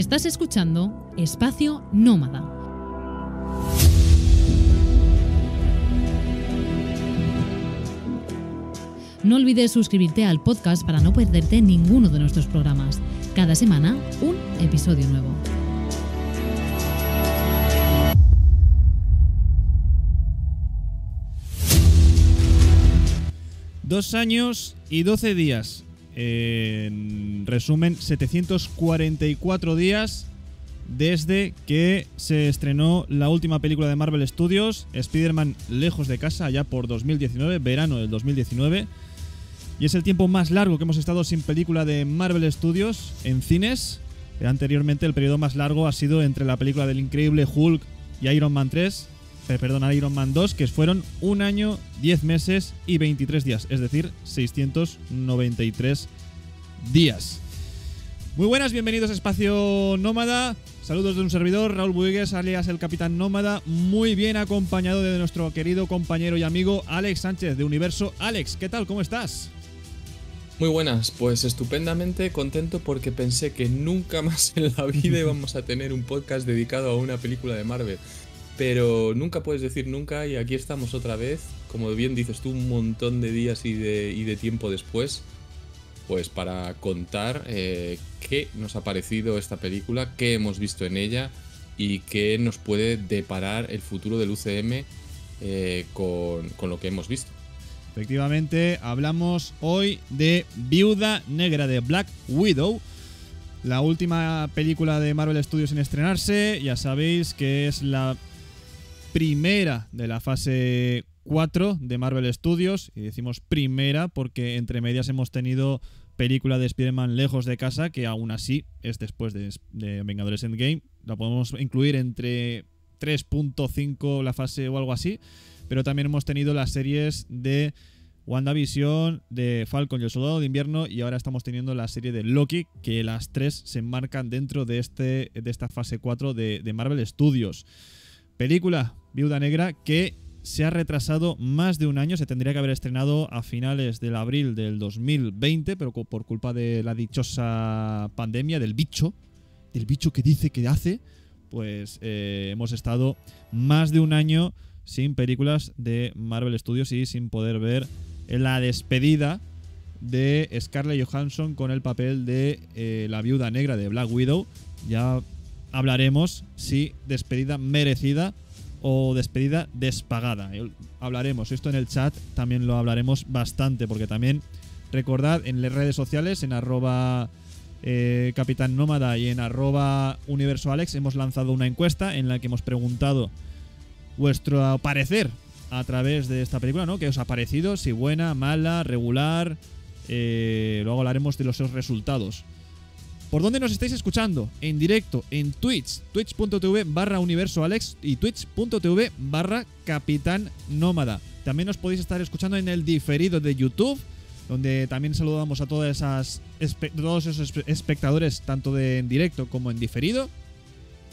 Estás escuchando Espacio Nómada. No olvides suscribirte al podcast para no perderte ninguno de nuestros programas. Cada semana, un episodio nuevo. Dos años y doce días en resumen, 744 días desde que se estrenó la última película de Marvel Studios, Spider-Man Lejos de Casa, ya por 2019, verano del 2019. Y es el tiempo más largo que hemos estado sin película de Marvel Studios en cines. Anteriormente el periodo más largo ha sido entre la película del increíble Hulk y Iron Man 3, Perdona Iron Man 2, que fueron un año, 10 meses y 23 días, es decir, 693 días. Muy buenas, bienvenidos a Espacio Nómada. Saludos de un servidor, Raúl Buigues, alias el Capitán Nómada, muy bien acompañado de nuestro querido compañero y amigo Alex Sánchez de Universo. Alex, ¿qué tal? ¿Cómo estás? Muy buenas, pues estupendamente contento porque pensé que nunca más en la vida íbamos a tener un podcast dedicado a una película de Marvel. Pero nunca puedes decir nunca y aquí estamos otra vez, como bien dices tú, un montón de días y de, tiempo después, pues para contar eh, qué nos ha parecido esta película, qué hemos visto en ella y qué nos puede deparar el futuro del UCM eh, con, con lo que hemos visto. Efectivamente, hablamos hoy de Viuda Negra de Black Widow. La última película de Marvel Studios en estrenarse, ya sabéis que es la primera de la fase 4 de Marvel Studios. Y decimos primera porque entre medias hemos tenido película de Spider-Man lejos de casa, que aún así es después de, Vengadores Endgame. La podemos incluir entre 3.5 la fase o algo así. Pero también hemos tenido las series de WandaVision, de Falcon y el Soldado de Invierno y ahora estamos teniendo la serie de Loki, que las tres se enmarcan dentro de, este, de esta fase 4 de Marvel Studios. Película Viuda Negra, que se ha retrasado más de un año, se tendría que haber estrenado a finales del abril del 2020, pero por culpa de la dichosa pandemia, del bicho, del bicho que dice que hace, pues eh, hemos estado más de un año sin películas de Marvel Studios y sin poder ver la despedida de Scarlett Johansson con el papel de eh, la viuda negra de Black Widow. Ya hablaremos si despedida merecida o despedida despagada. Eh, hablaremos, esto en el chat también lo hablaremos bastante, porque también recordad en las redes sociales, en arroba eh, Capitán Nómada y en arroba Universo Alex, hemos lanzado una encuesta en la que hemos preguntado vuestro parecer a través de esta película, ¿no? ¿Qué os ha parecido? Si buena, mala, regular. Eh, luego hablaremos de los resultados. ¿Por dónde nos estáis escuchando? En directo, en Twitch, twitch.tv barra Alex y twitch.tv barra capitán nómada. También nos podéis estar escuchando en el diferido de YouTube, donde también saludamos a todas esas, todos esos espectadores, tanto de en directo como en diferido.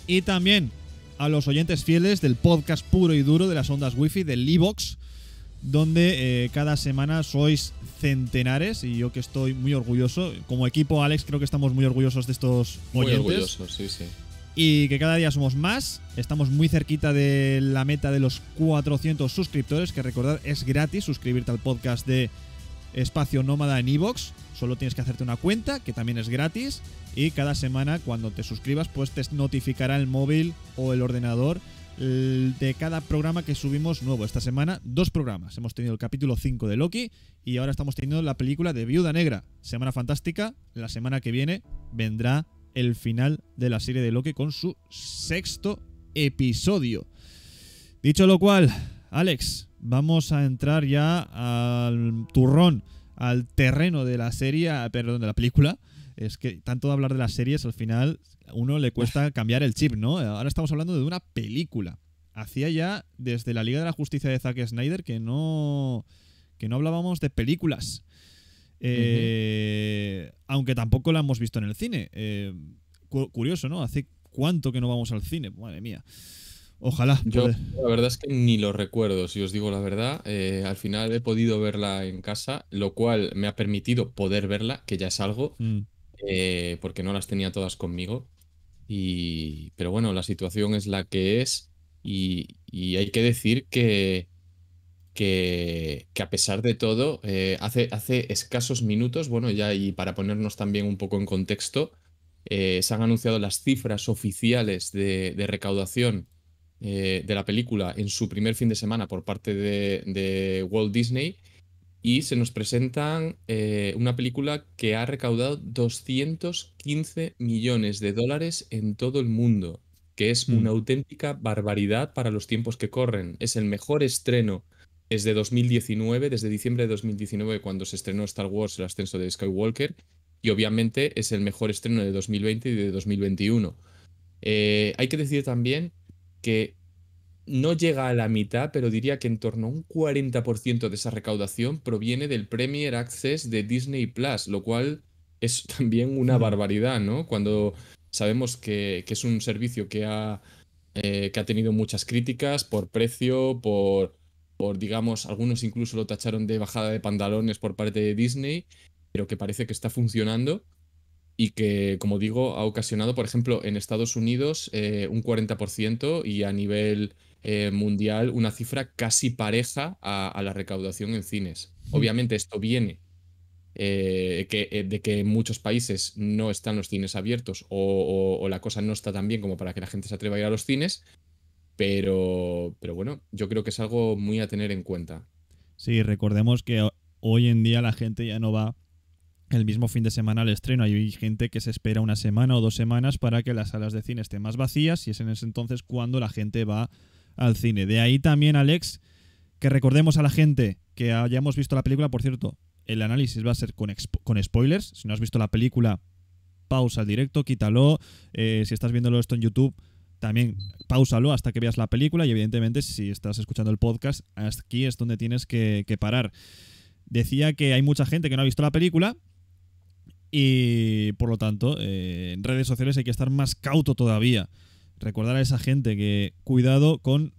Y también a los oyentes fieles del podcast puro y duro de las ondas wifi del Evox donde eh, cada semana sois centenares y yo que estoy muy orgulloso, como equipo Alex creo que estamos muy orgullosos de estos oyentes. Muy orgullosos, sí, sí. Y que cada día somos más, estamos muy cerquita de la meta de los 400 suscriptores, que recordad es gratis suscribirte al podcast de Espacio Nómada en Evox, solo tienes que hacerte una cuenta, que también es gratis, y cada semana cuando te suscribas pues te notificará el móvil o el ordenador de cada programa que subimos nuevo. Esta semana, dos programas. Hemos tenido el capítulo 5 de Loki y ahora estamos teniendo la película de Viuda Negra. Semana fantástica. La semana que viene vendrá el final de la serie de Loki con su sexto episodio. Dicho lo cual, Alex, vamos a entrar ya al turrón, al terreno de la serie, perdón, de la película es que tanto de hablar de las series, al final uno le cuesta cambiar el chip, ¿no? Ahora estamos hablando de una película. Hacía ya desde la Liga de la Justicia de Zack Snyder que no, que no hablábamos de películas. Eh, aunque tampoco la hemos visto en el cine. Eh, curioso, ¿no? Hace cuánto que no vamos al cine, madre mía. Ojalá. Yo, la verdad es que ni lo recuerdo, si os digo la verdad. Eh, al final he podido verla en casa, lo cual me ha permitido poder verla, que ya es algo. Mm. Eh, porque no las tenía todas conmigo. Y, pero bueno, la situación es la que es y, hay que decir que, que, a pesar de todo, eh, hace, hace escasos minutos, bueno, ya y para ponernos también un poco en contexto, eh, se han anunciado las cifras oficiales de, recaudación de la película en su primer fin de semana por parte de Walt Disney y se nos presentan eh, una película que ha recaudado 215 millones de dólares en todo el mundo, que es mm. una auténtica barbaridad para los tiempos que corren. Es el mejor estreno desde 2019, desde diciembre de 2019, cuando se estrenó Star Wars, el ascenso de Skywalker, y obviamente es el mejor estreno de 2020 y de 2021. Eh, hay que decir también que no llega a la mitad, pero diría que en torno a un 40% de esa recaudación proviene del Premier Access de Disney Plus, lo cual es también una barbaridad, ¿no? Cuando sabemos que, es un servicio que ha, eh, que ha tenido muchas críticas por precio, por, por, digamos, algunos incluso lo tacharon de bajada de pantalones por parte de Disney, pero que parece que está funcionando y que, como digo, ha ocasionado, por ejemplo, en Estados Unidos eh, un 40% y a nivel eh, mundial una cifra casi pareja a, la recaudación en cines. Obviamente esto viene eh, que, eh, de que en muchos países no están los cines abiertos o, o, la cosa no está tan bien como para que la gente se atreva a ir a los cines, pero, pero bueno, yo creo que es algo muy a tener en cuenta. Sí, recordemos que hoy en día la gente ya no va el mismo fin de semana al estreno. Hay gente que se espera una semana o dos semanas para que las salas de cine estén más vacías y es en ese entonces cuando la gente va al cine. De ahí también, Alex, que recordemos a la gente que hayamos visto la película, por cierto, el análisis va a ser con, con spoilers. Si no has visto la película, pausa el directo, quítalo. Eh, si estás viéndolo esto en YouTube, también pausalo hasta que veas la película. Y evidentemente, si estás escuchando el podcast, aquí es donde tienes que, parar. Decía que hay mucha gente que no ha visto la película. Y por lo tanto, eh, en redes sociales hay que estar más cauto todavía recordar a esa gente que cuidado con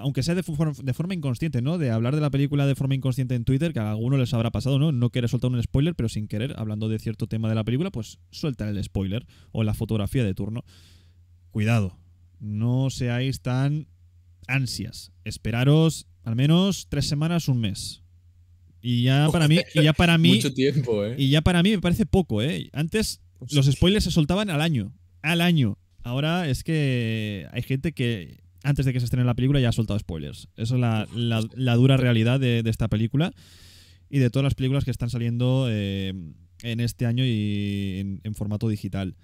aunque sea de, forma inconsciente, ¿no? De hablar de la película de forma inconsciente en Twitter, que a alguno les habrá pasado, ¿no? No quiere soltar un spoiler, pero sin querer, hablando de cierto tema de la película, pues suelta el spoiler o la fotografía de turno. Cuidado, no seáis tan ansias. Esperaros al menos tres semanas, un mes. Y ya para mí, y ya para mí, Mucho tiempo, ¿eh? y ya para mí me parece poco, ¿eh? Antes los spoilers se soltaban al año, al año ahora es que hay gente que antes de que se estrene la película ya ha soltado spoilers. Esa es la, dura realidad de, esta película y de todas las películas que están saliendo eh, en este año y en, formato digital.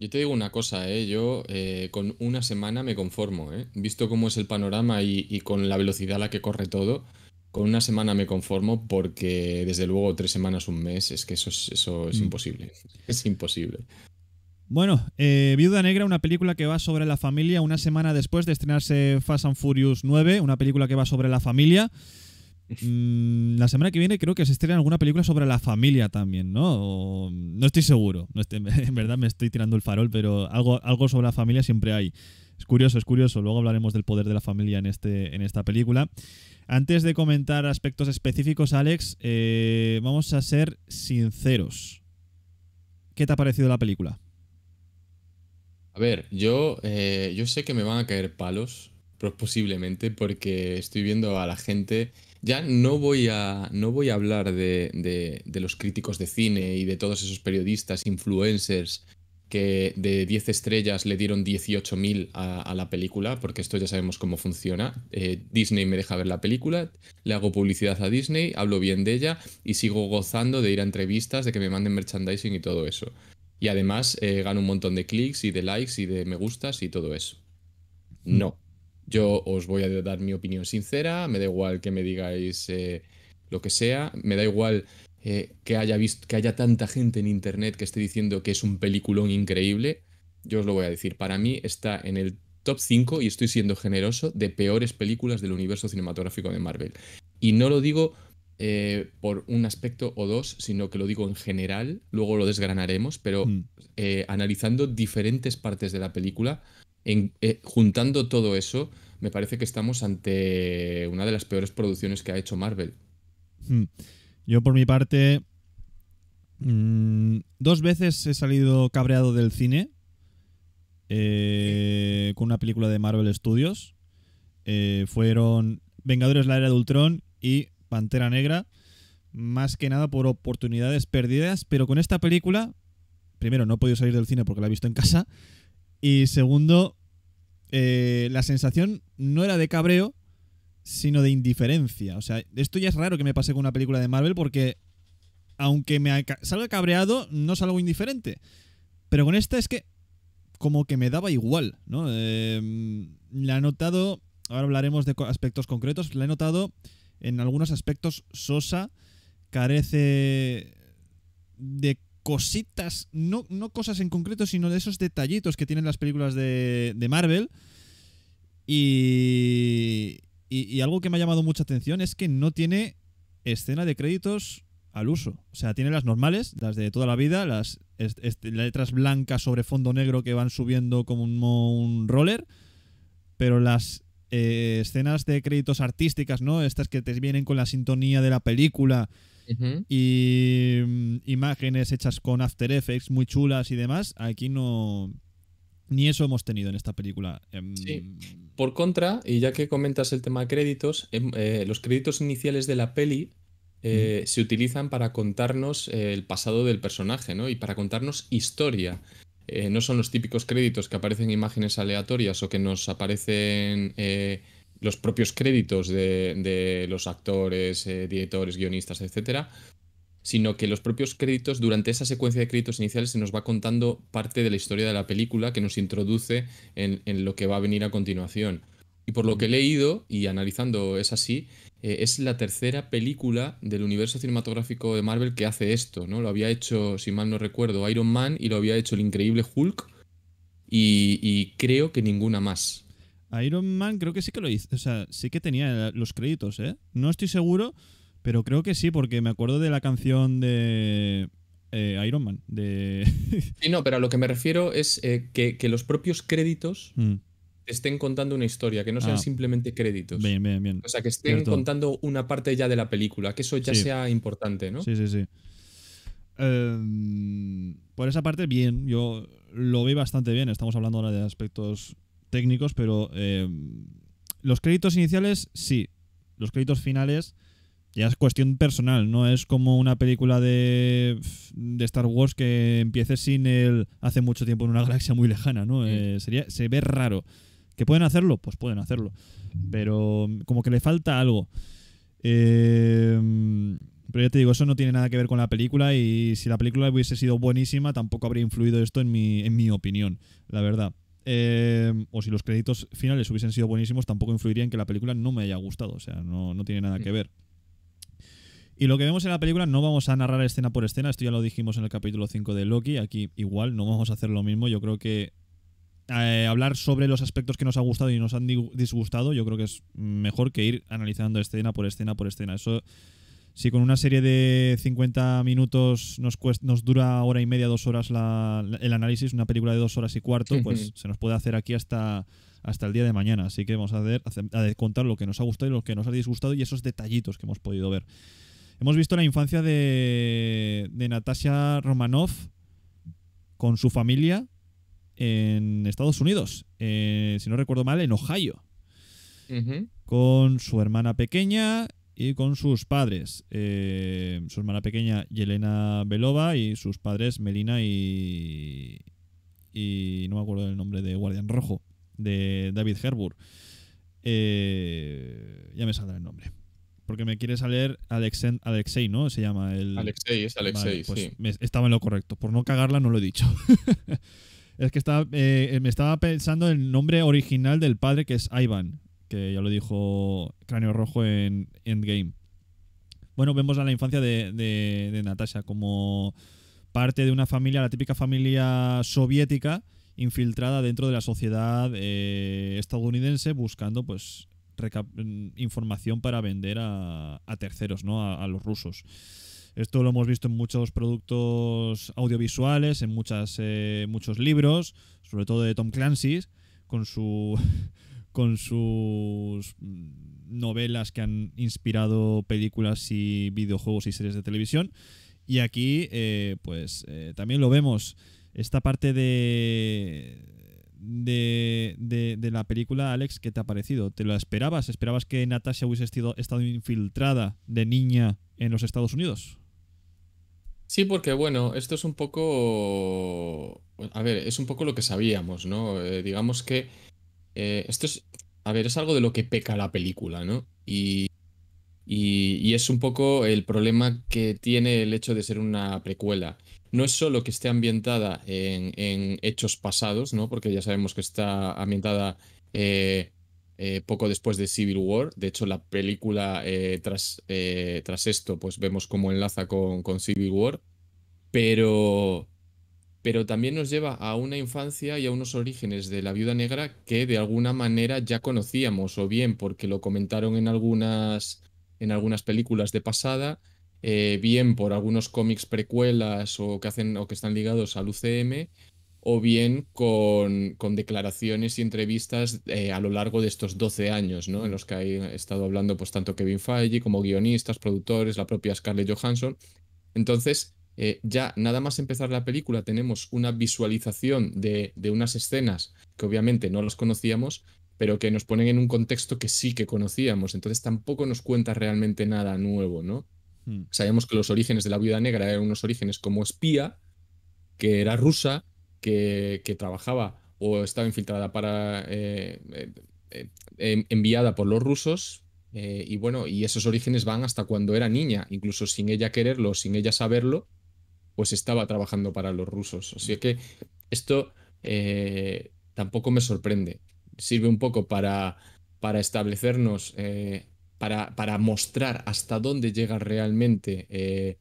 Yo te digo una cosa, ¿eh? yo eh, con una semana me conformo. ¿eh? Visto cómo es el panorama y, con la velocidad a la que corre todo, con una semana me conformo porque desde luego tres semanas, un mes, es que eso es, eso es mm. imposible. Es imposible. Bueno, eh, Viuda Negra, una película que va sobre la familia una semana después de estrenarse Fast and Furious 9, una película que va sobre la familia. Mm, la semana que viene creo que se estrena alguna película sobre la familia también, ¿no? no estoy seguro, en verdad me estoy tirando el farol, pero algo, algo sobre la familia siempre hay. Es curioso, es curioso. Luego hablaremos del poder de la familia en, este, en esta película. Antes de comentar aspectos específicos, Alex, eh, vamos a ser sinceros. ¿Qué te ha parecido la película? A ver, yo, eh, yo sé que me van a caer palos, posiblemente, porque estoy viendo a la gente. Ya no voy a, no voy a hablar de, de, los críticos de cine y de todos esos periodistas, influencers, que de 10 estrellas le dieron 18.000 a, a, la película, porque esto ya sabemos cómo funciona. Eh, Disney me deja ver la película, le hago publicidad a Disney, hablo bien de ella y sigo gozando de ir a entrevistas, de que me manden merchandising y todo eso y además eh, gano un montón de clics y de likes y de me gustas y todo eso. Mm. No. Yo os voy a dar mi opinión sincera, me da igual que me digáis eh, lo que sea, me da igual eh, que haya que haya tanta gente en internet que esté diciendo que es un peliculón increíble. Yo os lo voy a decir, para mí está en el top 5 y estoy siendo generoso de peores películas del universo cinematográfico de Marvel. Y no lo digo eh, por un aspecto o dos, sino que lo digo en general, luego lo desgranaremos, pero mm. eh, analizando diferentes partes de la película, eh, juntando todo eso, me parece que estamos ante una de las peores producciones que ha hecho Marvel. Mm. Yo por mi parte, mm, dos veces he salido cabreado del cine con una película de Marvel Studios. fueron Vengadores la Era de Ultron y Pantera Negra, más que nada por oportunidades perdidas, pero con esta película, primero, no he podido salir del cine porque la he visto en casa, y segundo, eh, la sensación no era de cabreo, sino de indiferencia. O sea, esto ya es raro que me pase con una película de Marvel porque aunque me salga cabreado, no salgo indiferente. Pero con esta es que como que me daba igual, ¿no? Em, la he notado, ahora hablaremos de aspectos concretos, la he notado en algunos aspectos Sosa carece de cositas, no, cosas en concreto, sino de esos detallitos que tienen las películas de, Marvel. Y, y, algo que me ha llamado mucha atención es que no tiene escena de créditos al uso. O sea, tiene las normales, las de toda la vida, las letras blancas sobre fondo negro que van subiendo como un roller, pero las eh, escenas de créditos artísticas, ¿no? Estas que te vienen con la sintonía de la película y mm, imágenes hechas con After Effects muy chulas y demás, aquí no... Ni eso hemos tenido en esta película. Em, sí. Por contra, y ya que comentas el tema créditos, em, eh, los créditos iniciales de la peli eh, mm. se utilizan para contarnos el pasado del personaje, ¿no? Y para contarnos historia. Eh, no son los típicos créditos que aparecen imágenes aleatorias o que nos aparecen eh, los propios créditos de, los actores, eh, directores, guionistas, etcétera, sino que los propios créditos, durante esa secuencia de créditos iniciales, se nos va contando parte de la historia de la película que nos introduce en, en lo que va a venir a continuación. Y por lo que he leído y analizando es así, eh, es la tercera película del universo cinematográfico de Marvel que hace esto, ¿no? Lo había hecho, si mal no recuerdo, Iron Man y lo había hecho el increíble Hulk y, creo que ninguna más. Iron Man creo que sí que lo hizo, o sea, sí que tenía los créditos, ¿eh? No estoy seguro, pero creo que sí, porque me acuerdo de la canción de eh, Iron Man. De... sí, no, pero a lo que me refiero es eh, que, los propios créditos... Mm estén contando una historia, que no sean ah. simplemente créditos. Bien, bien, bien. O sea, que estén contando una parte ya de la película, que eso ya sea importante, ¿no? Sí, sí, sí. Em, por esa parte, bien, yo lo veo bastante bien. Estamos hablando ahora de aspectos técnicos, pero em, los créditos iniciales, sí. Los créditos finales ya es cuestión personal, no es como una película de, de, Star Wars que empiece sin él hace mucho tiempo en una galaxia muy lejana, ¿no? Eh, sería, se ve raro. ¿Que pueden hacerlo? Pues pueden hacerlo. Pero mm, como que le falta algo. Em, pero ya te digo, eso no tiene nada que ver con la película y si la película hubiese sido buenísima, tampoco habría influido esto en mi, opinión, la verdad. Em, o si los créditos finales hubiesen sido buenísimos, tampoco influiría en que la película no me haya gustado. O sea, no, no tiene nada que ver. Y lo que vemos en la película no vamos a narrar escena por escena, esto ya lo dijimos en el capítulo 5 de Loki, aquí igual no vamos a hacer lo mismo, yo creo que eh, hablar sobre los aspectos que nos ha gustado y nos han disgustado, yo creo que es mejor que ir analizando escena por escena por escena. Eso, si con una serie de 50 minutos nos, cuesta, nos dura hora y media, dos horas el análisis, una película de dos horas y cuarto, pues se nos puede hacer aquí hasta, hasta el día de mañana. Así que vamos a, hacer, contar lo que nos ha gustado y lo que nos ha disgustado y esos detallitos que hemos podido ver. Hemos visto la infancia de, de Natasha Romanoff con su familia, en Estados Unidos, eh, si no recuerdo mal, en Ohio, con su hermana pequeña y con sus padres. Eh, su hermana pequeña, Yelena Belova, y sus padres, Melina y... y no me acuerdo el nombre de Guardián Rojo, de David Herbur. Eh, ya me saldrá el nombre. Porque me quiere salir Alexei, ¿no? Se llama el... Alexei, es Alexei, pues estaba en lo correcto. Por no cagarla no lo he dicho. Es que eh, me estaba pensando el nombre original del padre, que es Ivan, que ya lo dijo Cráneo Rojo en Endgame. Bueno, vemos a la infancia de, Natasha como parte de una familia, la típica familia soviética, infiltrada dentro de la sociedad eh, estadounidense, buscando pues mm, información para vender a, terceros, ¿no? a los rusos. Esto lo hemos visto en muchos productos audiovisuales, en muchas, eh, muchos libros, sobre todo de Tom Clancy, con, su, con sus novelas que han inspirado películas y videojuegos y series de televisión. Y aquí, eh, pues eh, también lo vemos. Esta parte de, de, de, la película, Alex, ¿qué te ha parecido? ¿Te lo esperabas? ¿Esperabas que Natasha hubiese estado infiltrada de niña en los Estados Unidos? Sí, porque bueno, esto es un poco. A ver, es un poco lo que sabíamos, ¿no? Eh, digamos que. Eh, esto es. A ver, es algo de lo que peca la película, ¿no? Y, y, es un poco el problema que tiene el hecho de ser una precuela. No es solo que esté ambientada en, hechos pasados, ¿no? Porque ya sabemos que está ambientada eh, eh, poco después de Civil War. De hecho, la película eh, tras, eh, tras esto, pues vemos cómo enlaza con, con Civil War. Pero, pero también nos lleva a una infancia y a unos orígenes de la viuda negra que de alguna manera ya conocíamos, o bien porque lo comentaron en algunas, en algunas películas de pasada, bien por algunos cómics precuelas o que hacen o que están ligados al UCM, o bien con, declaraciones y entrevistas eh, a lo largo de estos 12 años, ¿no? en los que ha estado hablando pues, tanto Kevin Feige como guionistas, productores, la propia Scarlett Johansson. Entonces, eh, ya nada más empezar la película tenemos una visualización de, unas escenas que obviamente no las conocíamos, pero que nos ponen en un contexto que sí que conocíamos. Entonces tampoco nos cuenta realmente nada nuevo, ¿no? Hmm. Sabemos que los orígenes de la vida negra eran unos orígenes como espía, que era rusa, que, trabajaba o estaba infiltrada para eh, eh, eh, enviada por los rusos. y bueno, y esos orígenes van hasta cuando era niña, incluso sin ella quererlo, sin ella saberlo, pues estaba trabajando para los rusos. Así que esto tampoco me sorprende. Sirve un poco para, para establecernos para, para, mostrar hasta dónde llega realmente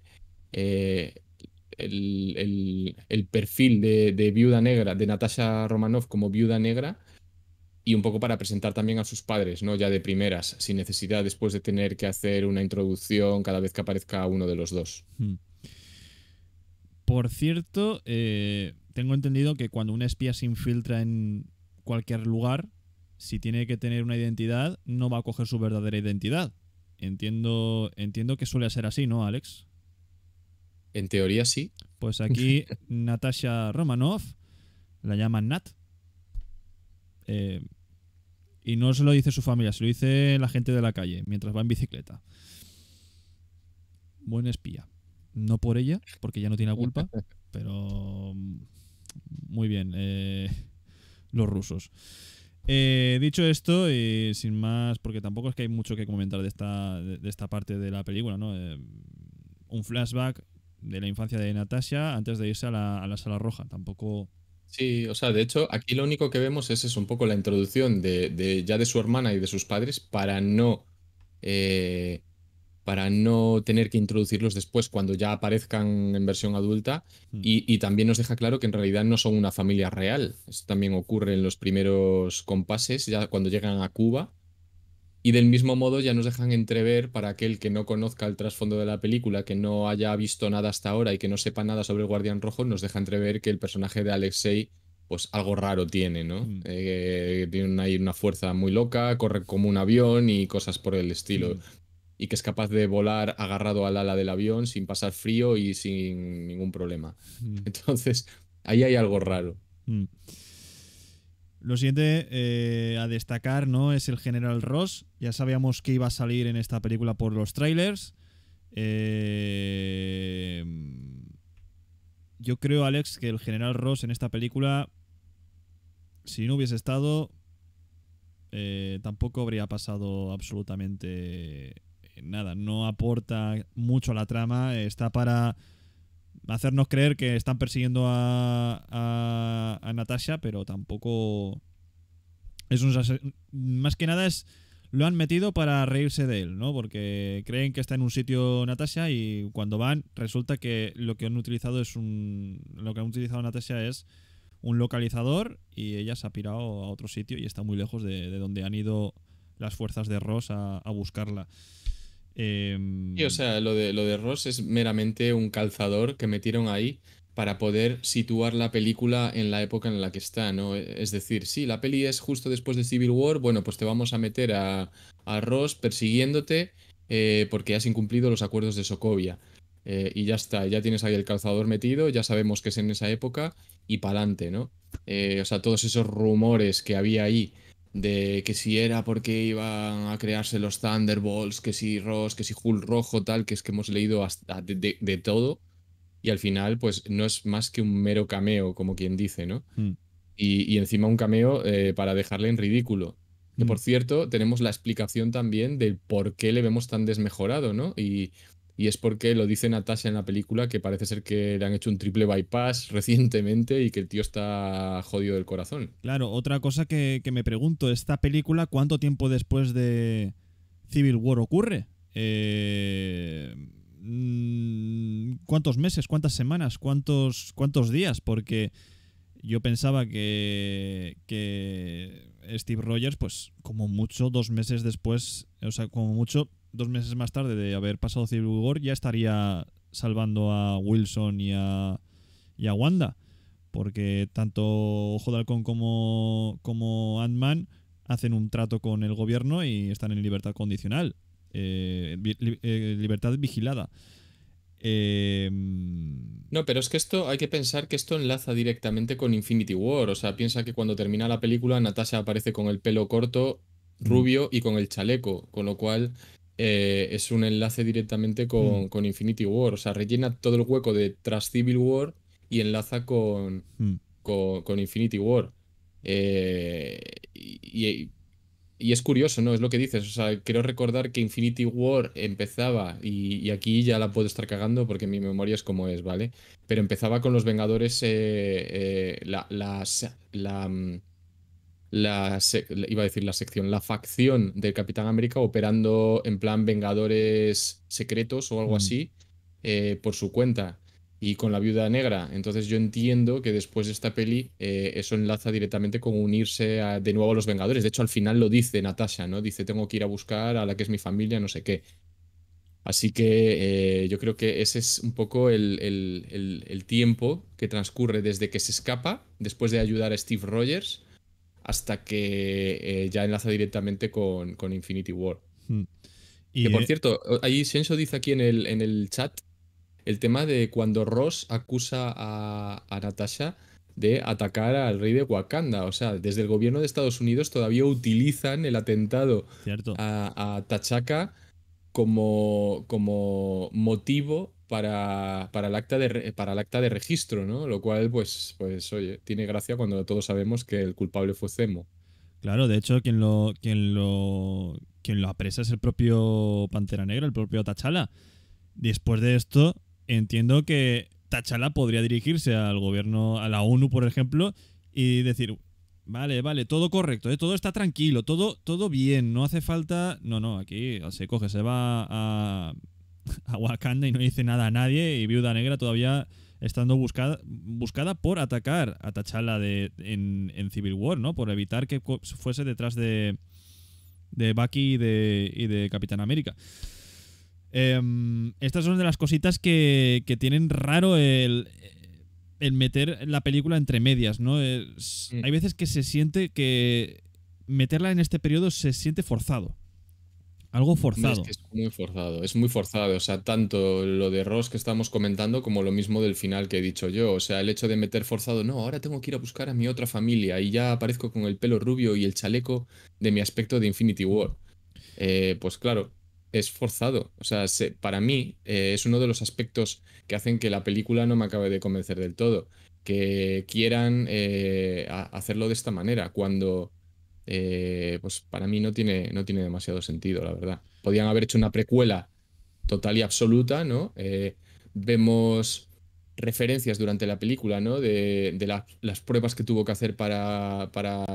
el, perfil de, viuda negra, de Natasha Romanoff como viuda negra, y un poco para presentar también a sus padres, ¿no? Ya de primeras, sin necesidad después de tener que hacer una introducción cada vez que aparezca uno de los dos. Hmm. Por cierto, eh, tengo entendido que cuando un espía se infiltra en cualquier lugar, si tiene que tener una identidad, no va a coger su verdadera identidad. Entiendo, entiendo que suele ser así, ¿no, Alex? En teoría sí. Pues aquí Natasha Romanoff la llaman Nat. Eh, y no se lo dice su familia, se lo dice la gente de la calle mientras va en bicicleta. Buen espía. No por ella, porque ya no tiene culpa, pero mm, muy bien. Eh, los rusos. Eh, dicho esto, y sin más, porque tampoco es que hay mucho que comentar de esta, de, esta parte de la película, ¿no? un flashback de la infancia de Natasha antes de irse a la, sala roja. Tampoco. Sí, o sea, de hecho, aquí lo único que vemos es, un poco la introducción de, ya de su hermana y de sus padres para no. Eh, para no tener que introducirlos después cuando ya aparezcan en versión adulta. Hmm. Y, y, también nos deja claro que en realidad no son una familia real. Esto también ocurre en los primeros compases, ya cuando llegan a Cuba. Y del mismo modo ya nos dejan entrever para aquel que no conozca el trasfondo de la película, que no haya visto nada hasta ahora y que no sepa nada sobre el Guardián Rojo, nos deja entrever que el personaje de Alexei pues algo raro tiene, ¿no? Mm. Eh, tiene ahí una fuerza muy loca, corre como un avión y cosas por el estilo. Mm. Y que es capaz de volar agarrado al ala del avión sin pasar frío y sin ningún problema. Mm. Entonces, ahí hay algo raro. Lo siguiente eh, a destacar no es el General Ross. Ya sabíamos que iba a salir en esta película por los trailers. Eh, yo creo, Alex, que el General Ross en esta película, si no hubiese estado, eh, tampoco habría pasado absolutamente nada. No aporta mucho a la trama. Está para hacernos creer que están persiguiendo a, Natasha, pero tampoco es un más que nada es lo han metido para reírse de él, ¿no? Porque creen que está en un sitio Natasha y cuando van resulta que lo que han utilizado es un lo que han utilizado Natasha es un localizador y ella se ha pirado a otro sitio y está muy lejos de, donde han ido las fuerzas de Ross a, a buscarla. Eh, sí, o em, sea, lo de, lo de Ross es meramente un calzador que metieron ahí para poder situar la película en la época en la que está, ¿no? Es decir, sí, la peli es justo después de Civil War, bueno, pues te vamos a meter a, Ross persiguiéndote eh, porque has incumplido los acuerdos de Sokovia. Eh, y ya está, ya tienes ahí el calzador metido, ya sabemos que es en esa época y pa'lante, ¿no? Eh, o sea, todos esos rumores que había ahí de que si era porque iban a crearse los Thunderbolts, que si Ross, que si Hulk rojo, tal, que es que hemos leído hasta de, todo. Y al final, pues no es más que un mero cameo, como quien dice, ¿no? Mm. Y, encima un cameo eh, para dejarle en ridículo. Que mm. por cierto, tenemos la explicación también del por qué le vemos tan desmejorado, ¿no? Y, y es porque lo dice Natasha en la película que parece ser que le han hecho un triple bypass recientemente y que el tío está jodido del corazón. Claro, otra cosa que, me pregunto, ¿esta película cuánto tiempo después de Civil War ocurre? Eh, mm, ¿Cuántos meses? ¿Cuántas semanas? ¿Cuántos, cuántos días? Porque yo pensaba que, que Steve Rogers, pues como mucho dos meses después, o sea, como mucho dos meses más tarde de haber pasado Civil War, ya estaría salvando a Wilson y a, Wanda. Porque tanto Ojo como, como Ant-Man hacen un trato con el gobierno y están en libertad condicional. Eh, eh, libertad vigilada. Em, no, pero es que esto hay que pensar que esto enlaza directamente con Infinity War. O sea, piensa que cuando termina la película, Natasha aparece con el pelo corto, mm. rubio y con el chaleco. Con lo cual, eh, es un enlace directamente mm. con, Infinity War. O sea, rellena todo el hueco de tras Civil War y enlaza con, mm. con, Infinity War. Eh, y, es curioso, ¿no? Es lo que dices. O sea, quiero recordar que Infinity War empezaba, y, aquí ya la puedo estar cagando porque mi memoria es como es, ¿vale? Pero empezaba con los Vengadores, eh, las, la mm, la, iba a decir la sección, la facción del Capitán América operando en plan Vengadores secretos o algo mm. así eh, por su cuenta y con la Viuda Negra. Entonces yo entiendo que después de esta peli eh, eso enlaza directamente con unirse de nuevo a los Vengadores. De hecho al final lo dice Natasha, ¿no? Dice tengo que ir a buscar a la que es mi familia, no sé qué. Así que eh, yo creo que ese es un poco el tiempo que transcurre desde que se escapa, después de ayudar a Steve Rogers, hasta que eh, ya enlaza directamente con, Infinity War. Hmm. Y que por eh, cierto, ahí Senso dice aquí en el, en el chat el tema de cuando Ross acusa a, Natasha de atacar al rey de Wakanda. O sea, desde el gobierno de Estados Unidos todavía utilizan el atentado a, a Tachaka como, como motivo para, el acta de, para el acta de registro, ¿no? Lo cual, pues, pues, oye, tiene gracia cuando todos sabemos que el culpable fue Cemo. Claro, de hecho, quien lo, quien lo, quien lo apresa es el propio Pantera Negra, el propio Tachala. Después de esto, entiendo que Tachala podría dirigirse al gobierno, a la ONU, por ejemplo, y decir, Vale, vale, todo correcto, ¿eh? todo está tranquilo, todo, todo bien, no hace falta... No, no, aquí se coge, se va a, a Wakanda y no dice nada a nadie y Viuda Negra todavía estando buscada, buscada por atacar a tachala de, en, Civil War, ¿no? Por evitar que fuese detrás de, Bucky y de, y de Capitán América. Em, estas son de las cositas que, que tienen raro el, el meter la película entre medias, ¿no? Es, Hay veces que se siente que meterla en este periodo se siente forzado. Algo forzado. es, muy forzado, es muy forzado. O sea, tanto lo de Ross que estamos comentando como lo mismo del final que he dicho yo. O sea, el hecho de meter forzado, no, ahora tengo que ir a buscar a mi otra familia y ya aparezco con el pelo rubio y el chaleco de mi aspecto de Infinity War. Eh, pues claro, esforzado, O sea, para mí eh, es uno de los aspectos que hacen que la película no me acabe de convencer del todo. Que quieran eh, hacerlo de esta manera, cuando eh, pues para mí no tiene, no tiene demasiado sentido, la verdad. Podían haber hecho una precuela total y absoluta, ¿no? vemos referencias durante la película, ¿no? De, las pruebas que tuvo que hacer para,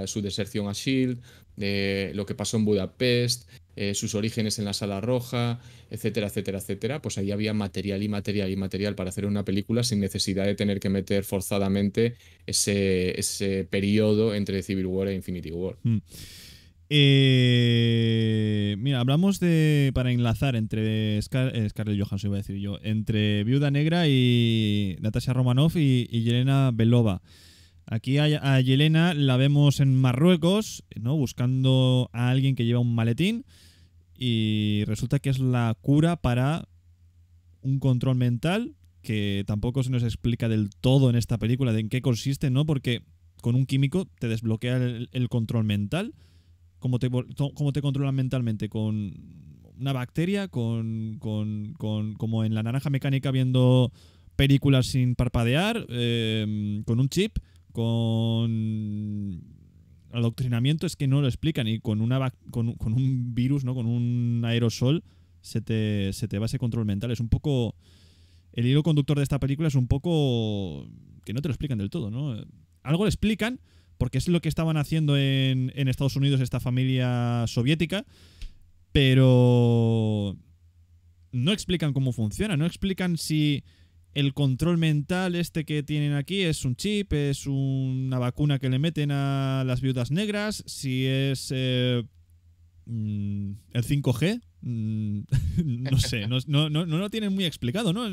su deserción a Shield, de lo que pasó en Budapest, eh, sus orígenes en la Sala Roja, etcétera, etcétera, etcétera. Pues ahí había material y material y material para hacer una película sin necesidad de tener que meter forzadamente ese, periodo entre Civil War e Infinity War. Mm. Eh, mira, hablamos de. Para enlazar entre eh, Scarlett Johansson, iba a decir yo. Entre Viuda Negra y Natasha Romanoff y, Yelena Belova. Aquí a, Yelena la vemos en Marruecos, ¿no? Buscando a alguien que lleva un maletín. Y resulta que es la cura para un control mental. Que tampoco se nos explica del todo en esta película de en qué consiste, ¿no? Porque con un químico te desbloquea el control mental cómo te, controlan mentalmente con una bacteria, con, con, con, como en la naranja mecánica viendo películas sin parpadear, em, con un chip, con adoctrinamiento, es que no lo explican, y con, una, con, un virus, ¿no? con un aerosol, se te, se te va ese control mental. Es un poco... El hilo conductor de esta película es un poco... que no te lo explican del todo, ¿no? Algo lo explican, porque es lo que estaban haciendo en, Estados Unidos esta familia soviética, pero no explican cómo funciona, no explican si el control mental este que tienen aquí es un chip, es una vacuna que le meten a las viudas negras, si es eh, mm, el 5G, mm, no sé, no, lo tienen muy explicado, ¿no?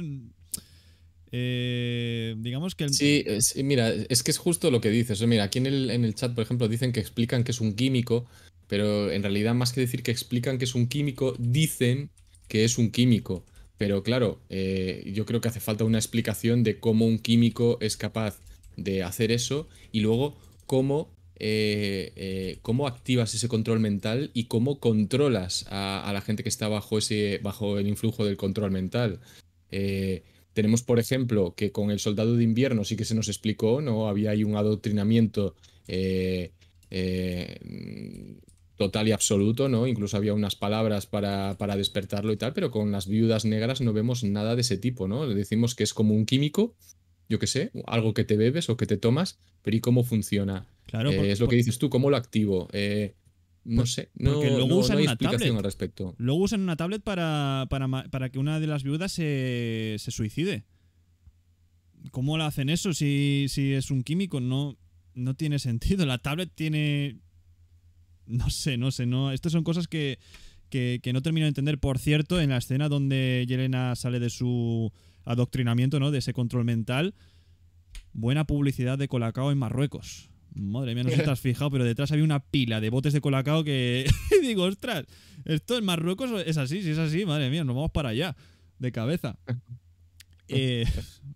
Eh, digamos que el... Sí, mira, es que es justo lo que dices. Mira, aquí en el, chat, por ejemplo, dicen que explican que es un químico, pero en realidad más que decir que explican que es un químico, dicen que es un químico. Pero claro, eh, yo creo que hace falta una explicación de cómo un químico es capaz de hacer eso y luego cómo, eh, cómo activas ese control mental y cómo controlas a, la gente que está bajo, ese, bajo el influjo del control mental. Eh, tenemos, por ejemplo, que con el soldado de invierno sí que se nos explicó, ¿no? Había ahí un adoctrinamiento eh, eh, total y absoluto, ¿no? Incluso había unas palabras para, para, despertarlo y tal, pero con las viudas negras no vemos nada de ese tipo, ¿no? Le decimos que es como un químico, yo qué sé, algo que te bebes o que te tomas, pero ¿y cómo funciona? Claro, eh, es lo que dices tú, ¿cómo lo activo? No sé, no, no, usan una explicación tablet. al respecto. Luego usan una tablet para, que una de las viudas se, suicide. ¿Cómo la hacen eso si, es un químico? No, no tiene sentido. La tablet tiene... No sé, no sé. No, estas son cosas que, que no termino de entender. Por cierto, en la escena donde Yelena sale de su adoctrinamiento, ¿no? De ese control mental. Buena publicidad de Colacao en Marruecos. Madre mía, no sé si te has fijado, pero detrás había una pila de botes de colacao que digo, ostras, esto en Marruecos es así, si es así, madre mía, nos vamos para allá, de cabeza. Eh,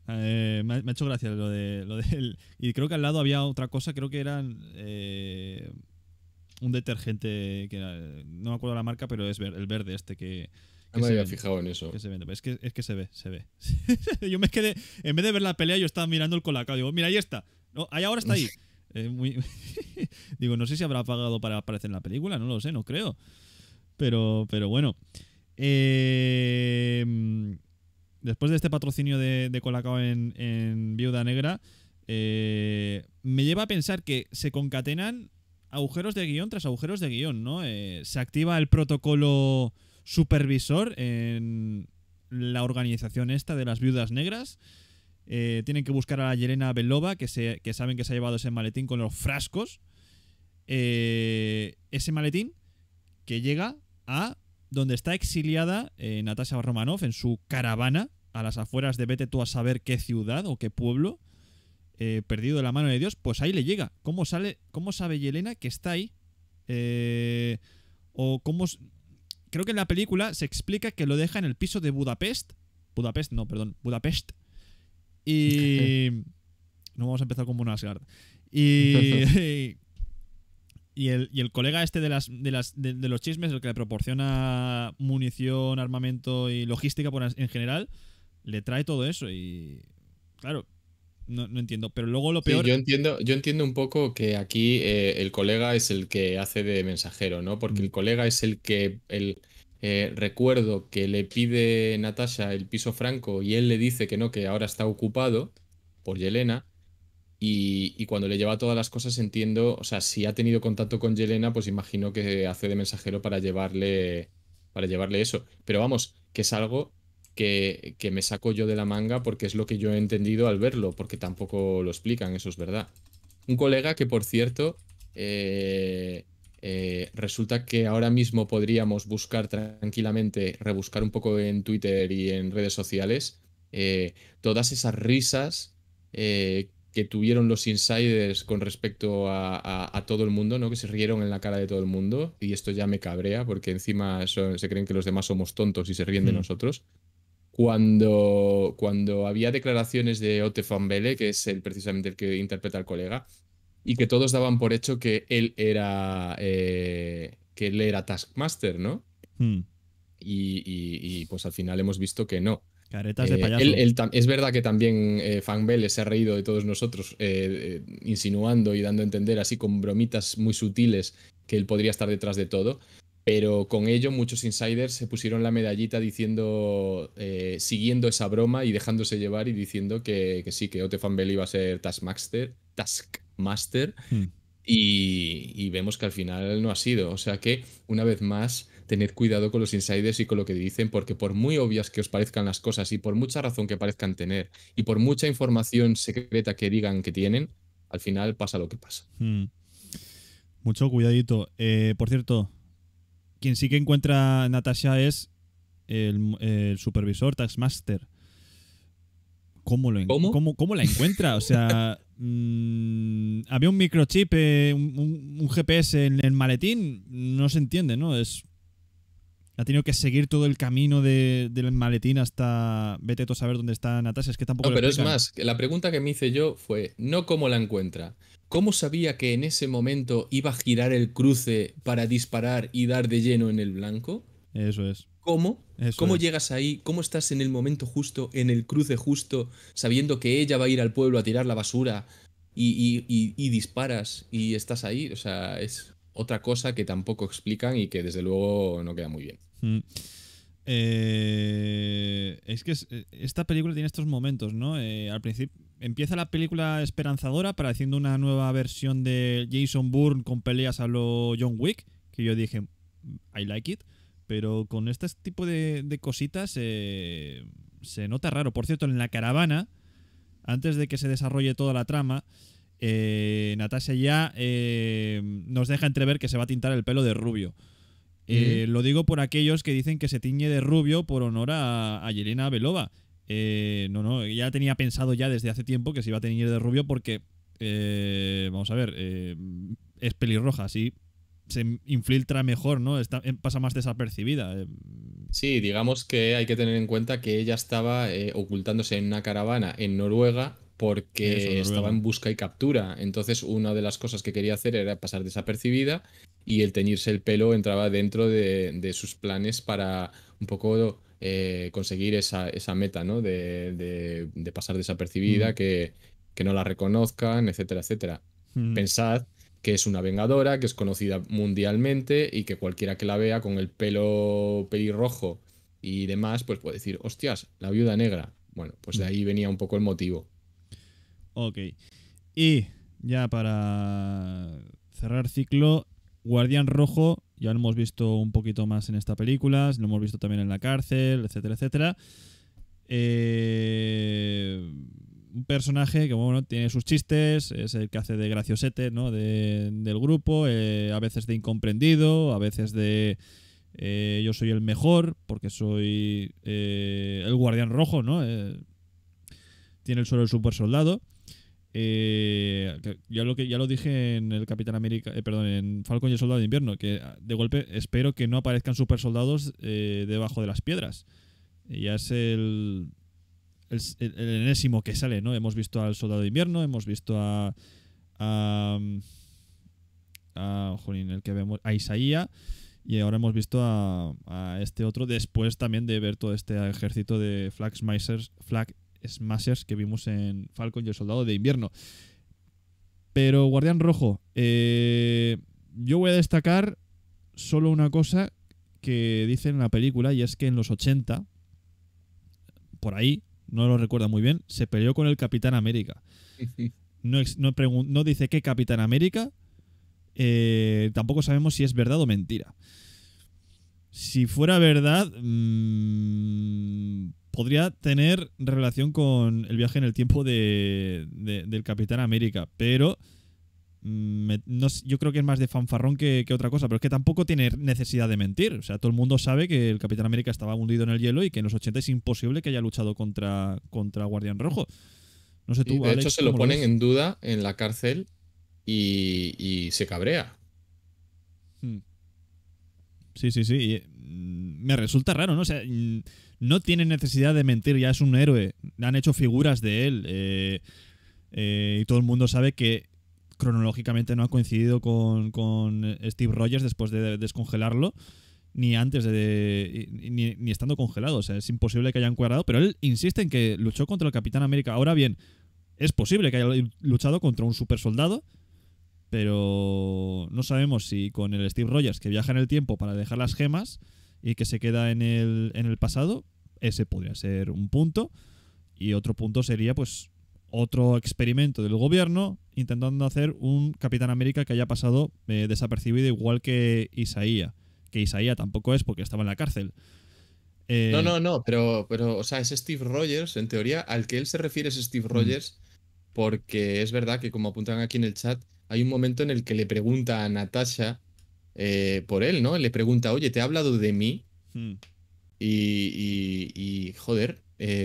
eh, me, ha, hecho gracia lo de, lo de y creo que al lado había otra cosa, creo que eran eh, un detergente que no me acuerdo la marca, pero es el verde este que, me había fijado en eso. Es, que, se ve, se ve. yo me quedé, en vez de ver la pelea, yo estaba mirando el colacao. Digo, mira, ahí está. No, ahí ahora está ahí. Digo, no sé si habrá pagado para aparecer en la película, no lo sé, no creo. Pero, pero bueno. Eh, después de este patrocinio de, Colacao en, Viuda Negra, eh, me lleva a pensar que se concatenan agujeros de guión tras agujeros de guión, ¿no? Eh, se activa el protocolo supervisor en la organización esta de las viudas negras. Eh, tienen que buscar a la Yelena Belova, que, se, saben que se ha llevado ese maletín con los frascos. Eh, ese maletín que llega a donde está exiliada eh, Natasha Romanoff en su caravana a las afueras de vete tú a saber qué ciudad o qué pueblo, perdido de la mano de Dios, pues ahí le llega. ¿Cómo, sale, cómo sabe Yelena que está ahí? o cómo... Creo que en la película se explica que lo deja en el piso de Budapest. Budapest, no, perdón, Budapest y. No vamos a empezar con un Asgard. Y. Y el, colega este de, las, de, los chismes, el que le proporciona munición, armamento y logística en general, le trae todo eso y claro, no, entiendo. Pero luego lo peor... yo, entiendo, yo entiendo un poco que aquí eh, el colega es el que hace de mensajero, ¿no? Porque mm. el colega es el que... El, eh, recuerdo que le pide Natasha el piso franco y él le dice que no, que ahora está ocupado por Yelena. Y, cuando le lleva todas las cosas entiendo, o sea, si ha tenido contacto con Yelena, pues imagino que hace de mensajero para llevarle, para llevarle eso. Pero vamos, que es algo que, que me saco yo de la manga porque es lo que yo he entendido al verlo, porque tampoco lo explican, eso es verdad. Un colega que, por cierto, eh, eh, resulta que ahora mismo podríamos buscar tranquilamente, rebuscar un poco en Twitter y en redes sociales, eh, todas esas risas eh, que tuvieron los insiders con respecto a, todo el mundo, ¿no? Que se rieron en la cara de todo el mundo. Y esto ya me cabrea, porque encima se creen que los demás somos tontos y se ríen de hmm. nosotros. Cuando, cuando había declaraciones de Otte Van Bele, que es el, precisamente el que interpreta al colega, y que todos daban por hecho que él era, eh, que él era Taskmaster, ¿no? Hmm. Y, pues al final hemos visto que no. Caretas de eh, payaso. es verdad que también eh, se ha reído de todos nosotros, eh, insinuando y dando a entender así con bromitas muy sutiles que él podría estar detrás de todo. Pero con ello muchos insiders se pusieron la medallita diciendo, siguiendo esa broma y dejándose llevar y diciendo que, sí, que Ote iba a ser Taskmaster, Task master hmm. y, vemos que al final no ha sido. O sea que, una vez más, tener cuidado con los insiders y con lo que dicen, porque por muy obvias que os parezcan las cosas y por mucha razón que parezcan tener y por mucha información secreta que digan que tienen, al final pasa lo que pasa. Hmm. Mucho cuidadito. Eh, por cierto, quien sí que encuentra Natasha es el, el supervisor Taxmaster. ¿Cómo, lo ¿Cómo, la encuentra? O sea, Mm, había un microchip, eh, un, GPS en el maletín, no se entiende, ¿no? Es, ha tenido que seguir todo el camino del maletín hasta vete a saber dónde está Natasha, es que tampoco... Ah, pero es más, la pregunta que me hice yo fue, no cómo la encuentra, cómo sabía que en ese momento iba a girar el cruce para disparar y dar de lleno en el blanco. Eso es cómo, cómo llegas ahí, cómo estás en el momento justo, en el cruce justo, sabiendo que ella va a ir al pueblo a tirar la basura y, disparas y estás ahí. O sea, es otra cosa que tampoco explican y que desde luego no queda muy bien. Mm. Eh, es que eh, esta película tiene estos momentos, ¿no? Eh, al principio empieza la película esperanzadora, para haciendo una nueva versión de Jason Bourne con peleas a lo John Wick, que yo dije, mm, I like it. Pero con este tipo de, cositas eh, se nota raro. Por cierto, en la caravana, antes de que se desarrolle toda la trama, eh, Natasha ya eh, nos deja entrever que se va a tintar el pelo de rubio. Lo digo por aquellos que dicen que se tiñe de rubio por honor a, Yelena Belova. no, no, ya tenía pensado ya desde hace tiempo que se iba a teñir de rubio porque, vamos a ver, es pelirroja, sí, se infiltra mejor, ¿no? Em, pasa más desapercibida. Em. Sí, digamos que hay que tener en cuenta que ella estaba eh, ocultándose en una caravana en Noruega porque estaba en busca y captura. Entonces, una de las cosas que quería hacer era pasar desapercibida y el teñirse el pelo entraba dentro de, sus planes para un poco eh, conseguir esa, meta, ¿no? De, pasar desapercibida, que, no la reconozcan, etcétera, etcétera. Pensad que es una vengadora, que es conocida mundialmente y que cualquiera que la vea con el pelo pelirrojo y demás, pues puede decir, hostias, la viuda negra. Bueno, pues de mm. ahí venía un poco el motivo. Ok. Y ya para cerrar ciclo, Guardián Rojo, ya lo hemos visto un poquito más en esta película, lo hemos visto también en la cárcel, etcétera, etcétera. Eh, un personaje que bueno, tiene sus chistes, es el que hace de graciosete ¿no? del grupo, eh, a veces de incomprendido, a veces de eh, yo soy el mejor porque soy eh, el guardián rojo, ¿no? tiene el suelo el super soldado. ya, lo que, ya lo dije en el Capitán América, perdón, en Falcon y el Soldado de Invierno, que ah, de golpe espero que no aparezcan super soldados debajo de las piedras. Ya es el el, enésimo que sale, ¿no? Hemos visto al Soldado de Invierno, hemos visto a. a. a Jolín, el que vemos. a Isaía. Y ahora hemos visto a, este otro después también de ver todo este ejército de Flag Smashers, Flag Smashers que vimos en Falcon y el Soldado de Invierno. Pero Guardián Rojo, eh, yo voy a destacar solo una cosa que dice en la película y es que en los 80, por ahí, no lo recuerda muy bien, se peleó con el Capitán América. No, no, dice qué Capitán América, eh, tampoco sabemos si es verdad o mentira. Si fuera verdad, mm, podría tener relación con el viaje en el tiempo de, del Capitán América, pero no, yo creo que es más de fanfarrón que, otra cosa, pero es que tampoco tiene necesidad de mentir. O sea, todo el mundo sabe que el Capitán América estaba hundido en el hielo y que en los 80 es imposible que haya luchado contra, contra Guardián Rojo. No sé tú. de hecho, se lo ponen en duda en la cárcel y, se cabrea. Hmm. Sí, sí, sí. Mm, me resulta raro, ¿no? sea, mm, no tiene necesidad de mentir, ya es un héroe. Han hecho figuras de él. Eh, eh, y todo el mundo sabe que cronológicamente no ha coincidido con, con Steve Rogers después de descongelarlo ni antes de, ni, estando congelado. O sea, es imposible que hayan cuadrado, pero él insiste en que luchó contra el Capitán América. Ahora bien, es posible que haya luchado contra un super soldado, pero no sabemos si con el Steve Rogers que viaja en el tiempo para dejar las gemas y que se queda en el, en el pasado, ese podría ser un punto. Y otro punto sería, pues, otro experimento del gobierno intentando hacer un Capitán América que haya pasado eh, desapercibido igual que Isaía, que Isaía tampoco es porque estaba en la cárcel. Eh, no, no, no, pero, pero, o sea, es Steve Rogers, en teoría, al que él se refiere es Steve mm. Rogers, porque es verdad que, como apuntan aquí en el chat, hay un momento en el que le pregunta a Natasha eh, por él, ¿no? Le pregunta, oye, ¿te ha hablado de mí? Mm. y, y, joder,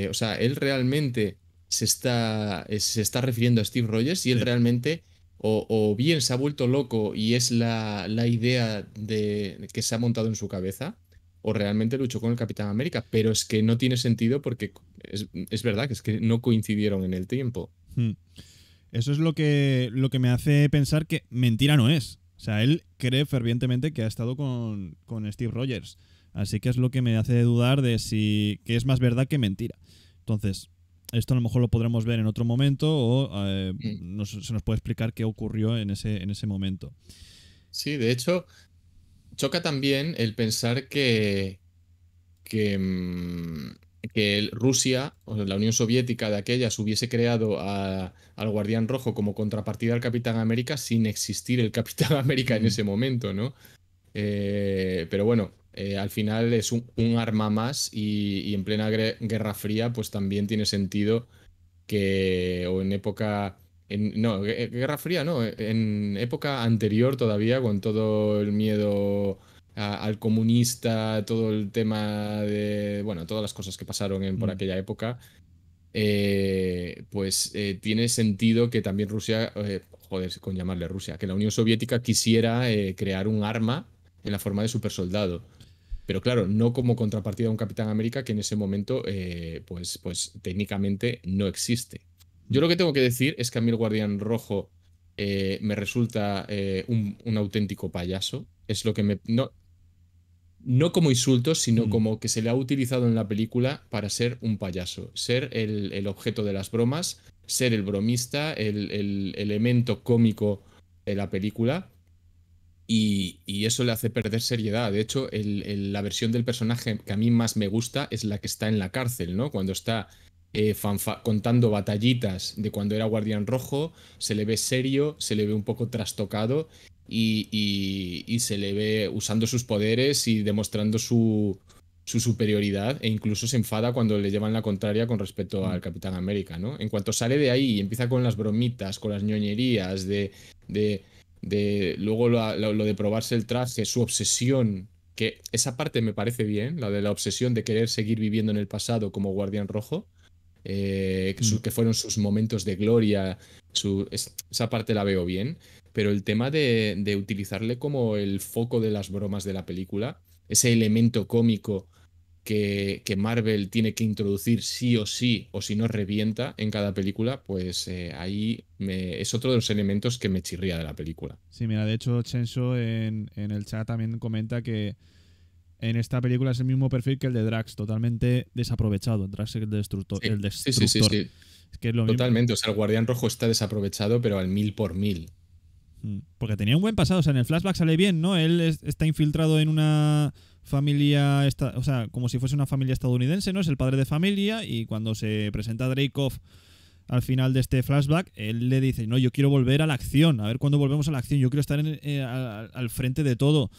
o sea, él realmente se está, eh, se está refiriendo a Steve Rogers y él realmente o, bien se ha vuelto loco y es la, idea de, que se ha montado en su cabeza o realmente luchó con el Capitán América, pero es que no tiene sentido porque es, verdad que es que no coincidieron en el tiempo. Hmm. Eso es lo que, lo que me hace pensar que mentira no es. O sea, él cree fervientemente que ha estado con, Steve Rogers. Así que es lo que me hace dudar de si es más verdad que mentira. Entonces, esto a lo mejor lo podremos ver en otro momento o eh, se nos puede explicar qué ocurrió en ese, en ese momento. Sí, de hecho, choca también el pensar que, que, mm, Rusia, o la Unión Soviética de aquellas, hubiese creado al Guardián Rojo como contrapartida al Capitán América sin existir el Capitán América en mm. ese momento, ¿no? Eh, pero bueno, eh, al final es un, arma más y, en plena Guerra Fría pues también tiene sentido que o en época... En, no, Guerra Fría no, en época anterior todavía con todo el miedo al comunista, todo el tema de, bueno, todas las cosas que pasaron en, por mm. aquella época, eh, pues eh, tiene sentido que también Rusia, joder, con llamarle Rusia, que la Unión Soviética quisiera crear un arma en la forma de supersoldado. Pero claro, no como contrapartida a un Capitán América que en ese momento, eh, pues, pues técnicamente no existe. Yo lo que tengo que decir es que a mí el Guardián Rojo eh, me resulta eh, un, auténtico payaso. Es lo que me. No, no como insulto, sino mm. como que se le ha utilizado en la película para ser un payaso, ser el, objeto de las bromas, ser el bromista, el elemento cómico de la película. Y, eso le hace perder seriedad. De hecho, la versión del personaje que a mí más me gusta es la que está en la cárcel, ¿no? Cuando está eh, contando batallitas de cuando era guardián rojo, se le ve serio, se le ve un poco trastocado y, se le ve usando sus poderes y demostrando su, superioridad e incluso se enfada cuando le llevan la contraria con respecto al mm. Capitán América, ¿no? En cuanto sale de ahí y empieza con las bromitas, con las ñoñerías de luego lo, de probarse el traje, su obsesión, que esa parte me parece bien, la de la obsesión de querer seguir viviendo en el pasado como guardián rojo, eh, mm. que, fueron sus momentos de gloria, esa parte la veo bien, pero el tema de utilizarle como el foco de las bromas de la película, ese elemento cómico que, Marvel tiene que introducir sí o sí, o si no revienta en cada película, pues eh, ahí es otro de los elementos que me chirría de la película. Sí, mira, de hecho, Chenso en, el chat también comenta que en esta película es el mismo perfil que el de Drax, totalmente desaprovechado. Drax es el destructor. Sí, el destructor. Sí, sí, es que es lo totalmente, o sea, el Guardián Rojo está desaprovechado, pero al mil por mil. Mm, porque tenía un buen pasado, o sea, en el flashback sale bien, ¿no? Él está infiltrado en una familia, o sea, como si fuese una familia estadounidense, ¿no? Es el padre de familia y cuando se presenta Dreykov al final de este flashback, él le dice, no, yo quiero volver a la acción, a ver cuándo volvemos a la acción, yo quiero estar eh, al, frente de todo.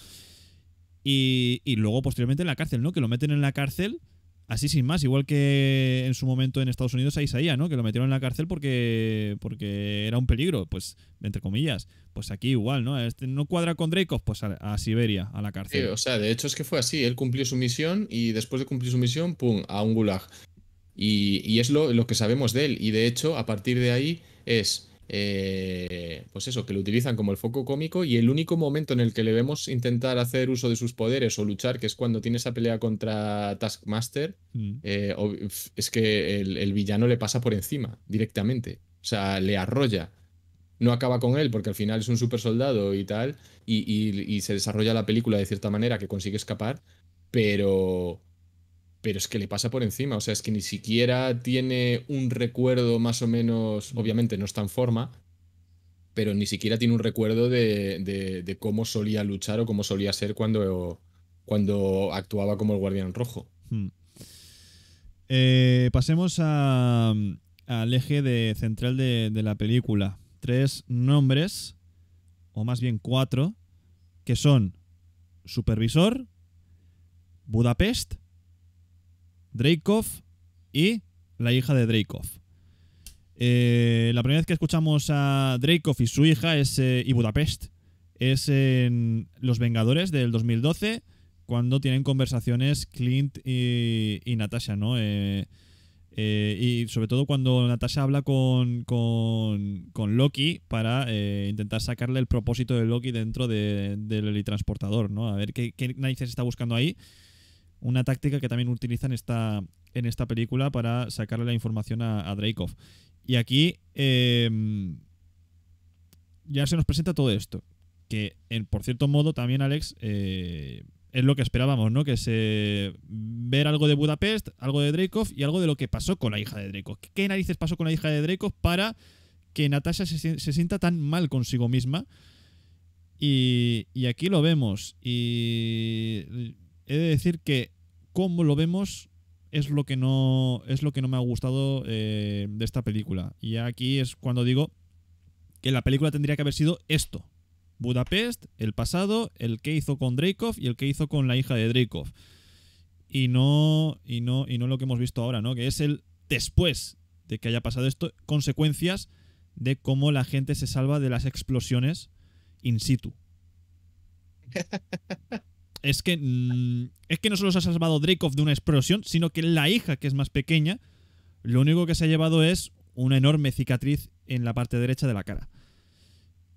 Y, y, luego posteriormente en la cárcel, ¿no? Que lo meten en la cárcel así sin más, igual que en su momento en Estados Unidos a Isaías, ¿no? Que lo metieron en la cárcel porque, porque era un peligro, pues, entre comillas. Pues aquí igual, ¿no? Este no cuadra con Dreykov, pues a, Siberia, a la cárcel. o sea, de hecho es que fue así. Él cumplió su misión y después de cumplir su misión, ¡pum! a un gulag. Y, es lo, lo, que sabemos de él. Y de hecho, a partir de ahí es eh, pues eso, que lo utilizan como el foco cómico y el único momento en el que le vemos intentar hacer uso de sus poderes o luchar, que es cuando tiene esa pelea contra Taskmaster, mm. eh, es que el, villano le pasa por encima directamente, o sea, le arrolla. No acaba con él porque al final es un super soldado y tal, y se desarrolla la película de cierta manera que consigue escapar, pero pero es que le pasa por encima, o sea, es que ni siquiera tiene un recuerdo más o menos, obviamente no está en forma, pero ni siquiera tiene un recuerdo de, cómo solía luchar o cómo solía ser cuando, cuando actuaba como el guardián rojo. Hmm. Eh, pasemos al eje de, central de la película. Tres nombres, o más bien cuatro, que son Supervisor, Budapest, Dreykov y la hija de Dreykov. Eh, la primera vez que escuchamos a Dreykov y su hija es, eh, en y Budapest es en Los Vengadores del 2012, cuando tienen conversaciones Clint y, Natasha, ¿no? Eh, y sobre todo cuando Natasha habla con, con, con Loki para intentar sacarle el propósito de Loki dentro del transportador, ¿no? A ver qué, qué se está buscando ahí una táctica que también utilizan esta, en esta película para sacarle la información a, a Y aquí em, ya se nos presenta todo esto. Que, en, por cierto modo, también, Alex, eh, es lo que esperábamos, ¿no? Que se ver algo de Budapest, algo de Dreykov y algo de lo que pasó con la hija de Dreykov. ¿Qué narices pasó con la hija de Dreykov para que Natasha se, sienta tan mal consigo misma? Y, y aquí lo vemos. Y he de decir que cómo lo vemos es lo que no, es lo que no me ha gustado eh, de esta película. Y aquí es cuando digo que la película tendría que haber sido esto. Budapest, el pasado, el que hizo con Dreykov y el que hizo con la hija de Dreykov. Y no, y no, y no lo que hemos visto ahora, ¿no? Que es el después de que haya pasado esto, consecuencias de cómo la gente se salva de las explosiones in situ. es que, mm, es que no solo se ha salvado Dreykov de una explosión, sino que la hija, que es más pequeña, lo único que se ha llevado es una enorme cicatriz en la parte derecha de la cara.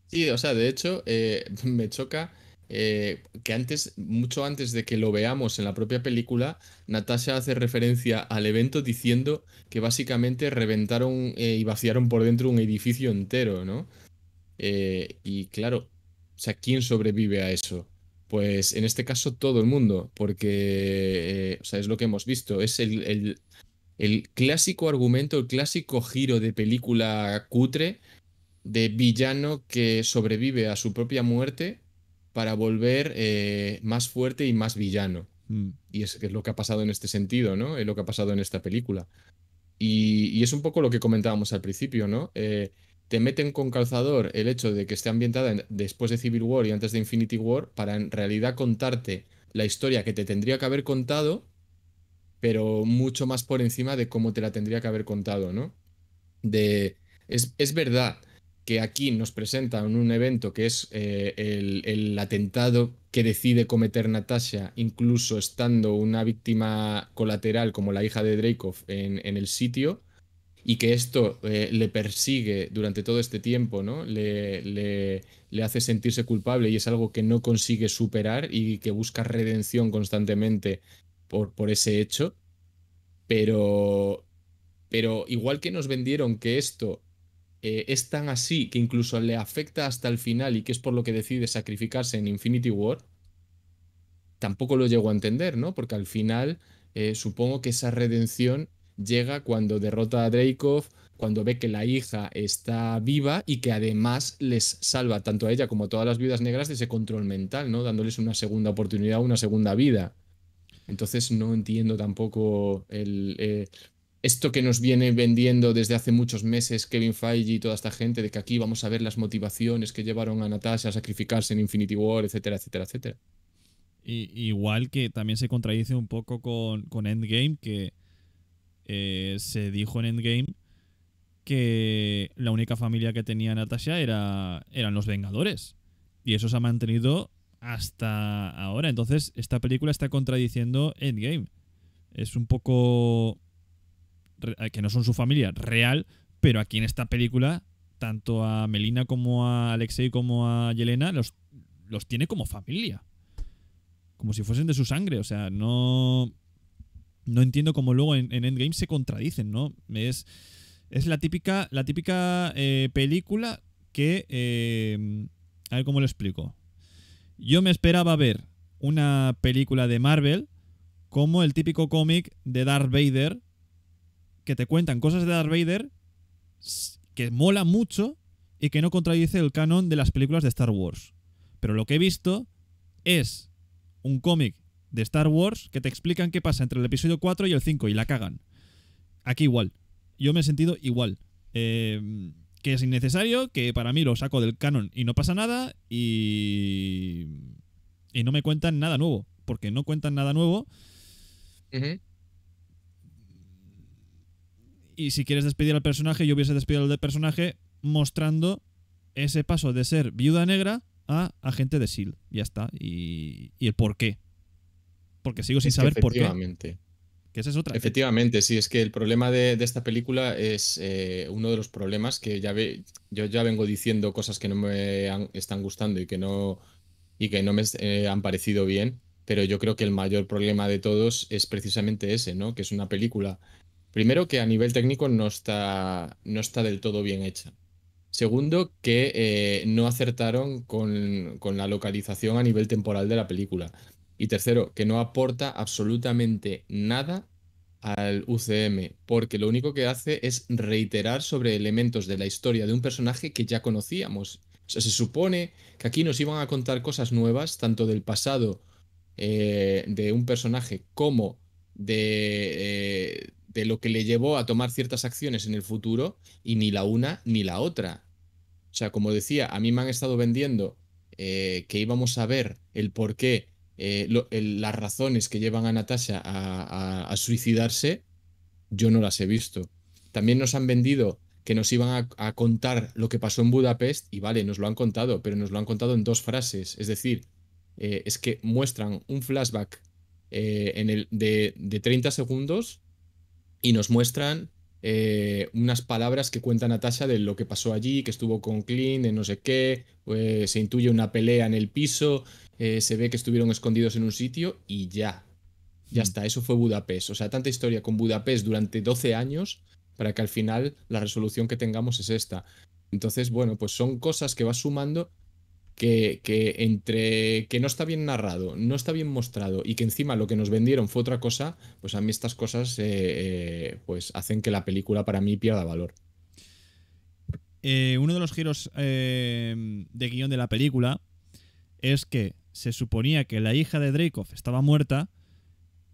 Sí, o sea, de hecho, eh, me choca eh, que antes, mucho antes de que lo veamos en la propia película, Natasha hace referencia al evento diciendo que básicamente reventaron eh, y vaciaron por dentro un edificio entero, ¿no? y claro, o sea, ¿quién sobrevive a eso? Pues en este caso todo el mundo, porque eh, o sea, es lo que hemos visto, es el, clásico argumento, el clásico giro de película cutre de villano que sobrevive a su propia muerte para volver eh, más fuerte y más villano. Mm. Y es, lo que ha pasado en este sentido, ¿no? Es lo que ha pasado en esta película. Y, y es un poco lo que comentábamos al principio, ¿no? Eh, te meten con calzador el hecho de que esté ambientada después de Civil War y antes de Infinity War para en realidad contarte la historia que te tendría que haber contado, pero mucho más por encima de cómo te la tendría que haber contado, ¿no? De, es, verdad que aquí nos presentan un evento que es eh, el, atentado que decide cometer Natasha, incluso estando una víctima colateral como la hija de Dreykov en, en el sitio, y que esto eh, le persigue durante todo este tiempo, ¿no? Le, le, hace sentirse culpable y es algo que no consigue superar y que busca redención constantemente por, por ese hecho. Pero, pero igual que nos vendieron que esto eh, es tan así que incluso le afecta hasta el final y que es por lo que decide sacrificarse en Infinity War, tampoco lo llego a entender, ¿no? Porque al final eh, supongo que esa redención llega cuando derrota a Dreykov, cuando ve que la hija está viva y que además les salva tanto a ella como a todas las viudas negras de ese control mental, ¿no? Dándoles una segunda oportunidad, una segunda vida. Entonces no entiendo tampoco el, eh, esto que nos viene vendiendo desde hace muchos meses Kevin Feige y toda esta gente de que aquí vamos a ver las motivaciones que llevaron a Natasha a sacrificarse en Infinity War, etcétera, etcétera, etcétera. igual que también se contradice un poco con, con Endgame, que eh, se dijo en Endgame que la única familia que tenía Natasha era, eran los Vengadores. Y eso se ha mantenido hasta ahora. Entonces, esta película está contradiciendo Endgame. Es un poco... Eh, que no son su familia real, pero aquí en esta película, tanto a Melina como a Alexei como a Yelena, los, los tiene como familia. Como si fuesen de su sangre. O sea, no no entiendo cómo luego en, Endgame se contradicen, ¿no? Es, es la típica, la típica eh, película que... Eh, a ver cómo lo explico. Yo me esperaba ver una película de Marvel como el típico cómic de Darth Vader, que te cuentan cosas de Darth Vader que mola mucho y que no contradice el canon de las películas de Star Wars. Pero lo que he visto es un cómic de Star Wars que te explican qué pasa entre el episodio 4 y el 5 y la cagan. Aquí igual. Yo me he sentido igual. Eh, que es innecesario, que para mí lo saco del canon y no pasa nada y... Y no me cuentan nada nuevo, porque no cuentan nada nuevo. Y si quieres despedir al personaje, yo hubiese despedido al personaje mostrando ese paso de ser viuda negra a agente de SEAL. Ya está. Y, y el por qué porque sigo sin saber por qué. Que es otra. Efectivamente, sí, es que el problema de, esta película es eh, uno de los problemas que ya ve, yo ya vengo diciendo cosas que no me están gustando y que no, y que no me eh, han parecido bien, pero yo creo que el mayor problema de todos es precisamente ese, ¿no? Que es una película, primero, que a nivel técnico no está, no está del todo bien hecha. Segundo, que eh, no acertaron con, con la localización a nivel temporal de la película. Y tercero, que no aporta absolutamente nada al UCM, porque lo único que hace es reiterar sobre elementos de la historia de un personaje que ya conocíamos. O sea, se supone que aquí nos iban a contar cosas nuevas, tanto del pasado eh, de un personaje como de, eh, de lo que le llevó a tomar ciertas acciones en el futuro, y ni la una ni la otra. O sea, como decía, a mí me han estado vendiendo eh, que íbamos a ver el porqué eh, las razones que llevan a Natasha a, suicidarse, yo no las he visto. También nos han vendido que nos iban a, contar lo que pasó en Budapest y vale, nos lo han contado, pero nos lo han contado en dos frases. Es decir, eh, es que muestran un flashback eh, de, 30 segundos y nos muestran unas palabras que cuenta Natasha de lo que pasó allí, que estuvo con Clint, de no sé qué, pues, se intuye una pelea en el piso eh, se ve que estuvieron escondidos en un sitio y ya. Ya mm. está, eso fue Budapest. O sea, tanta historia con Budapest durante 12 años para que al final la resolución que tengamos es esta. Entonces, bueno, pues son cosas que va sumando que, entre que no está bien narrado, no está bien mostrado y que encima lo que nos vendieron fue otra cosa, pues a mí estas cosas eh, eh, pues hacen que la película para mí pierda valor. uno de los giros de guión de la película es que se suponía que la hija de Dreykov estaba muerta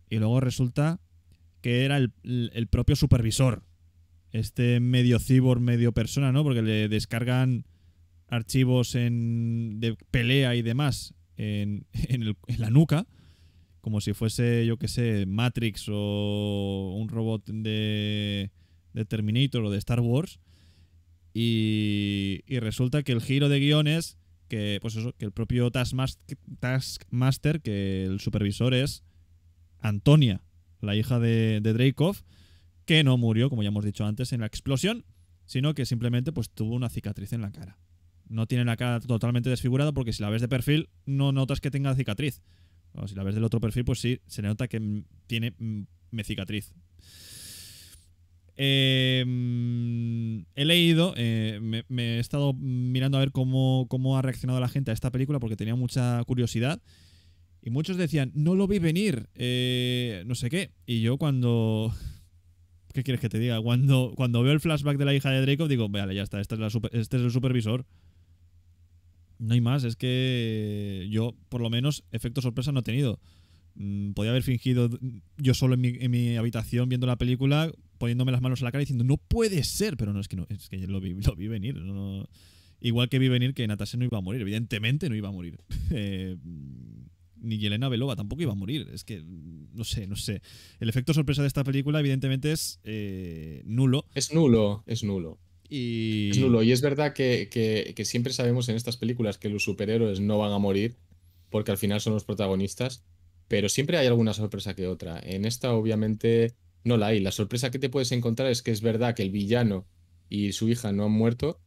y luego resulta que era el, propio supervisor. Este medio cyborg, medio persona, ¿no? Porque le descargan archivos en, de pelea y demás en, la nuca, como si fuese, yo qué sé, Matrix o un robot de, Terminator o de Star Wars. y, resulta que el giro de guiones que, pues eso, que el propio Taskmaster, que el supervisor es Antonia, la hija de, de que no murió, como ya hemos dicho antes, en la explosión, sino que simplemente pues, tuvo una cicatriz en la cara. No tiene la cara totalmente desfigurada porque si la ves de perfil no notas que tenga cicatriz. O si la ves del otro perfil, pues sí, se nota que tiene me cicatriz. Em, he leído, eh, me, he estado mirando a ver cómo, ha reaccionado la gente a esta película porque tenía mucha curiosidad. Y muchos decían, no lo vi venir, eh, no sé qué. Y yo cuando... ¿Qué quieres que te diga? Cuando, cuando veo el flashback de la hija de Draco, digo, vale, ya está, este es, el supervisor. No hay más, es que yo, por lo menos, efecto sorpresa no he tenido. Mm, podía haber fingido yo solo en mi habitación viendo la película, poniéndome las manos a la cara diciendo, no puede ser, pero no es que no, es que lo vi, venir. igual que vi venir que Natasha no iba a morir, evidentemente no iba a morir. Eh, ni Yelena Belova tampoco iba a morir. Es que, no sé, no sé. El efecto sorpresa de esta película, evidentemente, es eh, nulo. Es nulo, es nulo. Y... Es nulo. Y es verdad que, siempre sabemos en estas películas que los superhéroes no van a morir, porque al final son los protagonistas, pero siempre hay alguna sorpresa que otra. En esta, obviamente, no la hay. La sorpresa que te puedes encontrar es que es verdad que el villano y su hija no han muerto,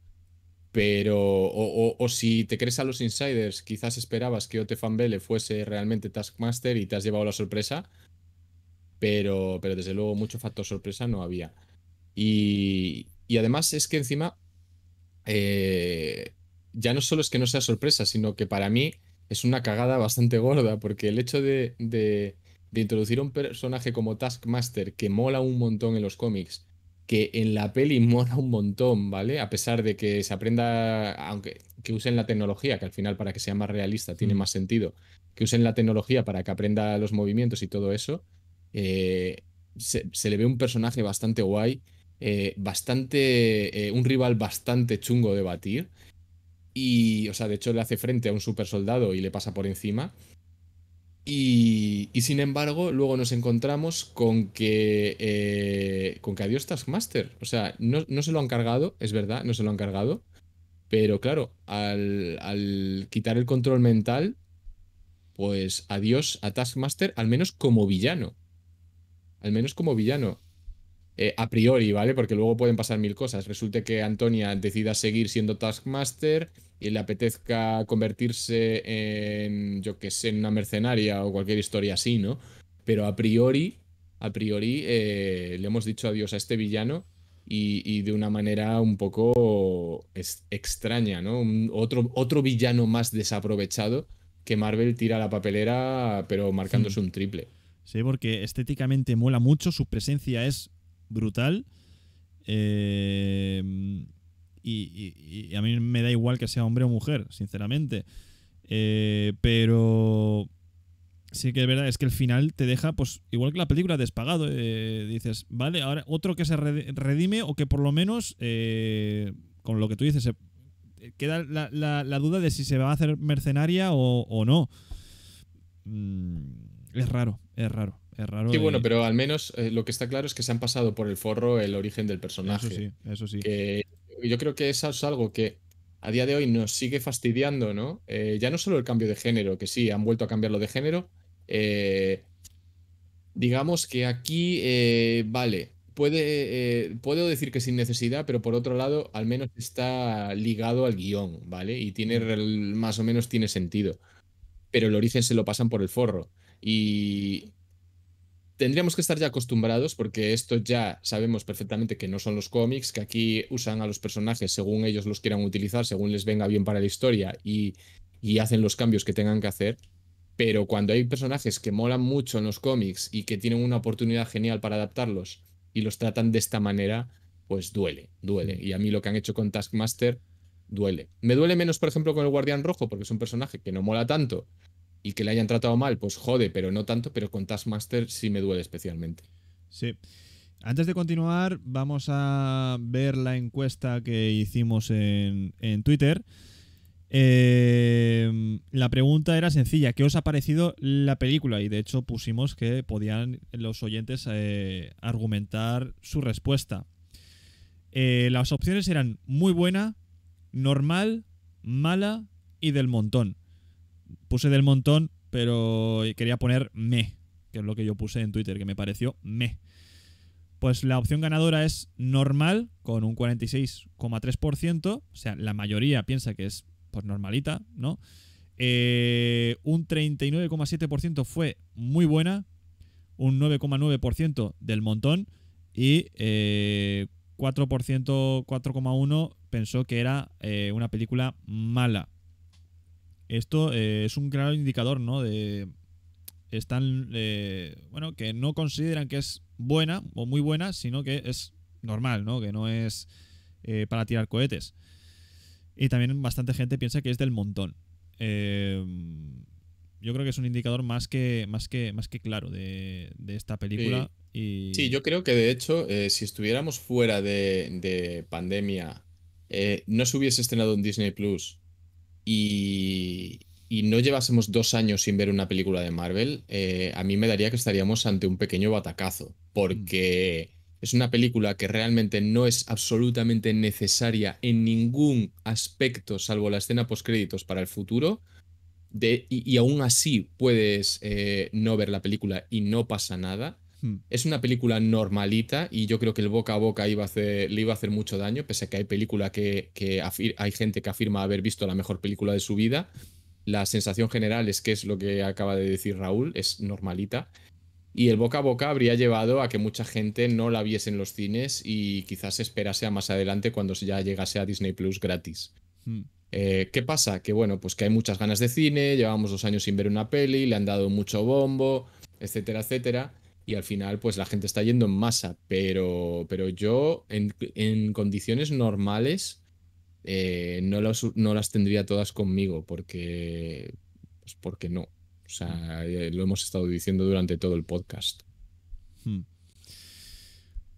pero o, o, si te crees a los insiders, quizás esperabas que Otefan Bele fuese realmente Taskmaster y te has llevado la sorpresa, pero, pero desde luego mucho factor sorpresa no había. Y, y además es que encima, eh, ya no solo es que no sea sorpresa, sino que para mí es una cagada bastante gorda, porque el hecho de de introducir un personaje como Taskmaster que mola un montón en los cómics, que en la peli mola un montón, ¿vale? A pesar de que se aprenda, aunque que usen la tecnología, que al final para que sea más realista tiene mm. más sentido, que usen la tecnología para que aprenda los movimientos y todo eso, eh, se, le ve un personaje bastante guay, eh, bastante, eh, un rival bastante chungo de batir. Y, o sea, de hecho le hace frente a un super soldado y le pasa por encima. Y sin embargo, luego nos encontramos con que, eh, con que adiós Taskmaster. O sea, no, se lo han cargado, es verdad, no se lo han cargado. Pero claro, al, al quitar el control mental, pues adiós a Taskmaster, al menos como villano. Al menos como villano. Eh, a priori, ¿vale? Porque luego pueden pasar mil cosas. Resulta que Antonia decida seguir siendo Taskmaster y le apetezca convertirse en, yo que sé, en una mercenaria o cualquier historia así, ¿no? Pero a priori, a priori, eh, le hemos dicho adiós a este villano y, de una manera un poco extraña, ¿no? otro, otro villano más desaprovechado que Marvel tira a la papelera, pero marcándose hmm. un triple. Sí, porque estéticamente mola mucho, su presencia es brutal. Em, y, a mí me da igual que sea hombre o mujer, sinceramente. Eh, pero sí que es verdad, es que el final te deja, pues igual que la película, despagado. Eh, dices, vale, ahora otro que se redime o que por lo menos, eh, con lo que tú dices, queda la, duda de si se va a hacer mercenaria o, no. Mm, es raro, es raro. Es raro. Sí, bueno, pero al menos eh, lo que está claro es que se han pasado por el forro el origen del personaje. Eso sí, eso sí. yo creo que eso es algo que a día de hoy nos sigue fastidiando, ¿no? Eh, ya no solo el cambio de género, que sí, han vuelto a cambiarlo de género. Eh, digamos que aquí, vale, puede, puedo decir que sin necesidad, pero por otro lado, al menos está ligado al guión, ¿vale? Y tiene más o menos tiene sentido. Pero el origen se lo pasan por el forro. Y tendríamos que estar ya acostumbrados porque esto ya sabemos perfectamente que no son los cómics, que aquí usan a los personajes según ellos los quieran utilizar, según les venga bien para la historia y, y hacen los cambios que tengan que hacer. Pero cuando hay personajes que molan mucho en los cómics y que tienen una oportunidad genial para adaptarlos y los tratan de esta manera, pues duele, duele. Mm. Y a mí lo que han hecho con Taskmaster duele. Me duele menos, por ejemplo, con el Guardián Rojo, porque es un personaje que no mola tanto, y que le hayan tratado mal, pues jode, pero no tanto, pero con Taskmaster sí me duele especialmente. Sí. Antes de continuar, vamos a ver la encuesta que hicimos en, Twitter. Eh, la pregunta era sencilla, ¿qué os ha parecido la película? Y de hecho pusimos que podían los oyentes eh, argumentar su respuesta. Eh, las opciones eran muy buena, normal, mala y del montón puse del montón, pero quería poner me, que es lo que yo puse en Twitter, que me pareció me. Pues la opción ganadora es normal, con un 46,3%, o sea, la mayoría piensa que es pues normalita, ¿no? Eh, un 39,7% fue muy buena, un 9,9% del montón y 4%, eh, 4,1% pensó que era eh, una película mala. Esto eh, es un claro indicador, ¿no? De. Están. Eh, bueno, que no consideran que es buena o muy buena, sino que es normal, ¿no? Que no es eh, para tirar cohetes. Y también bastante gente piensa que es del montón. yo creo que es un indicador más que, más que, más que claro de, esta película. Sí. yo creo que de hecho, si estuviéramos fuera de, de pandemia, no se hubiese estrenado en Disney Plus y, no llevásemos dos años sin ver una película de Marvel, eh, a mí me daría que estaríamos ante un pequeño batacazo, porque mm. es una película que realmente no es absolutamente necesaria en ningún aspecto, salvo la escena postcréditos para el futuro, y, aún así puedes eh, no ver la película y no pasa nada. Mm. Es una película normalita y yo creo que el boca a boca iba a le iba a hacer mucho daño, pese a que hay película que, hay gente que afirma haber visto la mejor película de su vida. La sensación general es que es lo que acaba de decir Raúl, es normalita. Y el boca a boca habría llevado a que mucha gente no la viese en los cines y quizás esperase a más adelante cuando ya llegase a Disney Plus gratis. Mm. Eh, ¿Qué pasa? Que bueno, pues que hay muchas ganas de cine, llevamos dos años sin ver una peli, le han dado mucho bombo, etcétera, etcétera y al final pues la gente está yendo en masa, pero, pero yo en, condiciones normales eh, no, no las tendría todas conmigo porque, pues, porque no. O sea, mm. eh, lo hemos estado diciendo durante todo el podcast. Hmm.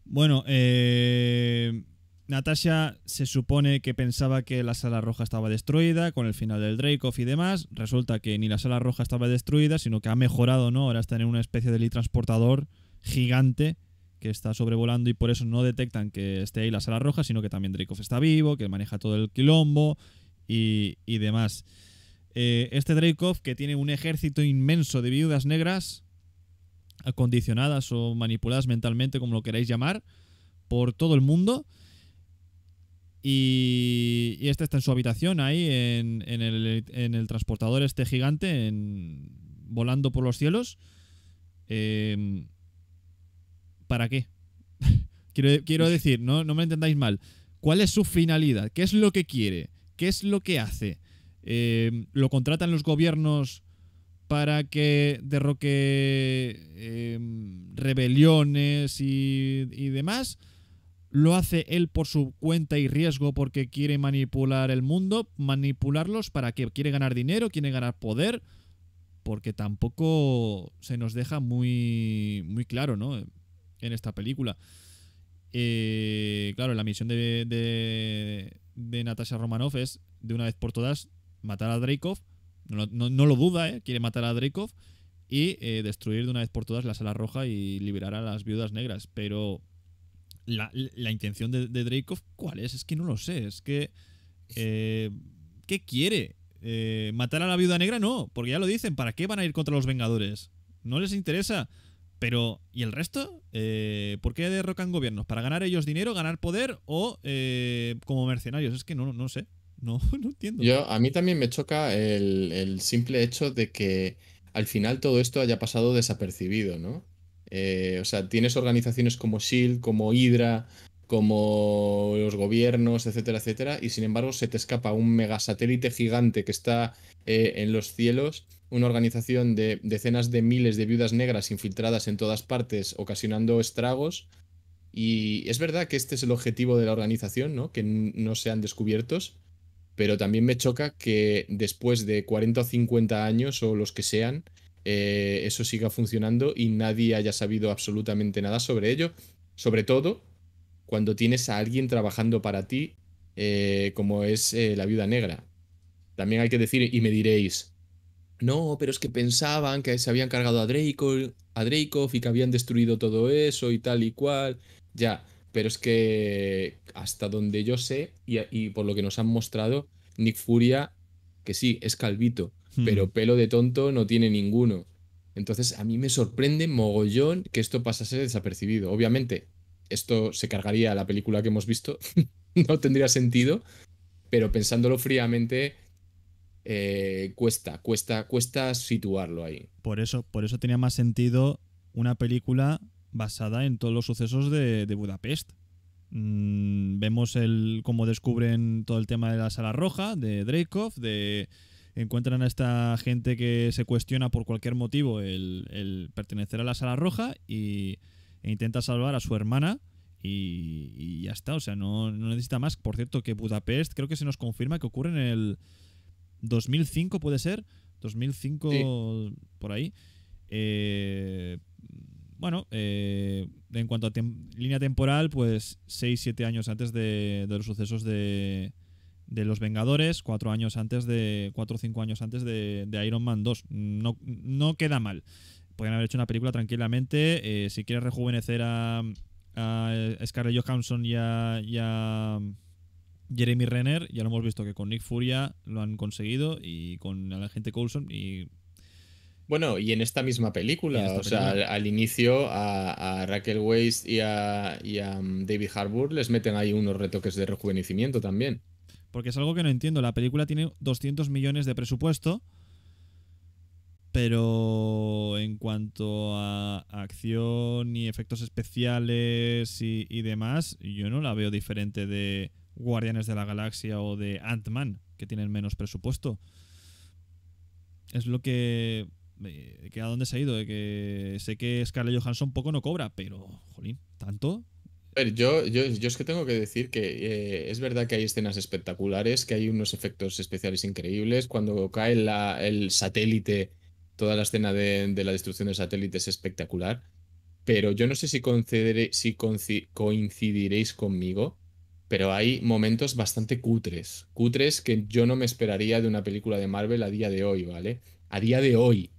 Bueno, eh, Natasha se supone que pensaba que la sala roja estaba destruida con el final del Dreykov y demás. Resulta que ni la sala roja estaba destruida, sino que ha mejorado, ¿no? Ahora está en una especie de transportador gigante que está sobrevolando y por eso no detectan que esté ahí la sala roja, sino que también Dreykov está vivo, que maneja todo el quilombo y, y demás. Eh, este Dreykov, que tiene un ejército inmenso de viudas negras, acondicionadas o manipuladas mentalmente, como lo queráis llamar, por todo el mundo y, y este está en su habitación ahí, en, el, transportador este gigante, volando por los cielos. Em, ¿Para qué? quiero, decir, no, me entendáis mal. ¿Cuál es su finalidad? ¿Qué es lo que quiere? ¿Qué es lo que hace? Em, ¿Lo contratan los gobiernos para que derroque em, rebeliones y, y demás? lo hace él por su cuenta y riesgo porque quiere manipular el mundo, manipularlos para que quiere ganar dinero, quiere ganar poder, porque tampoco se nos deja muy, muy claro, ¿no? En esta película. Eh, claro, la misión de, de, Natasha Romanoff es, de una vez por todas, matar a Dreykov. No, lo duda, ¿eh? Quiere matar a Dreykov y eh, destruir de una vez por todas la Sala Roja y liberar a las viudas negras. Pero la, intención de, de ¿cuál es? Es que no lo sé. Es que. Eh, ¿Qué quiere? Eh, ¿Matar a la viuda negra? No, porque ya lo dicen. ¿Para qué van a ir contra los Vengadores? No les interesa. Pero, ¿y el resto? Eh, ¿Por qué derrocan gobiernos? ¿Para ganar ellos dinero, ganar poder o como mercenarios? Es que no, no sé. No, no entiendo. Yo, a mí también me choca el, el simple hecho de que al final todo esto haya pasado desapercibido, ¿no? Eh, o sea, tienes organizaciones como SHIELD, como Hydra, como los gobiernos, etcétera, etcétera, y sin embargo se te escapa un megasatélite gigante que está eh, en los cielos, una organización de decenas de miles de viudas negras infiltradas en todas partes, ocasionando estragos. Y es verdad que este es el objetivo de la organización, ¿no? Que no sean descubiertos, pero también me choca que después de 40 o 50 años o los que sean, eh, eso siga funcionando y nadie haya sabido absolutamente nada sobre ello. Sobre todo cuando tienes a alguien trabajando para ti, eh, como es eh, la viuda negra. También hay que decir, y me diréis, no, pero es que pensaban que se habían cargado a Draco, a Dreykov y que habían destruido todo eso y tal y cual. Ya, pero es que hasta donde yo sé y, y por lo que nos han mostrado, Nick Furia, que sí, es calvito, pero hmm. pelo de tonto no tiene ninguno. Entonces a mí me sorprende mogollón que esto pasase desapercibido. Obviamente, esto se cargaría a la película que hemos visto, no tendría sentido, pero pensándolo fríamente, eh, cuesta, cuesta, cuesta situarlo ahí. Por eso, por eso tenía más sentido una película basada en todos los sucesos de, Budapest. Mm, vemos el cómo descubren todo el tema de la sala roja, de Dreykov, de encuentran a esta gente que se cuestiona por cualquier motivo el, pertenecer a la Sala Roja y, e intenta salvar a su hermana. Y, ya está, o sea, no, necesita más. Por cierto, que Budapest creo que se nos confirma que ocurre en el 2005, puede ser, 2005 por ahí. Eh, bueno, eh, en cuanto a línea temporal, pues 6-7 años antes de, de los sucesos de, de Los Vengadores, cuatro años antes de. cuatro o cinco años antes de, Iron Man 2. No, no queda mal. Pueden haber hecho una película tranquilamente. Eh, si quieres rejuvenecer a, Scarlett Johansson y a, Jeremy Renner, ya lo hemos visto que con Nick Furia lo han conseguido y con la gente Coulson y bueno, y en esta misma película, o sea, al, inicio a, Raquel Weiss y a, y a mm, David Harbour les meten ahí unos retoques de rejuvenecimiento también. Porque es algo que no entiendo. La película tiene 200 millones de presupuesto, pero en cuanto a acción y efectos especiales y, demás, yo no la veo diferente de Guardianes de la Galaxia o de Ant-Man, que tienen menos presupuesto. Es lo que eh, a dónde se ha ido, que sé que Scarlett Johansson poco no cobra, pero, jolín, ¿tanto? ver, yo, yo, es que tengo que decir que eh, es verdad que hay escenas espectaculares, que hay unos efectos especiales increíbles. Cuando cae el satélite, toda la escena de, la destrucción del satélite es espectacular. Pero yo no sé si, si coincidiréis conmigo, pero hay momentos bastante cutres. Cutres que yo no me esperaría de una película de Marvel a día de hoy, ¿vale? A día de hoy,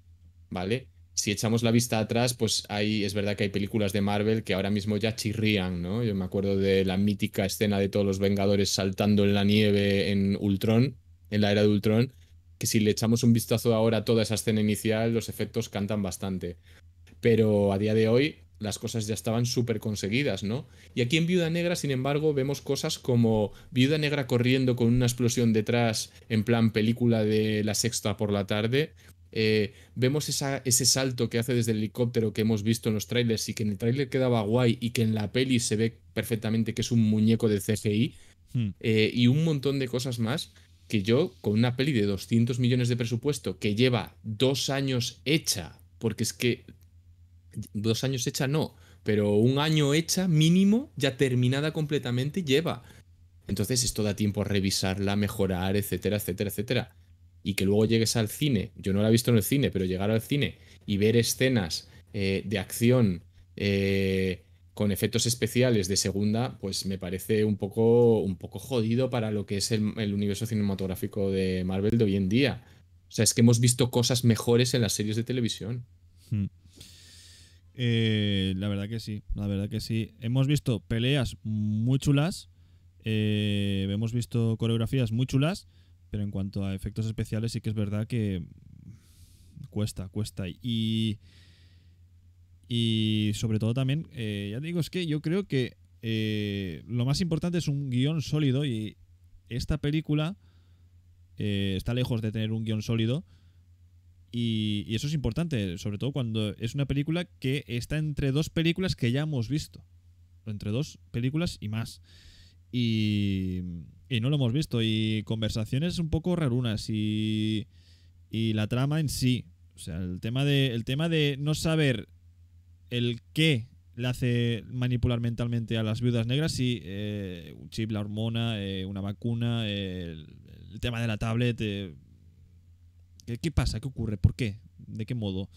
¿vale? si echamos la vista atrás, pues hay, es verdad que hay películas de Marvel que ahora mismo ya chirrían, ¿no? Yo me acuerdo de la mítica escena de todos los Vengadores saltando en la nieve en Ultron, en la era de Ultron, que si le echamos un vistazo ahora a toda esa escena inicial, los efectos cantan bastante. Pero a día de hoy las cosas ya estaban súper conseguidas, ¿no? Y aquí en Viuda Negra, sin embargo, vemos cosas como Viuda Negra corriendo con una explosión detrás en plan película de la sexta por la tarde, eh, vemos ese salto que hace desde el helicóptero que hemos visto en los trailers y que en el trailer quedaba guay y que en la peli se ve perfectamente que es un muñeco de CGI hmm. eh, y un montón de cosas más que yo con una peli de 200 millones de presupuesto que lleva dos años hecha, porque es que dos años hecha no, pero un año hecha mínimo, ya terminada completamente, lleva. Entonces esto da tiempo a revisarla, mejorar, etcétera, etcétera, etcétera y que luego llegues al cine, yo no la he visto en el cine, pero llegar al cine y ver escenas eh, de acción eh, con efectos especiales de segunda, pues me parece un poco, un poco jodido para lo que es el, universo cinematográfico de Marvel de hoy en día. O sea, es que hemos visto cosas mejores en las series de televisión. Hmm. Eh, la verdad que sí, la verdad que sí. Hemos visto peleas muy chulas, hemos visto coreografías muy chulas, pero en cuanto a efectos especiales, sí que es verdad que cuesta, cuesta. Y, y sobre todo también, eh, ya te digo, es que yo creo que eh, lo más importante es un guión sólido y esta película eh, está lejos de tener un guión sólido. Y, y, eso es importante, sobre todo cuando es una película que está entre dos películas que ya hemos visto. Entre dos películas y más. Y, y no lo hemos visto. Y conversaciones un poco rarunas y, la trama en sí. O sea, el tema de, tema de no saber el qué le hace manipular mentalmente a las viudas negras si eh, un chip, la hormona, eh, una vacuna, el, tema de la tablet. Eh, ¿qué, ¿qué, pasa? ¿Qué ocurre? ¿Por qué? ¿De qué modo?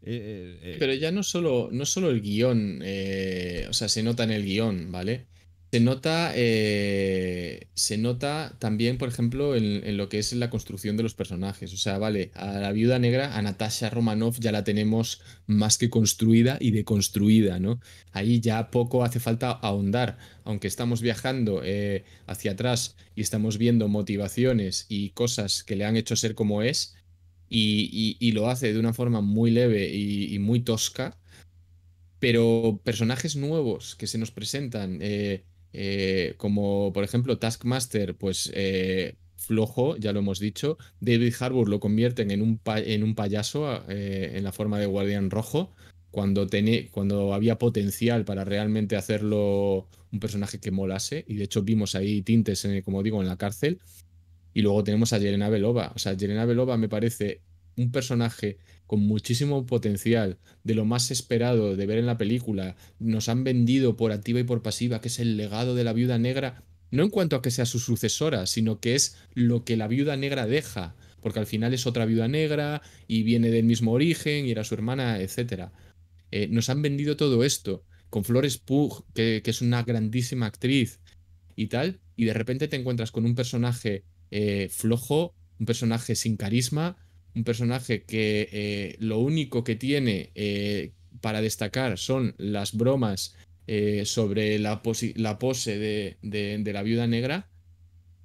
Pero ya no solo, no solo el guión, o sea, se nota en el guión, ¿vale? Se nota, eh, se nota también, por ejemplo, en, lo que es la construcción de los personajes. O sea, vale, a la viuda negra, a Natasha Romanoff ya la tenemos más que construida y deconstruida, ¿no? Ahí ya poco hace falta ahondar, aunque estamos viajando eh, hacia atrás y estamos viendo motivaciones y cosas que le han hecho ser como es, y, lo hace de una forma muy leve y, muy tosca. Pero personajes nuevos que se nos presentan, eh, eh, como por ejemplo Taskmaster, pues eh, flojo, ya lo hemos dicho. David Harbour lo convierten en un, en un payaso ah, eh, en la forma de guardián rojo, cuando, cuando había potencial para realmente hacerlo un personaje que molase. Y de hecho vimos ahí tintes, en, como digo, en la cárcel. Y luego tenemos a Yelena Belova. O sea, Yelena Belova me parece un personaje con muchísimo potencial, de lo más esperado de ver en la película. Nos han vendido por activa y por pasiva que es el legado de la viuda negra, no en cuanto a que sea su sucesora, sino que es lo que la viuda negra deja, porque al final es otra viuda negra y viene del mismo origen y era su hermana, etc. Eh, nos han vendido todo esto con Flores Pug, que, es una grandísima actriz y tal, y de repente te encuentras con un personaje eh, flojo, un personaje sin carisma, un personaje que eh, lo único que tiene eh, para destacar son las bromas eh, sobre la, la pose de, la viuda negra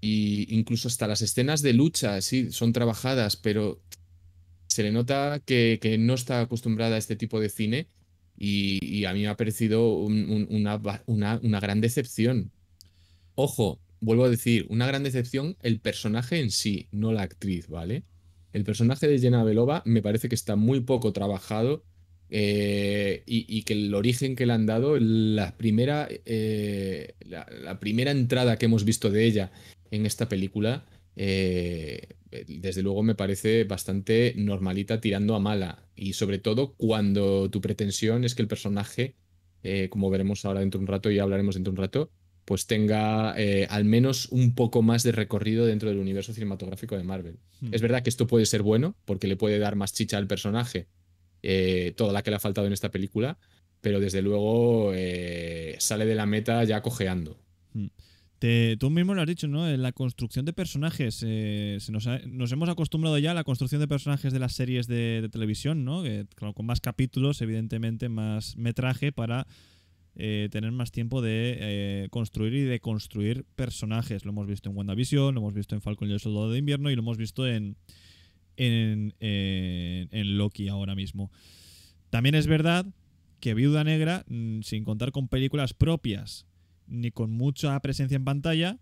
e incluso hasta las escenas de lucha, sí, son trabajadas, pero se le nota que, no está acostumbrada a este tipo de cine y, a mí me ha parecido una gran decepción. Ojo, vuelvo a decir, una gran decepción el personaje en sí, no la actriz, ¿vale? El personaje de Jenna Belova me parece que está muy poco trabajado eh, y, que el origen que le han dado, la primera, eh, la, primera entrada que hemos visto de ella en esta película, eh, desde luego me parece bastante normalita tirando a mala. Y sobre todo cuando tu pretensión es que el personaje, como veremos ahora dentro de un rato y hablaremos dentro de un rato, pues tenga eh, al menos un poco más de recorrido dentro del universo cinematográfico de Marvel. Hmm. Es verdad que esto puede ser bueno porque le puede dar más chicha al personaje, eh, toda la que le ha faltado en esta película, pero desde luego eh, sale de la meta ya cojeando. Hmm. tú mismo lo has dicho, ¿no? En la construcción de personajes. nos, hemos acostumbrado ya a la construcción de personajes de las series de, televisión, ¿no? con más capítulos, evidentemente, más metraje para eh, tener más tiempo de eh, construir y de construir personajes. Lo hemos visto en WandaVision, lo hemos visto en Falcon y el Soldado de Invierno y lo hemos visto en, en, Loki ahora mismo. También es verdad que Viuda Negra, mm, sin contar con películas propias ni con mucha presencia en pantalla,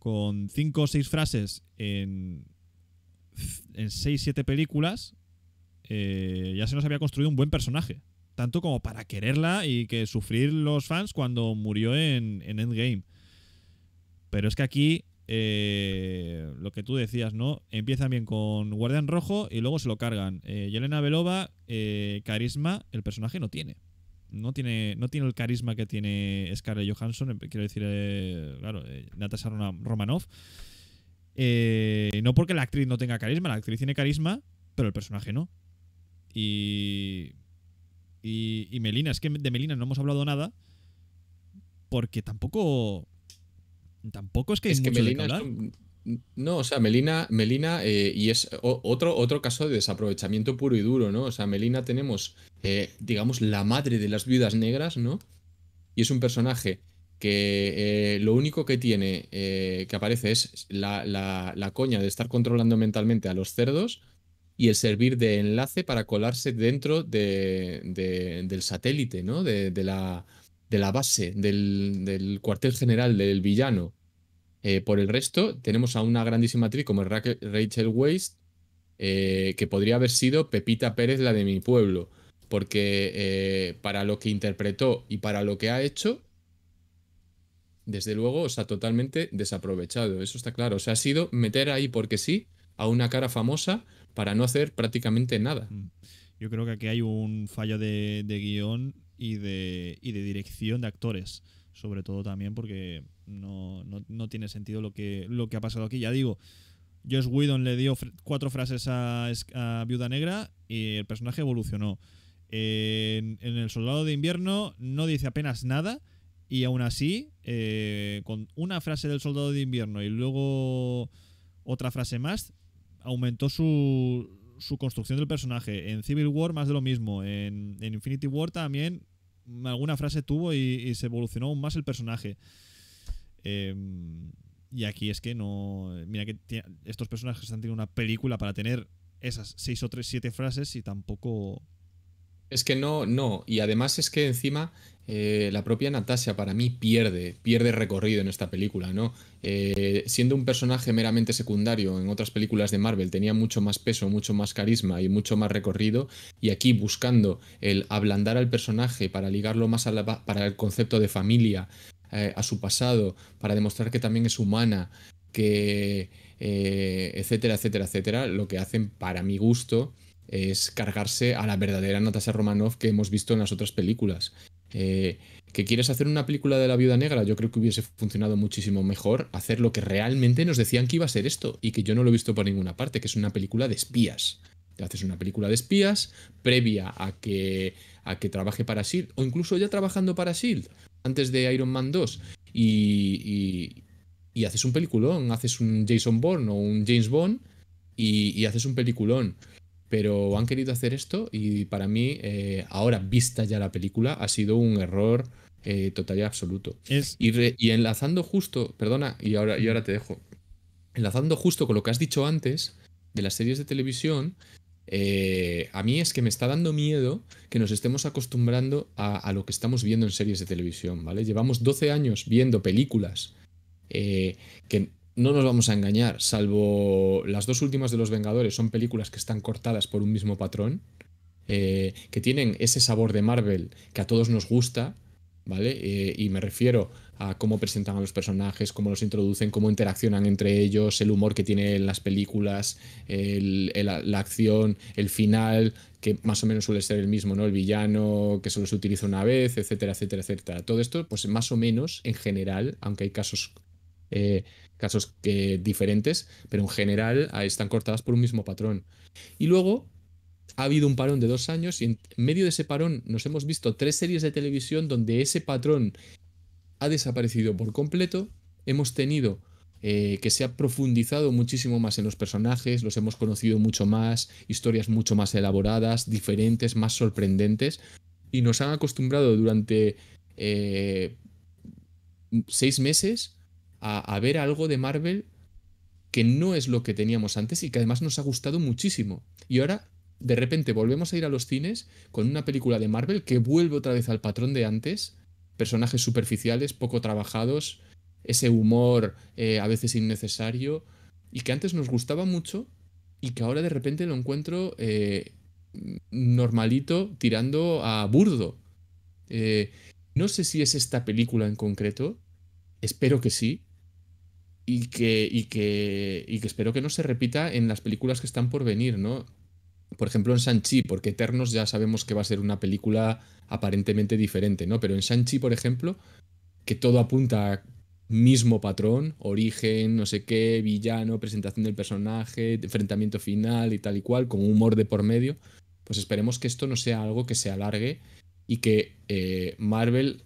con 5 o 6 frases en, en o 7 películas, eh, ya se nos había construido un buen personaje tanto como para quererla y que sufrir los fans cuando murió en, Endgame. Pero es que aquí, eh, lo que tú decías, ¿no? Empiezan bien con Guardian Rojo y luego se lo cargan. Eh, Yelena Belova, eh, carisma, el personaje no tiene. No tiene, no tiene el carisma que tiene Scarlett Johansson, em, quiero decir, claro, Natasha Romanoff. no porque la actriz no tenga carisma, la actriz tiene carisma, pero el personaje no. Y y, Melina, es que de Melina no hemos hablado nada porque tampoco. Tampoco es que es mucho Melina de hablar. no, o sea, Melina, Melina eh, y es otro, otro caso de desaprovechamiento puro y duro, ¿no? O sea, Melina tenemos, eh, digamos, la madre de las viudas negras, ¿no? Y es un personaje que eh, lo único que tiene que aparece es la coña de estar controlando mentalmente a los cerdos y el servir de enlace para colarse dentro del satélite, ¿no? De, la, base, del, cuartel general, del villano. Eh, por el resto, tenemos a una grandísima actriz como Rachel Weisz, eh, que podría haber sido Pepita Pérez, la de mi pueblo, porque eh, para lo que interpretó y para lo que ha hecho, desde luego, o sea, totalmente desaprovechado, eso está claro. O sea, ha sido meter ahí porque sí a una cara famosa para no hacer prácticamente nada. Mm. Yo creo que aquí hay un fallo de, guión y de, de dirección de actores, sobre todo también porque no, tiene sentido lo que, ha pasado aquí. Ya digo, Josh Whedon le dio cuatro frases a, Viuda Negra y el personaje evolucionó. en, El Soldado de Invierno no dice apenas nada y aún así, eh, con una frase del Soldado de Invierno y luego otra frase más, aumentó su, su construcción del personaje. En Civil War más de lo mismo. En, Infinity War también alguna frase tuvo y, se evolucionó aún más el personaje. Em, y aquí es que no... Mira que estos personajes han tenido una película para tener esas seis o tres, siete frases y tampoco... Es que no, no. Y además es que encima eh, la propia Natasha para mí pierde, pierde recorrido en esta película, ¿no? Eh, siendo un personaje meramente secundario en otras películas de Marvel tenía mucho más peso, mucho más carisma y mucho más recorrido y aquí buscando el ablandar al personaje para ligarlo más a para el concepto de familia, eh, a su pasado, para demostrar que también es humana, que etcétera, etcétera, etcétera, lo que hacen para mi gusto es cargarse a la verdadera Natasha Romanoff que hemos visto en las otras películas. Eh, ¿Que quieres hacer una película de la viuda negra? Yo creo que hubiese funcionado muchísimo mejor hacer lo que realmente nos decían que iba a ser esto y que yo no lo he visto por ninguna parte, que es una película de espías. Te haces una película de espías previa a que, a que trabaje para SHIELD o incluso ya trabajando para SHIELD antes de Iron Man 2 y, y, haces un peliculón, haces un Jason Bourne o un James Bond y, y haces un peliculón pero han querido hacer esto y para mí, eh, ahora vista ya la película, ha sido un error eh, total y absoluto. Y, enlazando justo, perdona, y ahora, y ahora te dejo, enlazando justo con lo que has dicho antes de las series de televisión, eh, a mí es que me está dando miedo que nos estemos acostumbrando a, lo que estamos viendo en series de televisión, ¿vale? Llevamos 12 años viendo películas que no nos vamos a engañar, salvo las dos últimas de Los Vengadores, son películas que están cortadas por un mismo patrón, eh, que tienen ese sabor de Marvel que a todos nos gusta, ¿vale? Eh, y me refiero a cómo presentan a los personajes, cómo los introducen, cómo interaccionan entre ellos, el humor que tienen las películas, la acción, el final, que más o menos suele ser el mismo, ¿no? El villano que solo se utiliza una vez, etcétera, etcétera, etcétera. Todo esto, pues más o menos, en general, aunque hay casos eh, casos diferentes, pero en general están cortadas por un mismo patrón. Y luego ha habido un parón de dos años y en medio de ese parón nos hemos visto tres series de televisión donde ese patrón ha desaparecido por completo. Hemos tenido eh, que se ha profundizado muchísimo más en los personajes, los hemos conocido mucho más, historias mucho más elaboradas, diferentes, más sorprendentes, y nos han acostumbrado durante eh, seis meses a, ver algo de Marvel que no es lo que teníamos antes y que además nos ha gustado muchísimo. Y ahora, de repente, volvemos a ir a los cines con una película de Marvel que vuelve otra vez al patrón de antes, personajes superficiales, poco trabajados, ese humor eh, a veces innecesario, y que antes nos gustaba mucho y que ahora de repente lo encuentro eh, normalito tirando a burdo. Eh, no sé si es esta película en concreto, espero que sí, y que, y que, espero que no se repita en las películas que están por venir, ¿no? Por ejemplo, en Sanchi, porque Eternos ya sabemos que va a ser una película aparentemente diferente, ¿no? Pero en Sanchi, por ejemplo, que todo apunta a mismo patrón, origen, no sé qué, villano, presentación del personaje, enfrentamiento final y tal y cual, con humor de por medio, pues esperemos que esto no sea algo que se alargue y que eh, Marvel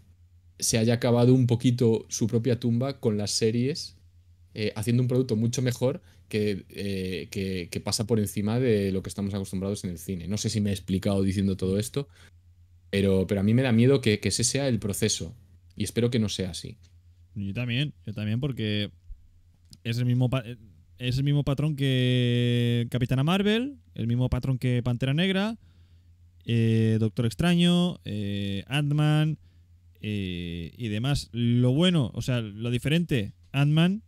se haya acabado un poquito su propia tumba con las series eh, haciendo un producto mucho mejor eh, que, pasa por encima de lo que estamos acostumbrados en el cine. No sé si me he explicado diciendo todo mm. esto, pero, pero a mí me da miedo que, ese sea el proceso y espero que no sea así. Yo también, yo también, porque es el mismo, eh, es el mismo patrón que Capitana Marvel, el mismo patrón que Pantera Negra, Doctor Extraño, Ant-Man y demás. Lo bueno, o sea, lo diferente, Ant-Man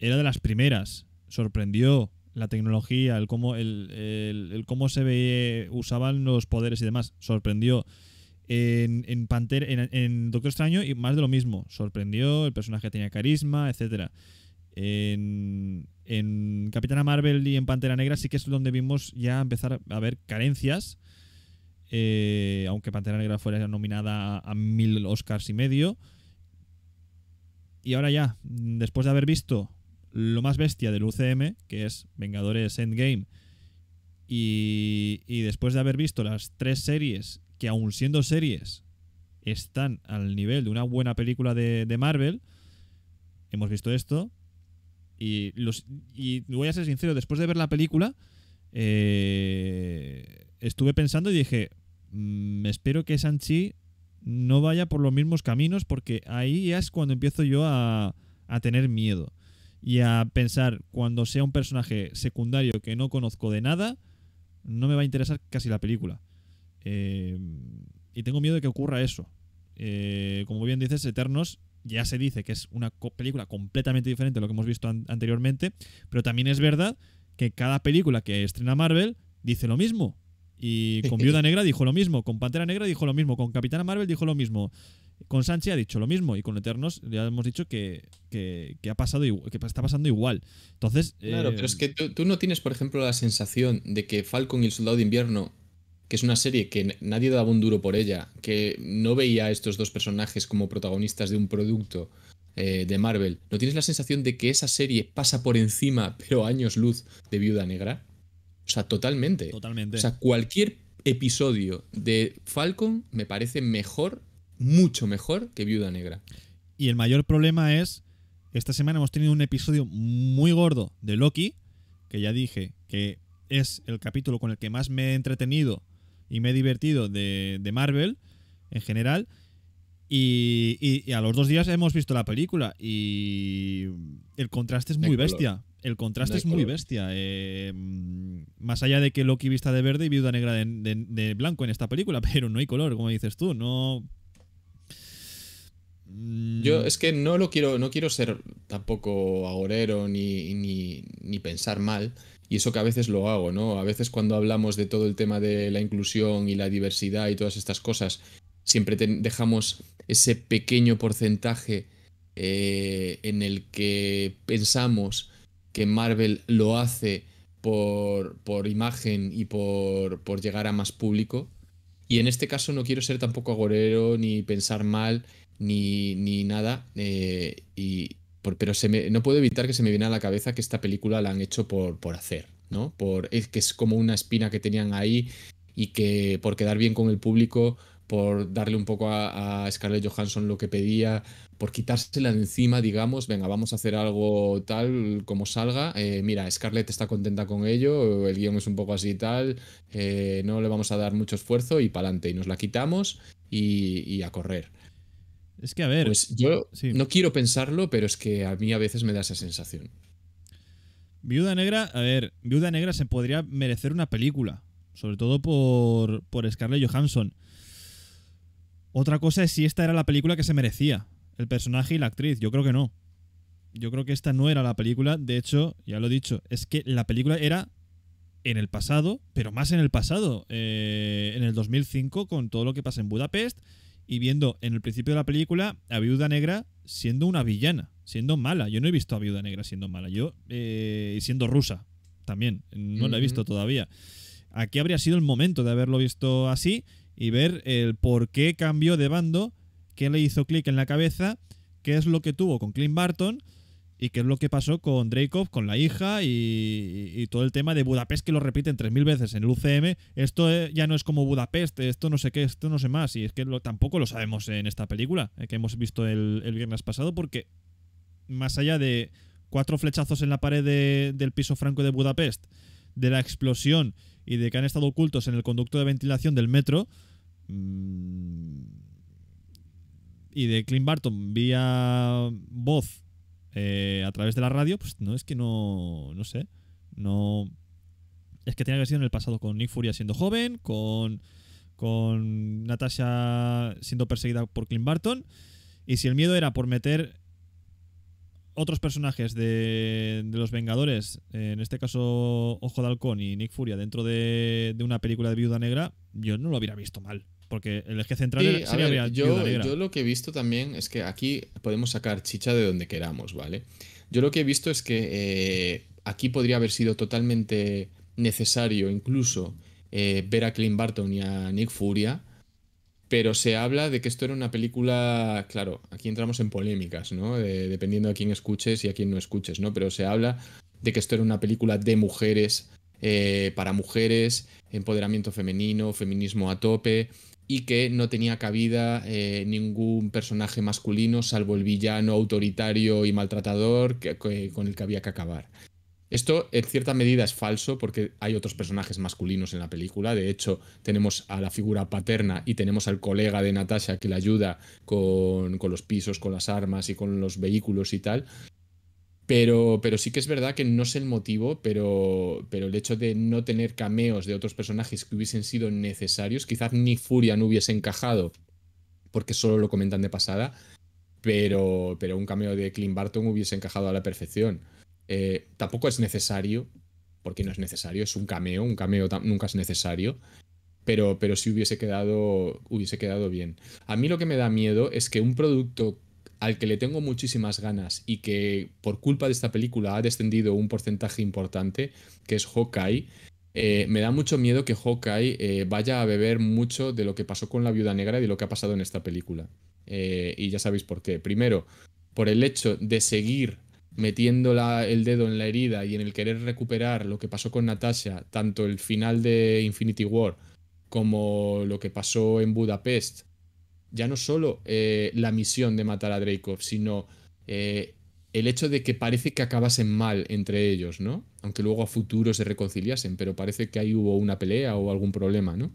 era de las primeras. Sorprendió la tecnología, el cómo, el, cómo se ve, usaban los poderes y demás. Sorprendió. En, en, Pantera, en, Doctor Extraño y más de lo mismo. Sorprendió, el personaje tenía carisma, etc. En, en, Capitana Marvel y en Pantera Negra sí que es donde vimos ya empezar a ver carencias. Eh, aunque Pantera Negra fuera nominada a mil Oscars y medio. Y ahora ya, después de haber visto lo más bestia del UCM, que es Vengadores Endgame, y, y después de haber visto las tres series, que aún siendo series, están al nivel de una buena película de, Marvel, hemos visto esto, y, los, y voy a ser sincero, después de ver la película, eh, estuve pensando y dije, me mm, espero que Sanchi no vaya por los mismos caminos porque ahí es cuando empiezo yo a, a tener miedo y a pensar cuando sea un personaje secundario que no conozco de nada, no me va a interesar casi la película. Eh, y tengo miedo de que ocurra eso. Eh, como bien dices, Eternos ya se dice que es una película completamente diferente a lo que hemos visto anteriormente, pero también es verdad que cada película que estrena Marvel dice lo mismo. Y con Viuda Negra dijo lo mismo, con Pantera Negra dijo lo mismo, con Capitana Marvel dijo lo mismo. Con Sanchi ha dicho lo mismo y con Eternos ya hemos dicho que, ha pasado que está pasando igual. Entonces, claro, pero es eh, que tú, no tienes, por ejemplo, la sensación de que Falcon y el Soldado de Invierno, que es una serie que nadie daba un duro por ella, que no veía a estos dos personajes como protagonistas de un producto eh, de Marvel, ¿no tienes la sensación de que esa serie pasa por encima, pero años luz, de Viuda Negra? O sea, totalmente. Totalmente. O sea, cualquier episodio de Falcon me parece mejor mucho mejor que Viuda Negra. Y el mayor problema es, esta semana hemos tenido un episodio muy gordo de Loki, que ya dije que es el capítulo con el que más me he entretenido y me he divertido de, Marvel en general. Y, a los dos días hemos visto la película y el contraste es muy bestia. El contraste es muy bestia. Eh, más allá de que Loki vista de verde y viuda negra de, blanco en esta película, pero no hay color, como dices tú. No, yo mm. es que no lo quiero, no quiero ser tampoco agorero ni, pensar mal. Y eso que a veces lo hago, ¿no? A veces cuando hablamos de todo el tema de la inclusión y la diversidad y todas estas cosas, siempre dejamos ese pequeño porcentaje eh, en el que pensamos que Marvel lo hace por, imagen y por llegar a más público. Y en este caso no quiero ser tampoco agorero ni pensar mal ni, nada. Eh, y, pero se no puedo evitar que se me viene a la cabeza que esta película la han hecho por, por hacer, ¿no? Por, es que es como una espina que tenían ahí y que por quedar bien con el público, por darle un poco a, Scarlett Johansson lo que pedía, por quitársela de encima, digamos, venga, vamos a hacer algo tal como salga. Eh, mira, Scarlett está contenta con ello, el guión es un poco así y tal, eh, no le vamos a dar mucho esfuerzo y pa'lante, y nos la quitamos y a correr. Es que a ver. Pues yo no quiero pensarlo, pero es que a mí a veces me da esa sensación. Viuda Negra, a ver, Viuda Negra se podría merecer una película. Sobre todo por, por Scarlett Johansson. Otra cosa es si esta era la película que se merecía. El personaje y la actriz. Yo creo que no. Yo creo que esta no era la película. De hecho, ya lo he dicho, es que la película era en el pasado, pero más en el pasado. Eh, en el 2005, con todo lo que pasa en Budapest y viendo en el principio de la película a Viuda Negra siendo una villana, siendo mala. Yo no he visto a Viuda Negra siendo mala, yo eh, siendo rusa también, no la he visto todavía. Aquí habría sido el momento de haberlo visto así y ver el por qué cambió de bando, qué le hizo clic en la cabeza, qué es lo que tuvo con Clint Barton y qué es lo que pasó con Dreykov, con la hija y, todo el tema de Budapest que lo repiten 3.000 veces en el UCM. Esto eh, ya no es como Budapest, esto no sé qué, esto no sé más. Y es que tampoco lo sabemos en esta película eh, que hemos visto el, viernes pasado porque más allá de cuatro flechazos en la pared del piso franco de Budapest, de la explosión y de que han estado ocultos en el conducto de ventilación del metro... Mm, y de Clint Barton vía voz eh, a través de la radio, pues no es que no, no sé, no... Es que tenía que ser en el pasado con Nick Furia siendo joven, con, con Natasha siendo perseguida por Clint Barton, y si el miedo era por meter otros personajes de, de, los Vengadores, en este caso Ojo de Halcón y Nick Furia, dentro de, de, una película de Viuda Negra, yo no lo hubiera visto mal porque el eje central sería yo, lo que he visto también es que aquí podemos sacar chicha de donde queramos, ¿vale? Yo lo que he visto es que eh, aquí podría haber sido totalmente necesario incluso eh, ver a Clint Barton y a Nick Furia, pero se habla de que esto era una película, claro, aquí entramos en polémicas, ¿no? dependiendo a quién escuches y a quién no escuches, ¿no? Pero se habla de que esto era una película de mujeres, eh, para mujeres, empoderamiento femenino, feminismo a tope, y que no tenía cabida eh, ningún personaje masculino salvo el villano autoritario y maltratador con el que había que acabar. Esto en cierta medida es falso porque hay otros personajes masculinos en la película. De hecho, tenemos a la figura paterna y tenemos al colega de Natasha que le ayuda con, con los pisos, con las armas y con los vehículos y tal. Pero, sí que es verdad que no es el motivo, pero, pero el hecho de no tener cameos de otros personajes que hubiesen sido necesarios, quizás ni Furia no hubiese encajado, porque solo lo comentan de pasada, pero, pero un cameo de Clint Barton hubiese encajado a la perfección. Eh, tampoco es necesario, porque no es necesario, es un cameo, un cameo nunca es necesario, pero, pero sí hubiese quedado, hubiese quedado bien. A mí lo que me da miedo es que un producto al que le tengo muchísimas ganas y que por culpa de esta película ha descendido un porcentaje importante, que es Hawkeye, eh, me da mucho miedo que Hawkeye eh, vaya a beber mucho de lo que pasó con la viuda negra y de lo que ha pasado en esta película. Eh, y ya sabéis por qué. Primero, por el hecho de seguir metiendo el dedo en la herida y en el querer recuperar lo que pasó con Natasha, tanto el final de Infinity War como lo que pasó en Budapest, ya no solo eh, la misión de matar a Dreykov, sino eh, el hecho de que parece que acabasen mal entre ellos, ¿no? Aunque luego a futuro se reconciliasen, pero parece que ahí hubo una pelea o algún problema, ¿no?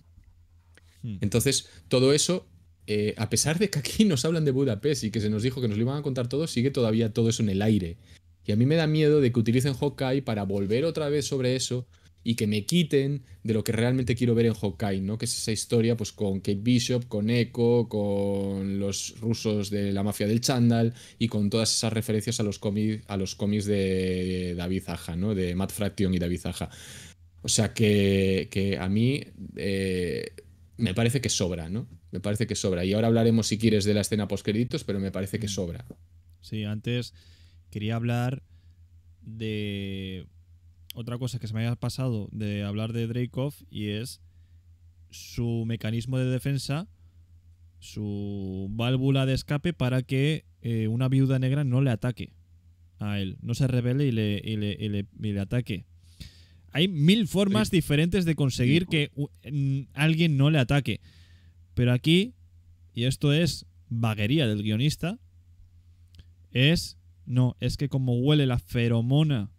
Hmm. Entonces, todo eso, eh, a pesar de que aquí nos hablan de Budapest y que se nos dijo que nos lo iban a contar todo, sigue todavía todo eso en el aire. Y a mí me da miedo de que utilicen Hawkeye para volver otra vez sobre eso, y que me quiten de lo que realmente quiero ver en Hawkeye, ¿no? Que es esa historia pues con Kate Bishop, con Echo, con los rusos de la mafia del chándal y con todas esas referencias a los cómics a los de David Zaha ¿no? De Matt Fraction y David Zaha O sea que, que a mí eh, me parece que sobra, ¿no? Me parece que sobra. Y ahora hablaremos, si quieres, de la escena créditos pero me parece que mm. sobra. Sí, antes quería hablar de otra cosa que se me haya pasado de hablar de Dreykov y es su mecanismo de defensa, su válvula de escape para que eh, una viuda negra no le ataque a él, no se revele y le, ataque. Hay mil formas diferentes de conseguir que alguien no le ataque. Pero aquí, y esto es vaguería del guionista, es, no, es que como huele la feromona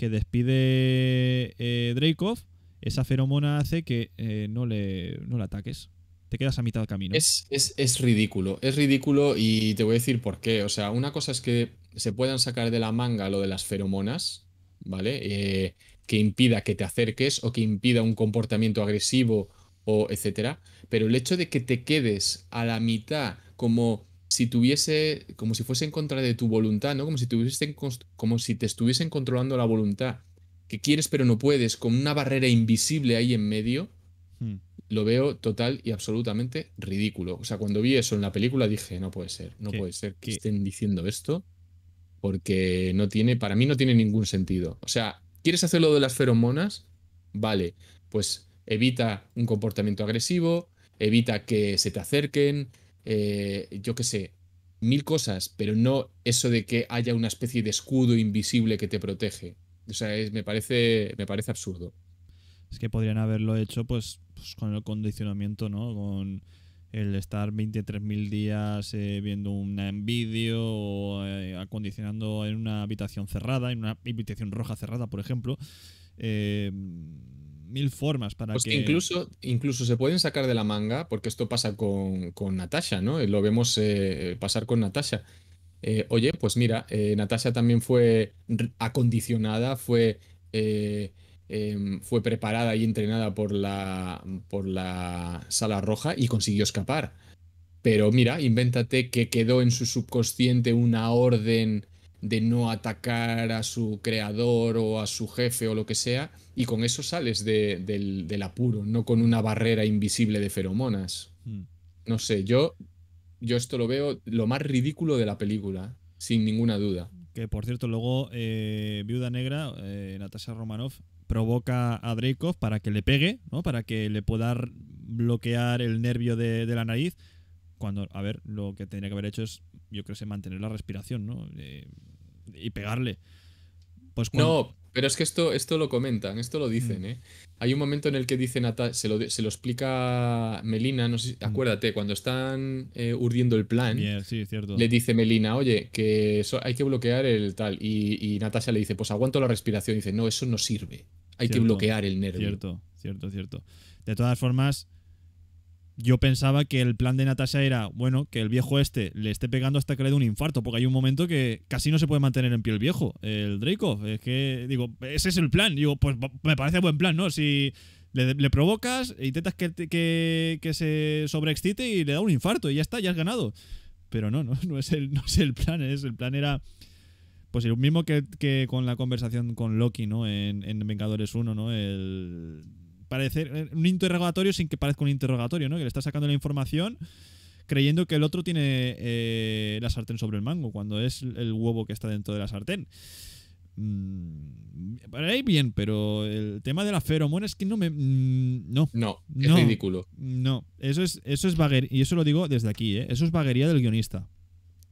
que despide eh, Dreykov, esa feromona hace que eh, no, le, ataques. Te quedas a mitad del camino. Es, es, ridículo, es ridículo y te voy a decir por qué. O sea, una cosa es que se puedan sacar de la manga lo de las feromonas, ¿vale? Eh, que impida que te acerques o que impida un comportamiento agresivo o etcétera. Pero el hecho de que te quedes a la mitad como si tuviese, como si fuese en contra de tu voluntad, ¿no? Como si, como si te estuviesen controlando la voluntad, que quieres pero no puedes, con una barrera invisible ahí en medio, hmm. lo veo total y absolutamente ridículo. O sea, cuando vi eso en la película dije, no puede ser, no puede ser que estén diciendo esto, porque no tiene, para mí no tiene ningún sentido. O sea, ¿quieres hacerlo de las feromonas? Vale, pues evita un comportamiento agresivo, evita que se te acerquen, eh, yo qué sé, mil cosas, pero no eso de que haya una especie de escudo invisible que te protege. O sea, me, parece, me parece absurdo. Es que podrían haberlo hecho pues, pues con el condicionamiento, ¿no? Con el estar 23.000 días eh, viendo un vídeo o eh, acondicionando en una habitación cerrada, en una habitación roja cerrada, por ejemplo. Eh, mil formas para pues que. Incluso, incluso se pueden sacar de la manga, porque esto pasa con, Natasha, ¿no? Eh, lo vemos eh, eh, pasar con Natasha. oye, pues mira, Natasha también fue acondicionada, fue, em, fue preparada y entrenada por la, por la Sala Roja y consiguió escapar. Pero mira, invéntate que quedó en su subconsciente una orden de no atacar a su creador o a su jefe o lo que sea, y con eso sales del, apuro, no con una barrera invisible de feromonas. Mm. No sé, yo, yo esto lo veo lo más ridículo de la película, sin ninguna duda. Que por cierto, luego eh, Viuda Negra, eh, Natasha Romanoff, provoca a Dreykov para que le pegue, ¿no? Para que le pueda bloquear el nervio de, la nariz. Cuando, a ver, lo que tendría que haber hecho es, yo creo que mantener la respiración, ¿no? Eh, y pegarle. Pues no, pero es que esto, esto lo comentan, esto lo dicen, mm. ¿eh? Hay un momento en el que dice Natasha, se lo, explica Melina, no mm. acuérdate, cuando están eh, urdiendo el plan, le dice Melina, oye, que hay que bloquear el tal. Y, y Natasha le dice, pues aguanto la respiración. dice, no, eso no sirve. Hay que bloquear el nervio. Cierto, cierto, cierto. De todas formas, yo pensaba que el plan de Natasha era, bueno, que el viejo este le esté pegando hasta que le dé un infarto, porque hay un momento que casi no se puede mantener en pie el viejo, el Draco. Es que, digo, ese es el plan. Digo, pues me parece buen plan, ¿no? Si le, provocas, intentas que, que, se sobreexcite y le da un infarto y ya está, ya has ganado. Pero no, no, es el, plan, es el plan era... Pues lo mismo que, con la conversación con Loki, ¿no? En, en Vengadores 1, ¿no? El parecer eh, un interrogatorio sin que parezca un interrogatorio, ¿no? Que le está sacando la información creyendo que el otro tiene eh, la sartén sobre el mango, cuando es el huevo que está dentro de la sartén. para mm, ahí bien, pero el tema de la feromona es que no me. Mm, no. No, es no, ridículo. No, eso es, eso es vaguería. Y eso lo digo desde aquí, ¿eh? Eso es vaguería del guionista.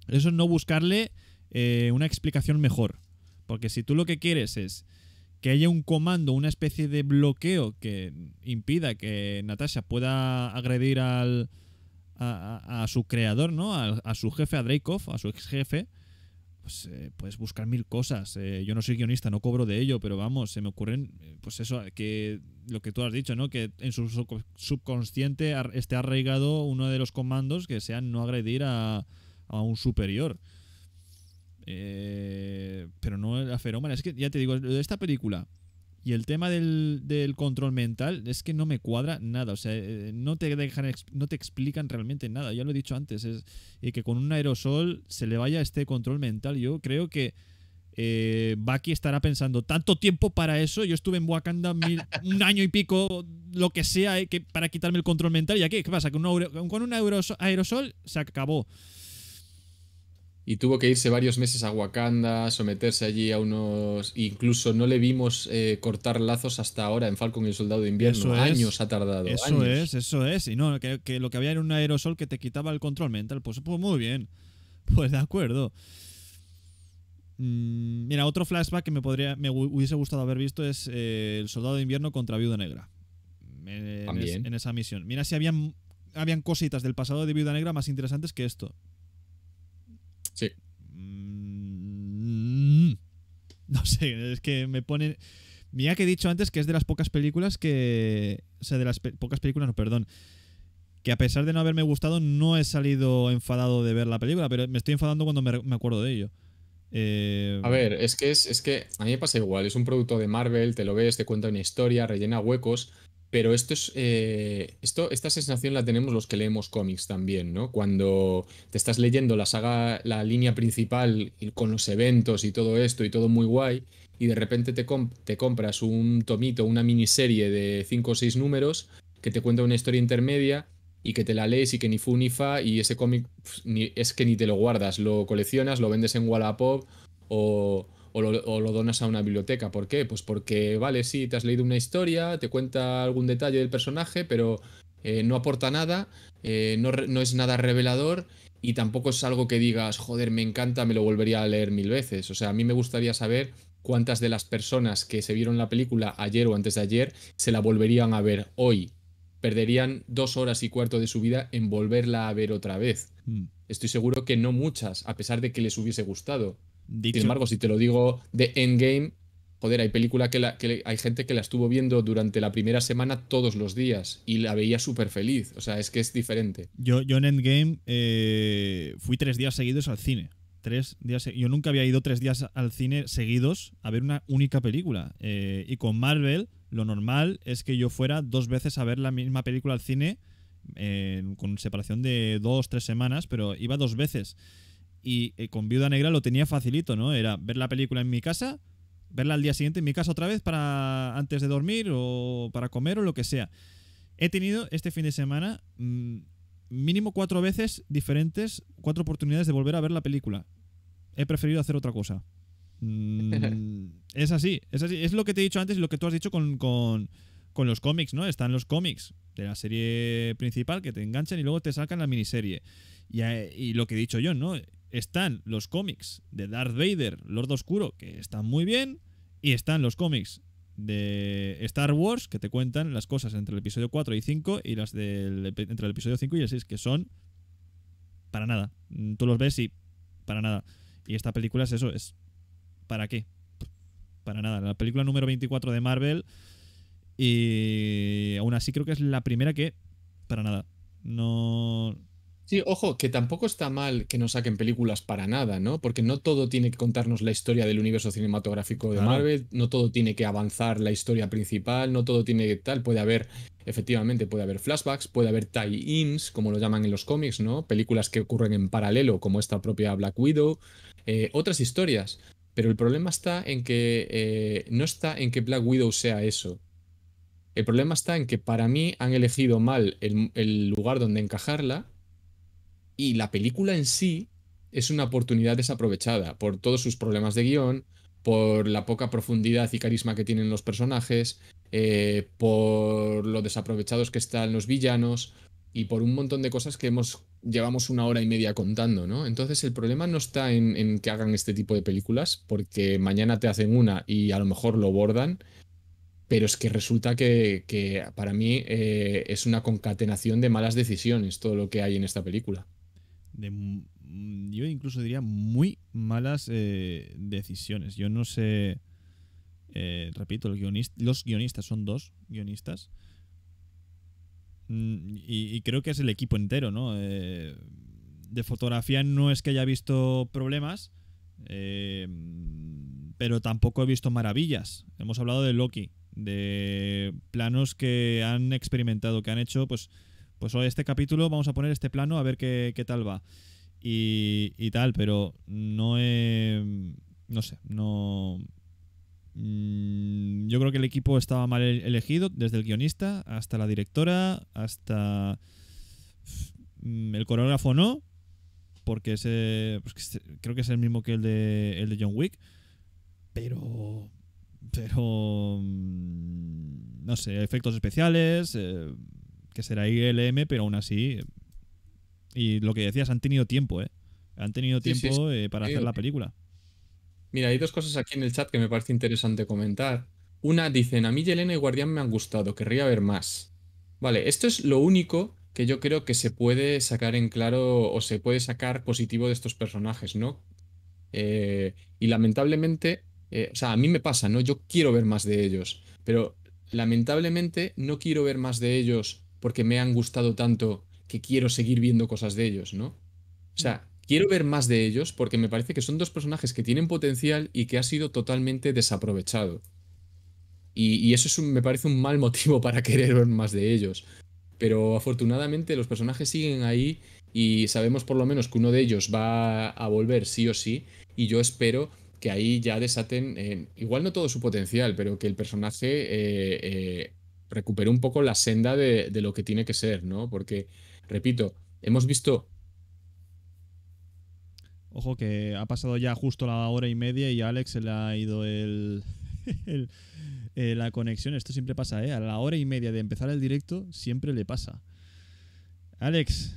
Eso es no buscarle eh, una explicación mejor. Porque si tú lo que quieres es que haya un comando, una especie de bloqueo que impida que Natasha pueda agredir al, a, su creador, ¿no? A, su jefe, a Dreykov, a su ex jefe. Pues, eh, puedes buscar mil cosas. Eh, yo no soy guionista, no cobro de ello, pero vamos, se me ocurren, eh, pues eso, que lo que tú has dicho, ¿no? Que en su subconsciente esté arraigado uno de los comandos que sean no agredir a, a un superior. Eh, pero no la feromana. Es que ya te digo, de esta película y el tema del, control mental es que no me cuadra nada. O sea, eh, no te dejan, no te explican realmente nada. Ya lo he dicho antes, es eh, que con un aerosol se le vaya este control mental. Yo creo que eh, Baki estará pensando, tanto tiempo para eso, yo estuve en Wakanda un año y pico, lo que sea, para quitarme el control mental. ¿Y aquí qué pasa? con un aerosol se acabó y tuvo que irse varios meses a Wakanda, someterse allí a unos... Incluso no le vimos eh, cortar lazos hasta ahora en Falcon y el Soldado de Invierno. años ha tardado. Eso es, eso es. Y no, que, lo que había era un aerosol que te quitaba el control mental. Pues, pues muy bien. Pues de acuerdo. Mm, mira, otro flashback que me, podría, me hubiese gustado haber visto es eh, el Soldado de Invierno contra Viuda Negra. En, en esa misión. Mira si habían, habían cositas del pasado de Viuda Negra más interesantes que esto. Sí. Mm, no sé, es que me pone... Mira que he dicho antes que es de las pocas películas que... O sea, de las pocas películas, no, perdón. Que a pesar de no haberme gustado, no he salido enfadado de ver la película, pero me estoy enfadando cuando me, acuerdo de ello. Eh, a ver, es que es, es que a mí me pasa igual, es un producto de Marvel, te lo ves, te cuenta una historia, rellena huecos, pero esto es. Eh, esto, esta sensación la tenemos los que leemos cómics también, ¿no? Cuando te estás leyendo la saga, la línea principal con los eventos y todo esto y todo muy guay, y de repente te, te compras un tomito, una miniserie de cinco o seis números que te cuenta una historia intermedia y que te la lees y que ni fu ni fa y ese cómic es que ni te lo guardas, lo coleccionas, lo vendes en Wallapop o, o lo, donas a una biblioteca. ¿Por qué? Pues porque, vale, sí, te has leído una historia, te cuenta algún detalle del personaje, pero eh, no aporta nada, eh, no, es nada revelador y tampoco es algo que digas, joder, me encanta, me lo volvería a leer mil veces. O sea, a mí me gustaría saber cuántas de las personas que se vieron la película ayer o antes de ayer se la volverían a ver hoy. Perderían dos horas y cuarto de su vida en volverla a ver otra vez. Mm. Estoy seguro que no muchas, a pesar de que les hubiese gustado. Sin embargo, si te lo digo de Endgame, joder, hay película que, hay gente que la estuvo viendo durante la primera semana todos los días y la veía súper feliz. O sea, es que es diferente. Yo, yo en Endgame eh, fui tres días seguidos al cine. Tres días, yo nunca había ido tres días al cine seguidos a ver una única película. Eh, y con Marvel, lo normal es que yo fuera dos veces a ver la misma película al cine eh, con separación de dos, tres semanas, pero iba dos veces y eh, con Viuda Negra lo tenía facilito, ¿no? Era ver la película en mi casa, verla al día siguiente en mi casa otra vez para antes de dormir o para comer o lo que sea. He tenido este fin de semana mm, mínimo cuatro veces diferentes, cuatro oportunidades de volver a ver la película. He preferido hacer otra cosa. Mm, es así, es así. Es lo que te he dicho antes y lo que tú has dicho con, con, los cómics, ¿no? Están los cómics de la serie principal que te enganchan y luego te sacan la miniserie. Y, eh, y lo que he dicho yo, ¿no? están los cómics de Darth Vader, Lord Oscuro, que están muy bien, y están los cómics de Star Wars, que te cuentan las cosas entre el episodio 4 y 5 y las del, entre el episodio 5 y el 6, que son para nada. Mm, tú los ves y para nada. Y esta película es eso, es ¿para qué? Para nada. La película número 24 de Marvel y aún así creo que es la primera que para nada. No Sí, ojo, que tampoco está mal que no saquen películas para nada, ¿no? Porque no todo tiene que contarnos la historia del universo cinematográfico de Marvel, no todo tiene que avanzar la historia principal, no todo tiene que tal. Puede haber, efectivamente, puede haber flashbacks, puede haber tie-ins, como lo llaman en los cómics, ¿no? Películas que ocurren en paralelo, como esta propia Black Widow, eh, otras historias. Pero el problema está en que eh, no está en que Black Widow sea eso. El problema está en que para mí han elegido mal el, el lugar donde encajarla y la película en sí es una oportunidad desaprovechada por todos sus problemas de guión, por la poca profundidad y carisma que tienen los personajes, eh, por lo desaprovechados que están los villanos y por un montón de cosas que hemos llevamos una hora y media contando, ¿no? Entonces el problema no está en, que hagan este tipo de películas, porque mañana te hacen una y a lo mejor lo bordan, pero es que resulta que, para mí eh, es una concatenación de malas decisiones todo lo que hay en esta película de yo incluso diría muy malas eh, decisiones. Yo no sé, eh, repito, los guionistas son dos guionistas. Mm, y, creo que es el equipo entero, ¿no? Eh, de fotografía no es que haya visto problemas, pero tampoco he visto maravillas. Hemos hablado de Loki, de planos que han experimentado, que han hecho, pues pues hoy este capítulo vamos a poner este plano a ver qué, tal va. Y, tal, pero no he, no sé, no... Mm, yo creo que el equipo estaba mal e-, elegido, desde el guionista hasta la directora, hasta mm, el coreógrafo no, porque ese, pues creo que es el mismo que el de, el de John Wick, pero pero mm, no sé, efectos especiales, eh, que será ILM, pero aún así. Y lo que decías, han tenido tiempo, ¿eh? Han tenido tiempo eh, para hacer la eh, película. Mira, hay dos cosas aquí en el chat que me parece interesante comentar. Una dicen, a mí Yelena y Guardián me han gustado, querría ver más. Vale, esto es lo único que yo creo que se puede sacar en claro o se puede sacar positivo de estos personajes, ¿no? Eh, y lamentablemente, o sea, a mí me pasa, ¿no? Yo quiero ver más de ellos, pero lamentablemente no quiero ver más de ellos porque me han gustado tanto que quiero seguir viendo cosas de ellos, ¿no? O sea, quiero ver más de ellos porque me parece que son dos personajes que tienen potencial y que ha sido totalmente desaprovechado. Y, eso me parece un mal motivo para querer ver más de ellos. Pero afortunadamente los personajes siguen ahí y sabemos por lo menos que uno de ellos va a volver sí o sí. Y yo espero que ahí ya desaten, eh, igual no todo su potencial, pero que el personaje eh, eh, recuperé un poco la senda de, lo que tiene que ser, ¿no? Porque, repito, hemos visto Ojo que ha pasado ya justo la hora y media y a Alex se le ha ido el, eh, la conexión. Esto siempre pasa, ¿eh? A la hora y media de empezar el directo siempre le pasa. Alex,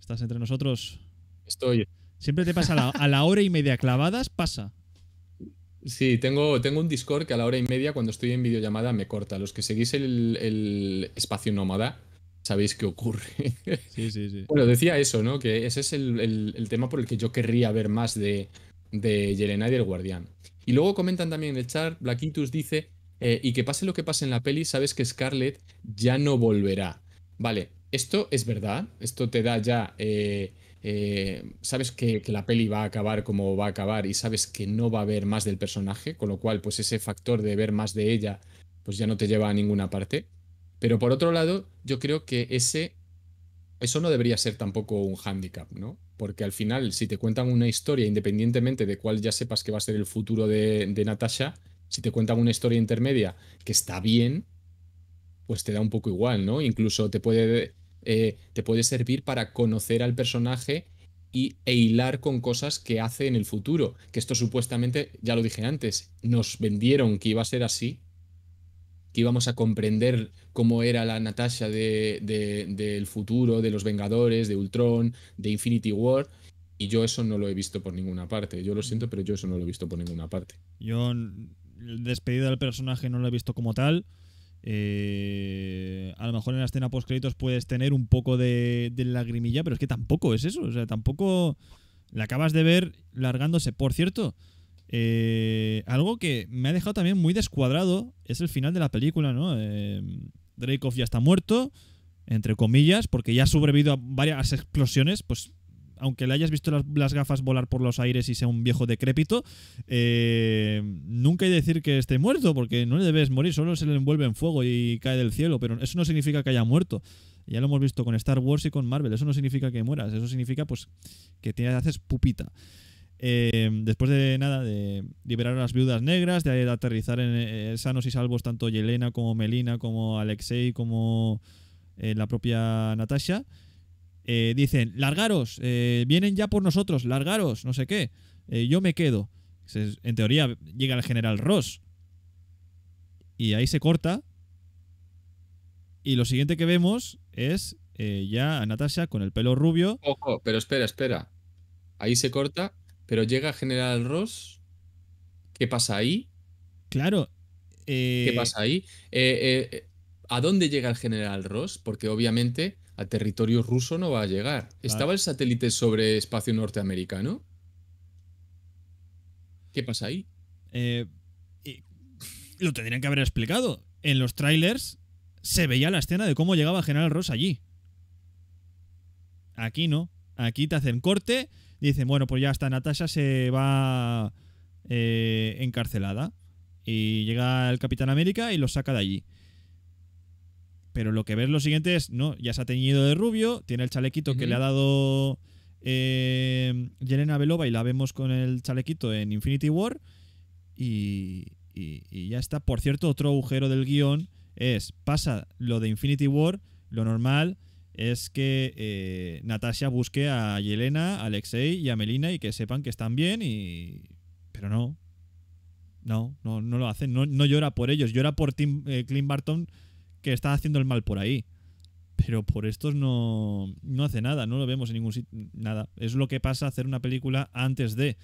¿estás entre nosotros? Estoy. Siempre te pasa a la hora y media clavadas, pasa. Sí, tengo, tengo un Discord que a la hora y media, cuando estoy en videollamada, me corta. Los que seguís el, espacio nómada, sabéis qué ocurre. Sí, sí, sí. bueno, decía eso, ¿no? Que ese es el, tema por el que yo querría ver más de, de Yelena y el Guardián. Y luego comentan también en el chat, Blackitus dice, eh, y que pase lo que pase en la peli, sabes que Scarlett ya no volverá. Vale, esto es verdad, esto te da ya eh, eh, sabes que, la peli va a acabar como va a acabar y sabes que no va a haber más del personaje, con lo cual pues ese factor de ver más de ella pues ya no te lleva a ninguna parte. Pero por otro lado, yo creo que ese eso no debería ser tampoco un hándicap, ¿no? Porque al final, si te cuentan una historia, independientemente de cuál ya sepas que va a ser el futuro de, de Natasha, si te cuentan una historia intermedia que está bien, pues te da un poco igual, ¿no? Incluso te puede eh, te puede servir para conocer al personaje y, e hilar con cosas que hace en el futuro. Que esto supuestamente, ya lo dije antes, nos vendieron que iba a ser así, que íbamos a comprender cómo era la Natasha del de, futuro, de los Vengadores, de Ultron, de Infinity War. Y yo eso no lo he visto por ninguna parte. Yo lo siento, pero yo eso no lo he visto por ninguna parte. Yo el despedido del personaje no lo he visto como tal. Eh, a lo mejor en la escena post créditos puedes tener un poco de, lagrimilla, pero es que tampoco es eso. O sea, tampoco la acabas de ver largándose. Por cierto, eh, algo que me ha dejado también muy descuadrado es el final de la película, ¿no? Eh, Dreykov ya está muerto, entre comillas, porque ya ha sobrevivido a varias explosiones, pues aunque le hayas visto las, gafas volar por los aires y sea un viejo decrépito, eh, nunca hay que decir que esté muerto, porque no le debes morir, solo se le envuelve en fuego y cae del cielo, pero eso no significa que haya muerto. Ya lo hemos visto con Star Wars y con Marvel, eso no significa que mueras, eso significa pues que te haces pupita. Eh, después de nada, de liberar a las viudas negras, de aterrizar en eh, sanos y salvos tanto Yelena como Melina, como Alexei, como la propia Natasha, eh, dicen, largaros, eh, vienen ya por nosotros, largaros, no sé qué, eh, yo me quedo. En teoría llega el general Ross. Y ahí se corta. Y lo siguiente que vemos es ya a Natasha con el pelo rubio. Ojo, pero espera, espera. Ahí se corta, pero llega el general Ross. ¿Qué pasa ahí? Claro. ¿Qué pasa ahí? ¿A dónde llega el general Ross? Porque obviamente a territorio ruso no va a llegar. ¿Estaba el satélite sobre espacio norteamericano? ¿Qué pasa ahí? Eh, lo tendrían que haber explicado. En los trailers se veía la escena de cómo llegaba General Ross allí. Aquí no. Aquí te hacen corte, dicen, bueno, pues ya hasta Natasha se va eh, encarcelada. Y llega el Capitán América y lo saca de allí. Pero lo que ves lo siguiente es, no, ya se ha teñido de rubio, tiene el chalequito que le ha dado eh, Yelena Belova y la vemos con el chalequito en Infinity War. Y, y, ya está. Por cierto, otro agujero del guión es, pasa lo de Infinity War, lo normal es que eh, Natasha busque a Yelena, a Alexei y a Melina y que sepan que están bien y... Pero no. No, no, lo hacen. No, llora por ellos. Llora por Tim, eh, Clint Barton que está haciendo el mal por ahí. Pero por estos no, hace nada, no lo vemos en ningún sitio, nada. Es lo que pasa hacer una película antes de...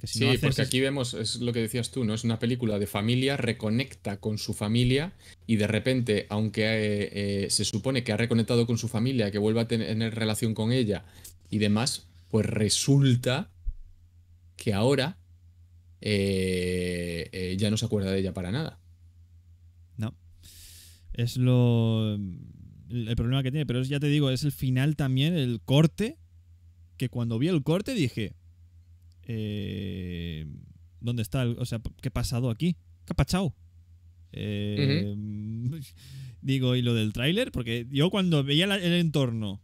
Que si sí, porque aquí vemos, es lo que decías tú, ¿no? Es una película de familia, reconecta con su familia y de repente, aunque eh, eh, se supone que ha reconectado con su familia, que vuelva a tener relación con ella y demás, pues resulta que ahora eh, ya no se acuerda de ella para nada es lo el problema que tiene, pero ya te digo, es el final también, el corte, que cuando vi el corte dije, eh, ¿dónde está? o sea, ¿qué ha pasado aquí? ¿Qué ha eh, Digo, y lo del tráiler, porque yo cuando veía el entorno,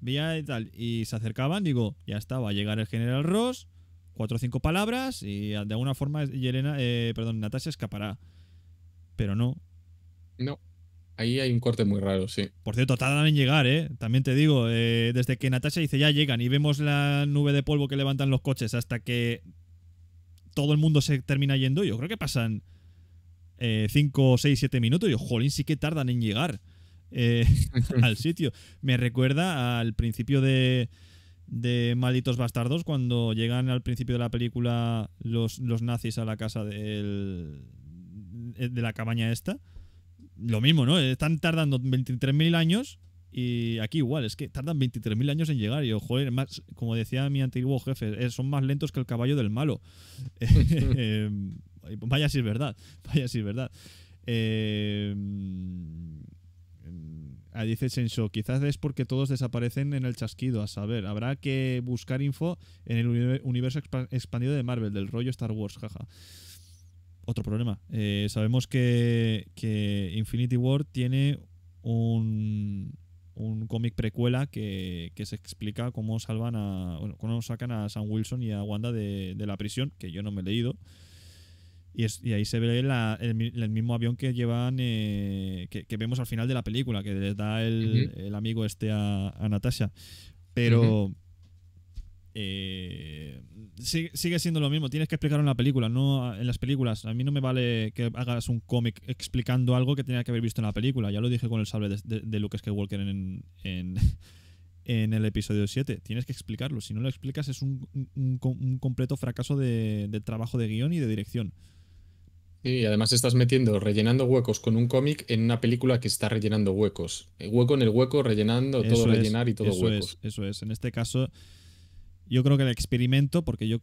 veía y tal, y se acercaban, digo, ya estaba va a llegar el general Ross, cuatro o cinco palabras, y de alguna forma Yelena, eh, perdón, Natasha escapará. Pero no. No. Ahí hay un corte muy raro, sí. Por cierto, tardan en llegar, ¿eh? También te digo, eh, desde que Natasha dice ya llegan y vemos la nube de polvo que levantan los coches hasta que todo el mundo se termina yendo, yo creo que pasan 5, 6, 7 minutos. Y yo, jolín, sí que tardan en llegar eh, al sitio. Me recuerda al principio de, de Malditos Bastardos, cuando llegan al principio de la película los, los nazis a la casa del, eh, de la cabaña esta lo mismo, ¿no? Están tardando 23.000 años y aquí igual, es que tardan 23.000 años en llegar. Y joder, más, como decía mi antiguo jefe, eh, son más lentos que el caballo del malo. Eh, vaya si es verdad, vaya si es verdad. Eh, ahí dice Senso, quizás es porque todos desaparecen en el chasquido, a saber, habrá que buscar info en el universo expandido de Marvel, del rollo Star Wars, jaja otro problema. Eh, sabemos que, Infinity War tiene un, cómic precuela que, se explica cómo salvan a. Bueno, cómo sacan a Sam Wilson y a Wanda de, la prisión, que yo no me he leído. Y, es, ahí se ve el, mismo avión que llevan, eh, que, vemos al final de la película, que les da el, amigo este a, Natasha. Pero. Eh, sigue, siendo lo mismo, tienes que explicarlo en la película, no en las películas. A mí no me vale que hagas un cómic explicando algo que tenía que haber visto en la película. Ya lo dije con el sable de, Lucas K. Luke Skywalker en, el episodio 7. Tienes que explicarlo. Si no lo explicas, es un, completo fracaso de, trabajo de guión y de dirección. Y además estás metiendo, rellenando huecos con un cómic en una película que está rellenando huecos. El hueco en el hueco, rellenando, todo rellenar y todo eso Es, eso es. En este caso yo creo que el experimento, porque yo,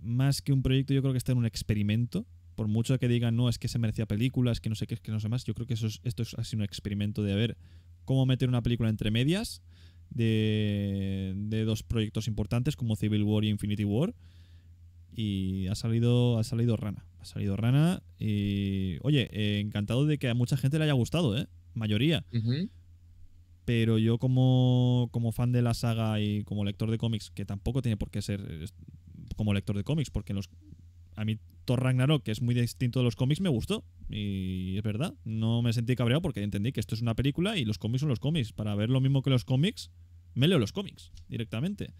más que un proyecto, yo creo que está en un experimento. Por mucho que digan, no, es que se merecía películas, que no sé qué, que no sé más, yo creo que eso esto es, ha sido un experimento de ver cómo meter una película entre medias de, dos proyectos importantes como Civil War y Infinity War y ha salido ha salido rana ha salido rana y oye eh, encantado de que a mucha gente le haya gustado eh mayoría pero yo como, fan de la saga y como lector de cómics, que tampoco tiene por qué ser como lector de cómics, porque los, a mí Thor Ragnarok, que es muy distinto de los cómics, me gustó. Y es verdad, no me sentí cabreado porque entendí que esto es una película y los cómics son los cómics. Para ver lo mismo que los cómics, me leo los cómics directamente.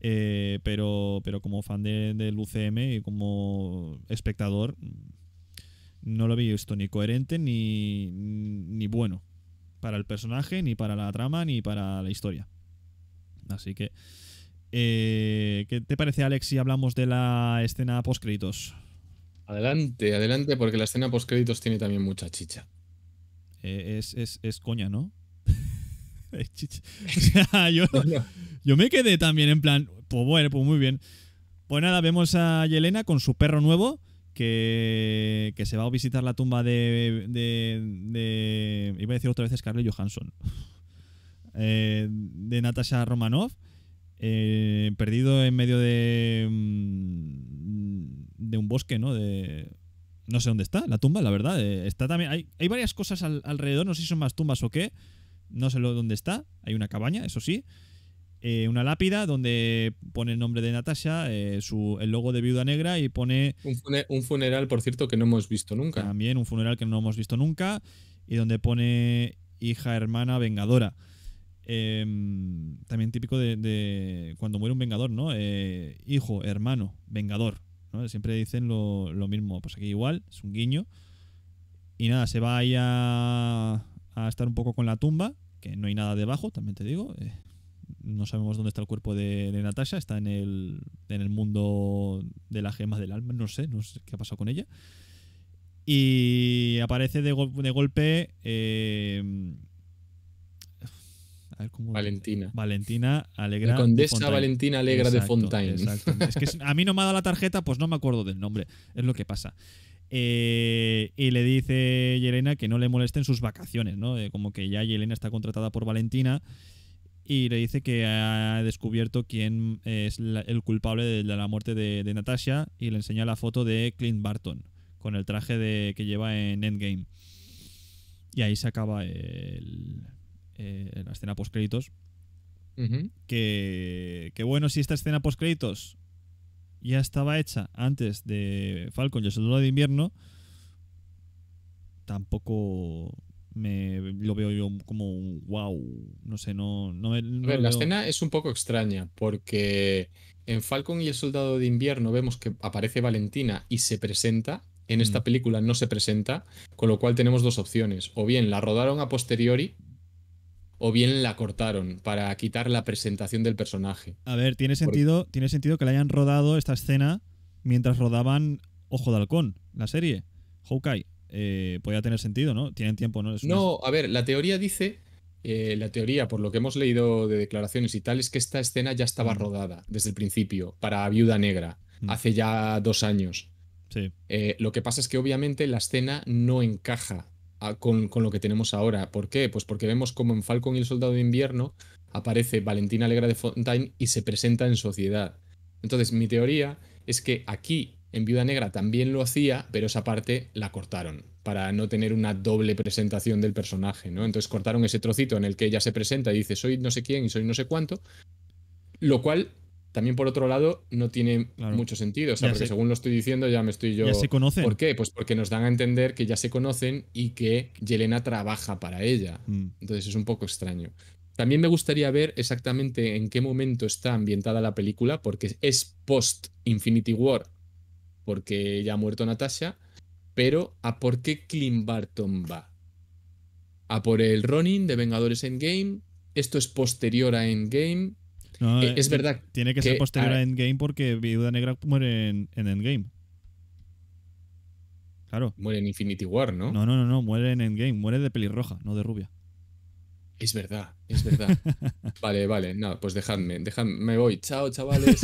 Eh, pero, pero como fan del UCM y como espectador, no lo había visto ni coherente ni, ni bueno para el personaje, ni para la trama, ni para la historia. Así que... Eh, ¿Qué te parece, Alex, si hablamos de la escena post-créditos? Adelante, adelante, porque la escena post-créditos tiene también mucha chicha. Eh, es, es, es, coña, ¿no? chicha. yo, yo, me quedé también en plan, pues bueno, pues muy bien. Pues nada, vemos a Yelena con su perro nuevo que, se va a visitar la tumba de, iba a decir otra vez Scarlett Johansson, eh, de Natasha Romanoff, eh, perdido en medio de, mm, de un bosque, ¿no? De, no sé dónde está la tumba, la verdad. Eh, está también, hay, varias cosas alrededor, no sé si son más tumbas o qué, no sé dónde está, hay una cabaña, eso sí. Eh, una lápida donde pone el nombre de Natasha, eh, su, el logo de Viuda Negra y pone... Un, funeral, por cierto, que no hemos visto nunca. También un funeral que no hemos visto nunca y donde pone hija, hermana, vengadora. Em, también típico de, cuando muere un vengador, ¿no? Eh, hijo, hermano, vengador. Siempre dicen lo, mismo. Pues aquí igual, es un guiño. Y nada, se va a, a estar un poco con la tumba, que no hay nada debajo, también te digo no sabemos dónde está el cuerpo de, Natasha, está en el, mundo de las gemas del alma, no sé, qué ha pasado con ella. Y aparece de, golpe. Eh, Valentina. Valentina Alegra. La condesa Valentina Alegra de Fontaine. es que a mí no me ha dado la tarjeta, pues no me acuerdo del nombre. Es lo que pasa. Eh, y le dice Yelena que no le molesten sus vacaciones, ¿no? Eh, como que ya Yelena está contratada por Valentina y le dice que ha descubierto quién es el culpable de, la muerte de, Natasha y le enseña la foto de Clint Barton con el traje que lleva en Endgame. Y ahí se acaba eh, la escena post créditos. que, que, bueno, si esta escena post créditos ya estaba hecha antes de Falcon y el soldado de invierno, tampoco lo veo yo como wow. No sé, no. la escena es un poco extraña porque en Falcon y el Soldado de Invierno vemos que aparece Valentina y se presenta. En esta mm. película no se presenta, con lo cual tenemos dos opciones. O bien la rodaron a posteriori, o bien la cortaron para quitar la presentación del personaje. A ver, tiene sentido, tiene sentido que la hayan rodado esta escena mientras rodaban Ojo de Halcón, la serie, Hawkeye eh, podía tener sentido, ¿no? Tienen tiempo, ¿no? Es No, a ver, la teoría dice, eh, la teoría, por lo que hemos leído de declaraciones y tal, es que esta escena ya estaba rodada desde el principio para Viuda Negra, hace ya dos años. Sí. Eh, lo que pasa es que obviamente la escena no encaja con, con, lo que tenemos ahora. ¿Por qué? Pues porque vemos como en Falcon y el Soldado de Invierno aparece Valentina Alegra de Fontaine y se presenta en sociedad. Entonces, mi teoría es que aquí en Viuda Negra también lo hacía, pero esa parte la cortaron para no tener una doble presentación del personaje, ¿no? Entonces cortaron ese trocito en el que ella se presenta y dice soy no sé quién y soy no sé cuánto, lo cual también por otro lado no tiene mucho sentido, porque según lo estoy diciendo ya me estoy yo... Ya se conocen. ¿Por qué? Pues porque nos dan a entender que ya se conocen y que Yelena trabaja para ella. Mm. Entonces es un poco extraño. También me gustaría ver exactamente en qué momento está ambientada la película, porque es post Infinity War porque ya ha muerto Natasha, pero ¿a por qué Clint Barton va? A por el Ronin de Vengadores Endgame, esto es posterior a Endgame. Eh, eh, es eh, verdad. Tiene que, ser posterior a... Endgame porque Viuda Negra muere en, en Endgame. Claro. Muere en Infinity War, ¿no? No, no, no, no, muere en Endgame, muere de pelirroja, no de rubia. Es verdad, es verdad. Vale, vale, no, pues dejadme, dejadme, me voy. Chao, chavales.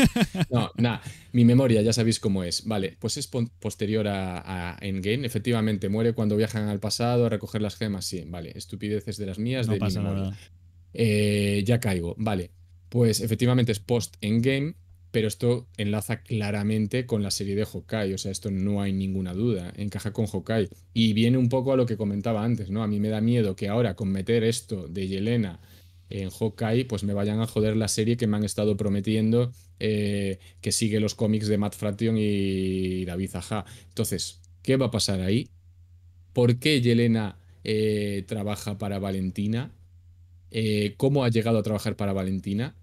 No, nada, mi memoria ya sabéis cómo es. Vale, pues es posterior a, Endgame. Efectivamente, muere cuando viajan al pasado a recoger las gemas. Sí, vale, estupideces de las mías, de mi memoria. Eh, ya caigo, vale. Pues efectivamente es post-Endgame pero esto enlaza claramente con la serie de Hawkeye, o sea, esto no hay ninguna duda, encaja con Hawkeye. Y viene un poco a lo que comentaba antes, ¿no? A mí me da miedo que ahora con meter esto de Yelena en Hawkeye, pues me vayan a joder la serie que me han estado prometiendo eh, que sigue los cómics de Matt Fraction y David Aja Entonces, ¿qué va a pasar ahí? ¿Por qué Yelena eh, trabaja para Valentina? Eh, ¿Cómo ha llegado a trabajar para Valentina?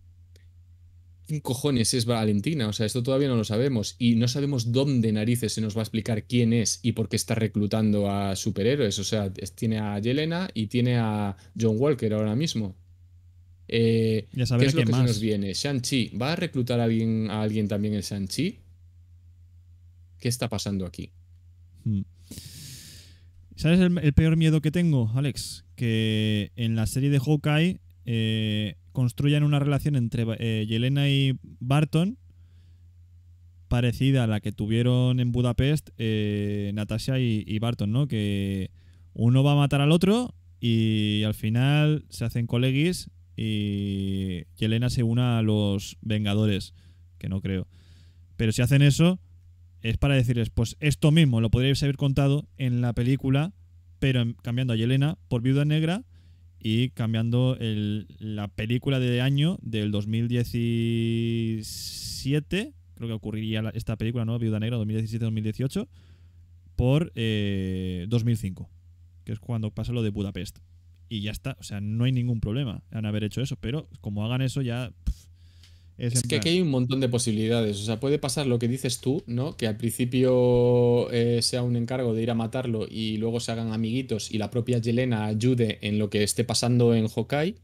quién cojones es Valentina, o sea, esto todavía no lo sabemos y no sabemos dónde narices se nos va a explicar quién es y por qué está reclutando a superhéroes, o sea, tiene a Yelena y tiene a John Walker ahora mismo. Eh, ya ¿Qué lo que más. se nos viene? Shang-Chi, ¿va a reclutar a alguien, alguien también en Shang-Chi? ¿Qué está pasando aquí? Hmm. ¿Sabes el, el, peor miedo que tengo, Alex? Que en la serie de Hawkeye eh, construyan una relación entre eh, Yelena y Barton parecida a la que tuvieron en Budapest eh, Natasha y, Barton, ¿no? Que uno va a matar al otro y al final se hacen coleguis y Yelena se una a los Vengadores, que no creo. Pero si hacen eso, es para decirles, pues esto mismo lo podríais haber contado en la película, pero cambiando a Yelena por Viuda Negra y cambiando la película de año del 2017, creo que ocurriría esta película, ¿no? Viuda Negra 2017-2018, por 2005, eh, que es cuando pasa lo de Budapest. Y ya está, o sea, no hay ningún problema en haber hecho eso, pero como hagan eso ya... Es, que aquí hay un montón de posibilidades. O sea, puede pasar lo que dices tú, ¿no? Que al principio eh, sea un encargo de ir a matarlo y luego se hagan amiguitos y la propia Yelena ayude en lo que esté pasando en Hawkeye.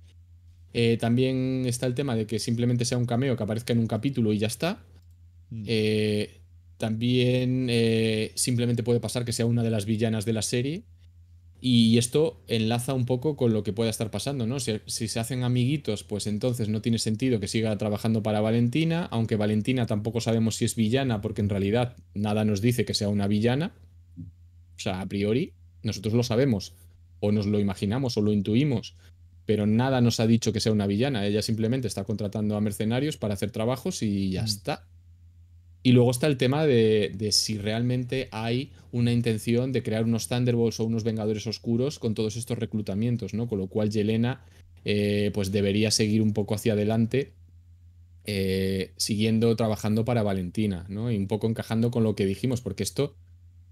Eh, también está el tema de que simplemente sea un cameo que aparezca en un capítulo y ya está. Mm. Eh, también simplemente puede pasar que sea una de las villanas de la serie. Y esto enlaza un poco con lo que pueda estar pasando, ¿no? Si, se hacen amiguitos, pues entonces no tiene sentido que siga trabajando para Valentina, aunque Valentina tampoco sabemos si es villana, porque en realidad nada nos dice que sea una villana. O sea, a priori, nosotros lo sabemos, o nos lo imaginamos, o lo intuimos, pero nada nos ha dicho que sea una villana. Ella simplemente está contratando a mercenarios para hacer trabajos y ya mm. está. Y luego está el tema de, si realmente hay una intención de crear unos Thunderbolts o unos Vengadores Oscuros con todos estos reclutamientos, ¿no? Con lo cual Yelena eh, pues debería seguir un poco hacia adelante, eh, siguiendo trabajando para Valentina, ¿no? Y un poco encajando con lo que dijimos, porque esto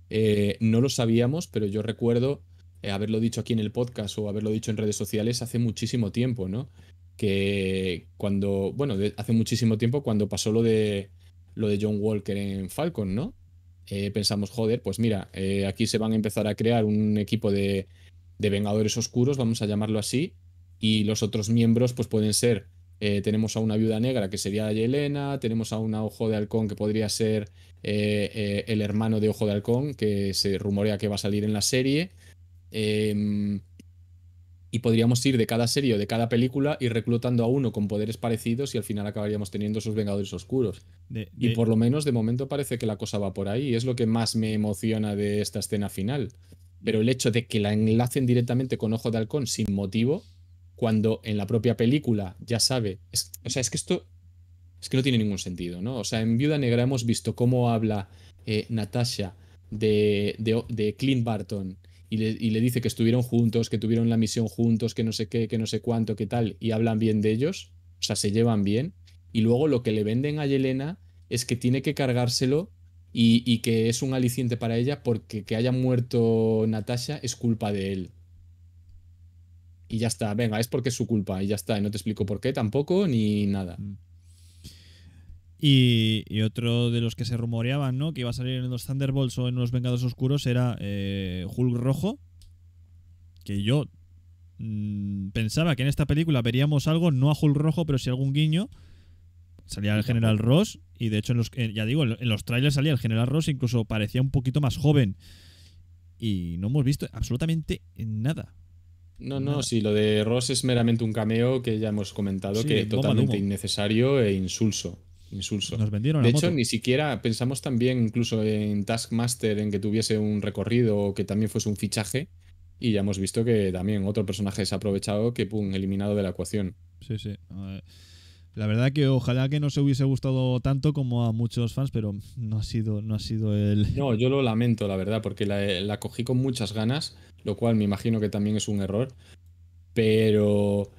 eh, no lo sabíamos, pero yo recuerdo haberlo dicho aquí en el podcast o haberlo dicho en redes sociales hace muchísimo tiempo, ¿no? Que cuando, bueno, hace muchísimo tiempo cuando pasó lo de lo de John Walker en Falcon, ¿no? Eh, pensamos, joder, pues mira, eh, aquí se van a empezar a crear un equipo de, de, Vengadores Oscuros, vamos a llamarlo así, y los otros miembros pues pueden ser, eh, tenemos a una viuda negra que sería Yelena, tenemos a un Ojo de Halcón que podría ser el hermano de Ojo de Halcón, que se rumorea que va a salir en la serie. Em, y podríamos ir de cada serie o de cada película y reclutando a uno con poderes parecidos y al final acabaríamos teniendo esos Vengadores Oscuros. Y por lo menos de momento parece que la cosa va por ahí, es lo que más me emociona de esta escena final. Pero el hecho de que la enlacen directamente con Ojo de Halcón sin motivo, cuando en la propia película ya sabe, o sea, es que esto es que no tiene ningún sentido, ¿no? O sea, en Viuda Negra hemos visto cómo habla eh, Natasha de, de, de Clint Barton y le, dice que estuvieron juntos, que tuvieron la misión juntos, que no sé qué, que no sé cuánto, qué tal, y hablan bien de ellos, o sea, se llevan bien, y luego lo que le venden a Yelena es que tiene que cargárselo y, que es un aliciente para ella porque que haya muerto Natasha es culpa de él. Y ya está, venga, es porque es su culpa, y ya está, y no te explico por qué tampoco, ni nada. Mm. Y, otro de los que se rumoreaban, ¿no? Que iba a salir en los Thunderbolts o en los Vengados Oscuros era eh, Hulk Rojo. Que yo mm, pensaba que en esta película veríamos algo, no a Hulk Rojo, pero si algún guiño. Salía el General Ross, y de hecho, en los, eh, ya digo, en los trailers salía el General Ross, incluso parecía un poquito más joven. Y no hemos visto absolutamente nada. No, no, si lo de Ross es meramente un cameo que ya hemos comentado, que es totalmente innecesario e insulso. Insulso. Nos vendieron de hecho, ni siquiera pensamos también incluso en Taskmaster, en que tuviese un recorrido o que también fuese un fichaje. Y ya hemos visto que también otro personaje se ha aprovechado que, pum, eliminado de la ecuación. Sí, sí. La verdad que ojalá que no se hubiese gustado tanto como a muchos fans, pero no ha sido, no ha sido el. No, yo lo lamento, la verdad, porque la, la cogí con muchas ganas, lo cual me imagino que también es un error. Pero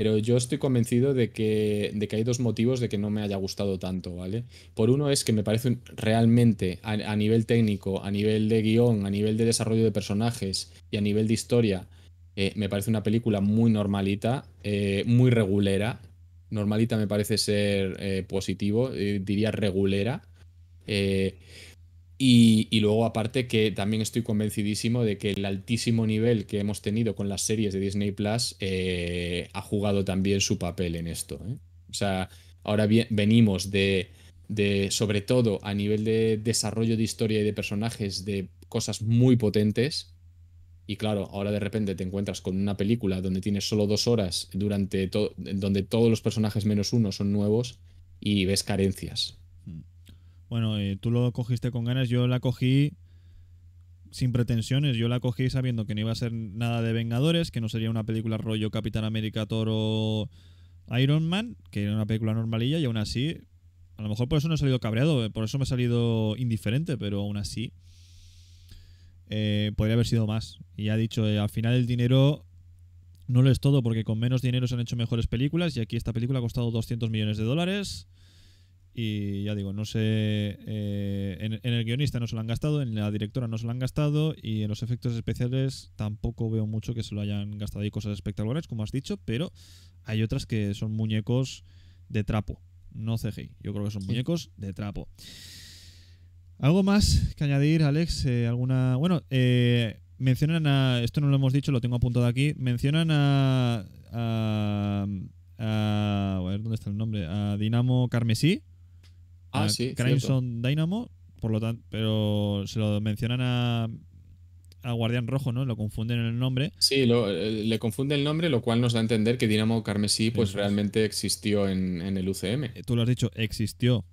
pero yo estoy convencido de que, de que hay dos motivos de que no me haya gustado tanto, ¿vale? Por uno es que me parece realmente, a, nivel técnico, a nivel de guión, a nivel de desarrollo de personajes y a nivel de historia, eh, me parece una película muy normalita, eh, muy regulera. Normalita me parece ser eh, positivo, diría regulera. Y, luego aparte que también estoy convencidísimo de que el altísimo nivel que hemos tenido con las series de Disney Plus eh, ha jugado también su papel en esto. ¿eh? O sea, ahora venimos de, sobre todo a nivel de desarrollo de historia y de personajes, de cosas muy potentes. Y claro, ahora de repente te encuentras con una película donde tienes solo dos horas, durante donde todos los personajes menos uno son nuevos y ves carencias. Bueno, eh, tú lo cogiste con ganas, yo la cogí sin pretensiones, yo la cogí sabiendo que no iba a ser nada de Vengadores, que no sería una película rollo Capitán América, Toro, Iron Man, que era una película normalilla y aún así, a lo mejor por eso no he salido cabreado, eh, por eso me he salido indiferente, pero aún así eh, podría haber sido más. Y ha dicho, al final el dinero no lo es todo, porque con menos dinero se han hecho mejores películas y aquí esta película ha costado 200 millones de dólares. Y ya digo, no sé. Eh, en, el guionista no se lo han gastado, en la directora no se lo han gastado, y en los efectos especiales tampoco veo mucho que se lo hayan gastado. Hay cosas espectaculares, como has dicho, pero hay otras que son muñecos de trapo, no CGI. Yo creo que son muñecos de trapo. ¿Algo más que añadir, Alex? Eh, ¿Alguna.? Bueno, eh, mencionan a. Esto no lo hemos dicho, lo tengo apuntado aquí. Mencionan a. a, a, a ver, ¿dónde está el nombre? A Dinamo Carmesí Ah, ah, sí, Crimson Dynamo, por lo tanto, pero se lo mencionan a, Guardián Rojo, ¿no? Lo confunden en el nombre. Sí, eh, le confunde el nombre, lo cual nos da a entender que Dynamo Carmesí pues realmente existió en, el UCM. Eh, tú lo has dicho, existió.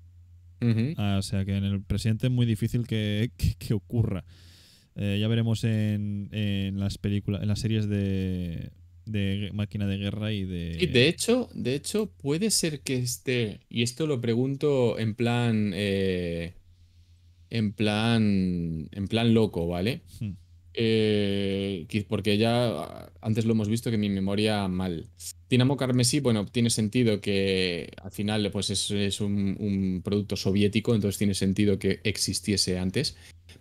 Ah, o sea que en el presente es muy difícil que, ocurra. Eh, ya veremos en las películas, en las series de, de máquina de guerra y de. de hecho, de hecho, puede ser que esté. Y esto lo pregunto en plan. Eh, en plan. En plan loco, ¿vale? Hmm. Eh, porque ya ah, antes lo hemos visto que mi memoria mal. Dinamo Carmesí, bueno, tiene sentido que al final pues es, un, un, producto soviético, entonces tiene sentido que existiese antes.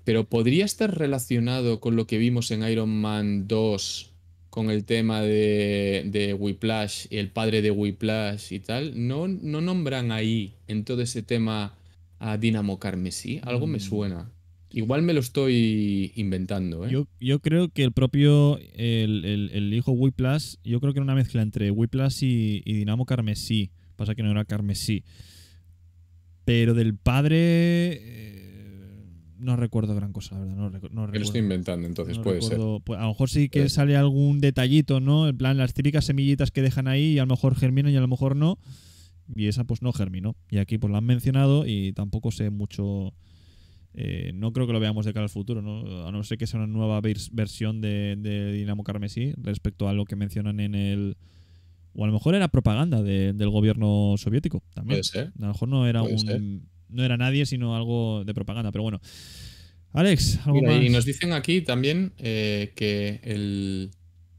Pero podría estar relacionado con lo que vimos en Iron Man 2 con el tema de, de Whiplash y el padre de Whiplash y tal, no, no nombran ahí en todo ese tema a Dinamo Carmesí. Algo me mm. suena. Igual me lo estoy inventando. ¿eh? Yo, creo que el propio, el, el, hijo Whiplash, yo creo que era una mezcla entre Whiplash y, y Dinamo Carmesí. Pasa que no era Carmesí. Pero del padre... Eh, no recuerdo gran cosa, la verdad. No, lo estoy inventando, entonces puede ser. Pues, a lo mejor sí que eh. sale algún detallito, ¿no? En plan, las típicas semillitas que dejan ahí y a lo mejor germinan y a lo mejor no. Y esa pues no germinó. Y aquí pues la han mencionado y tampoco sé mucho... Eh, no creo que lo veamos de cara al futuro, ¿no? A no ser que sea una nueva versión de, Dinamo Carmesí respecto a lo que mencionan en el... O a lo mejor era propaganda del gobierno soviético también. A lo mejor no era un no era nadie, sino algo de propaganda. Pero bueno. Alex, Y nos dicen aquí también eh, que el,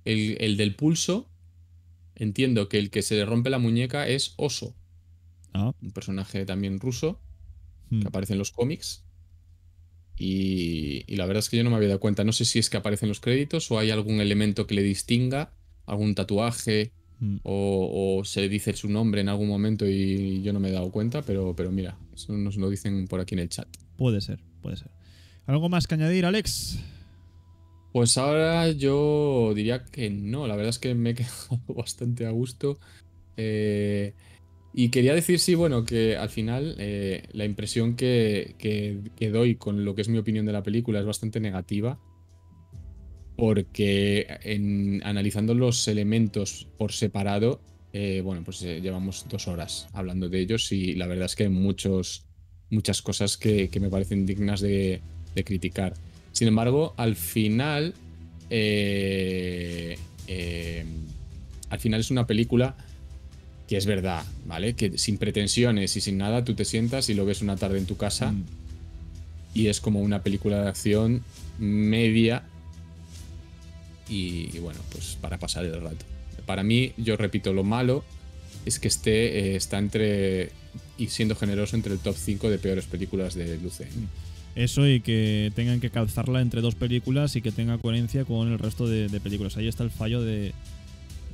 el, del pulso, entiendo que el que se le rompe la muñeca es Oso. Ah. Un personaje también ruso hmm. que aparece en los cómics. Y, y, la verdad es que yo no me había dado cuenta. No sé si es que aparecen los créditos o hay algún elemento que le distinga, algún tatuaje o, se dice su nombre en algún momento y yo no me he dado cuenta, pero, pero mira, eso nos lo dicen por aquí en el chat. Puede ser, puede ser. ¿Algo más que añadir, Alex? Pues ahora yo diría que no, la verdad es que me he quedado bastante a gusto. Eh, y quería decir, sí, bueno, que al final eh, la impresión que, doy con lo que es mi opinión de la película es bastante negativa porque analizando los elementos por separado, eh, bueno, pues eh, llevamos dos horas hablando de ellos y la verdad es que hay muchos, muchas cosas que, me parecen dignas de, criticar. Sin embargo, al final, eh, al final es una película que es verdad, ¿vale? Que sin pretensiones y sin nada, tú te sientas y lo ves una tarde en tu casa mm. y es como una película de acción media y, bueno, pues para pasar el rato. Para mí, yo repito, lo malo es que esté, eh, está entre, y siendo generoso, entre el top 5 de peores películas de luce. Eso y que tengan que calzarla entre dos películas y que tenga coherencia con el resto de, películas. Ahí está el fallo de,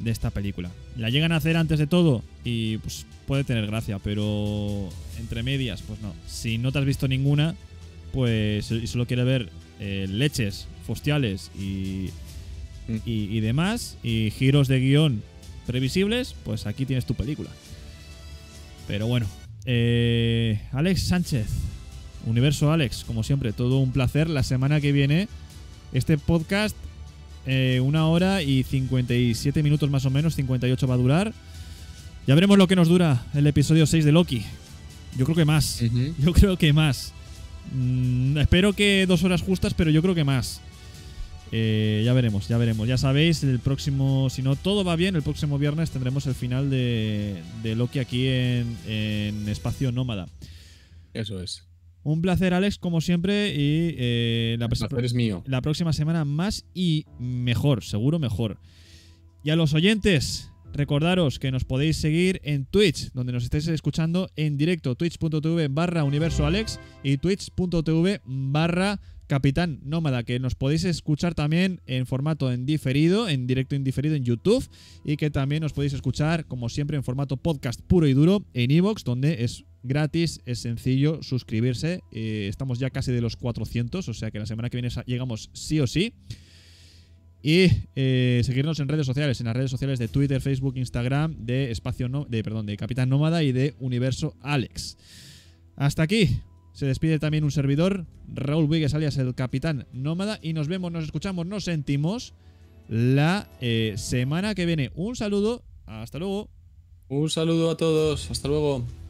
esta película. La llegan a hacer antes de todo y pues puede tener gracia, pero entre medias, pues no. Si no te has visto ninguna, pues y solo quiere ver eh, leches, fostiales y Mm. y, demás, y giros de guión previsibles, pues aquí tienes tu película. Pero bueno, eh, Alex Sánchez, Universo Alex, como siempre, todo un placer. La semana que viene, este podcast, eh, una hora y 57 minutos más o menos, 58 va a durar. Ya veremos lo que nos dura el episodio 6 de Loki. Yo creo que más. Yo creo que más. Mm, espero que dos horas justas, pero yo creo que más. Eh, ya veremos, ya veremos. Ya sabéis, el próximo, si no todo va bien, el próximo viernes tendremos el final de, de Loki aquí en, Espacio Nómada. Eso es. Un placer, Alex, como siempre. Y eh, la, es mío. la próxima semana más y mejor, seguro mejor. Y a los oyentes, recordaros que nos podéis seguir en Twitch, donde nos estáis escuchando en directo, twitch.tv barra universo Alex y twitch.tv barra Capitán Nómada, que nos podéis escuchar también en formato en diferido, en directo diferido en YouTube y que también nos podéis escuchar, como siempre, en formato podcast puro y duro en Evox donde es gratis, es sencillo suscribirse. Eh, estamos ya casi de los 400, o sea que la semana que viene llegamos sí o sí. Y eh, seguirnos en redes sociales, en las redes sociales de Twitter, Facebook, Instagram, de Espacio no, de, perdón, de Capitán Nómada y de Universo Alex. Hasta aquí, se despide también un servidor, Raúl Vigues, alias el Capitán Nómada, y nos vemos, nos escuchamos, nos sentimos la eh, semana que viene. Un saludo, hasta luego. Un saludo a todos, hasta luego.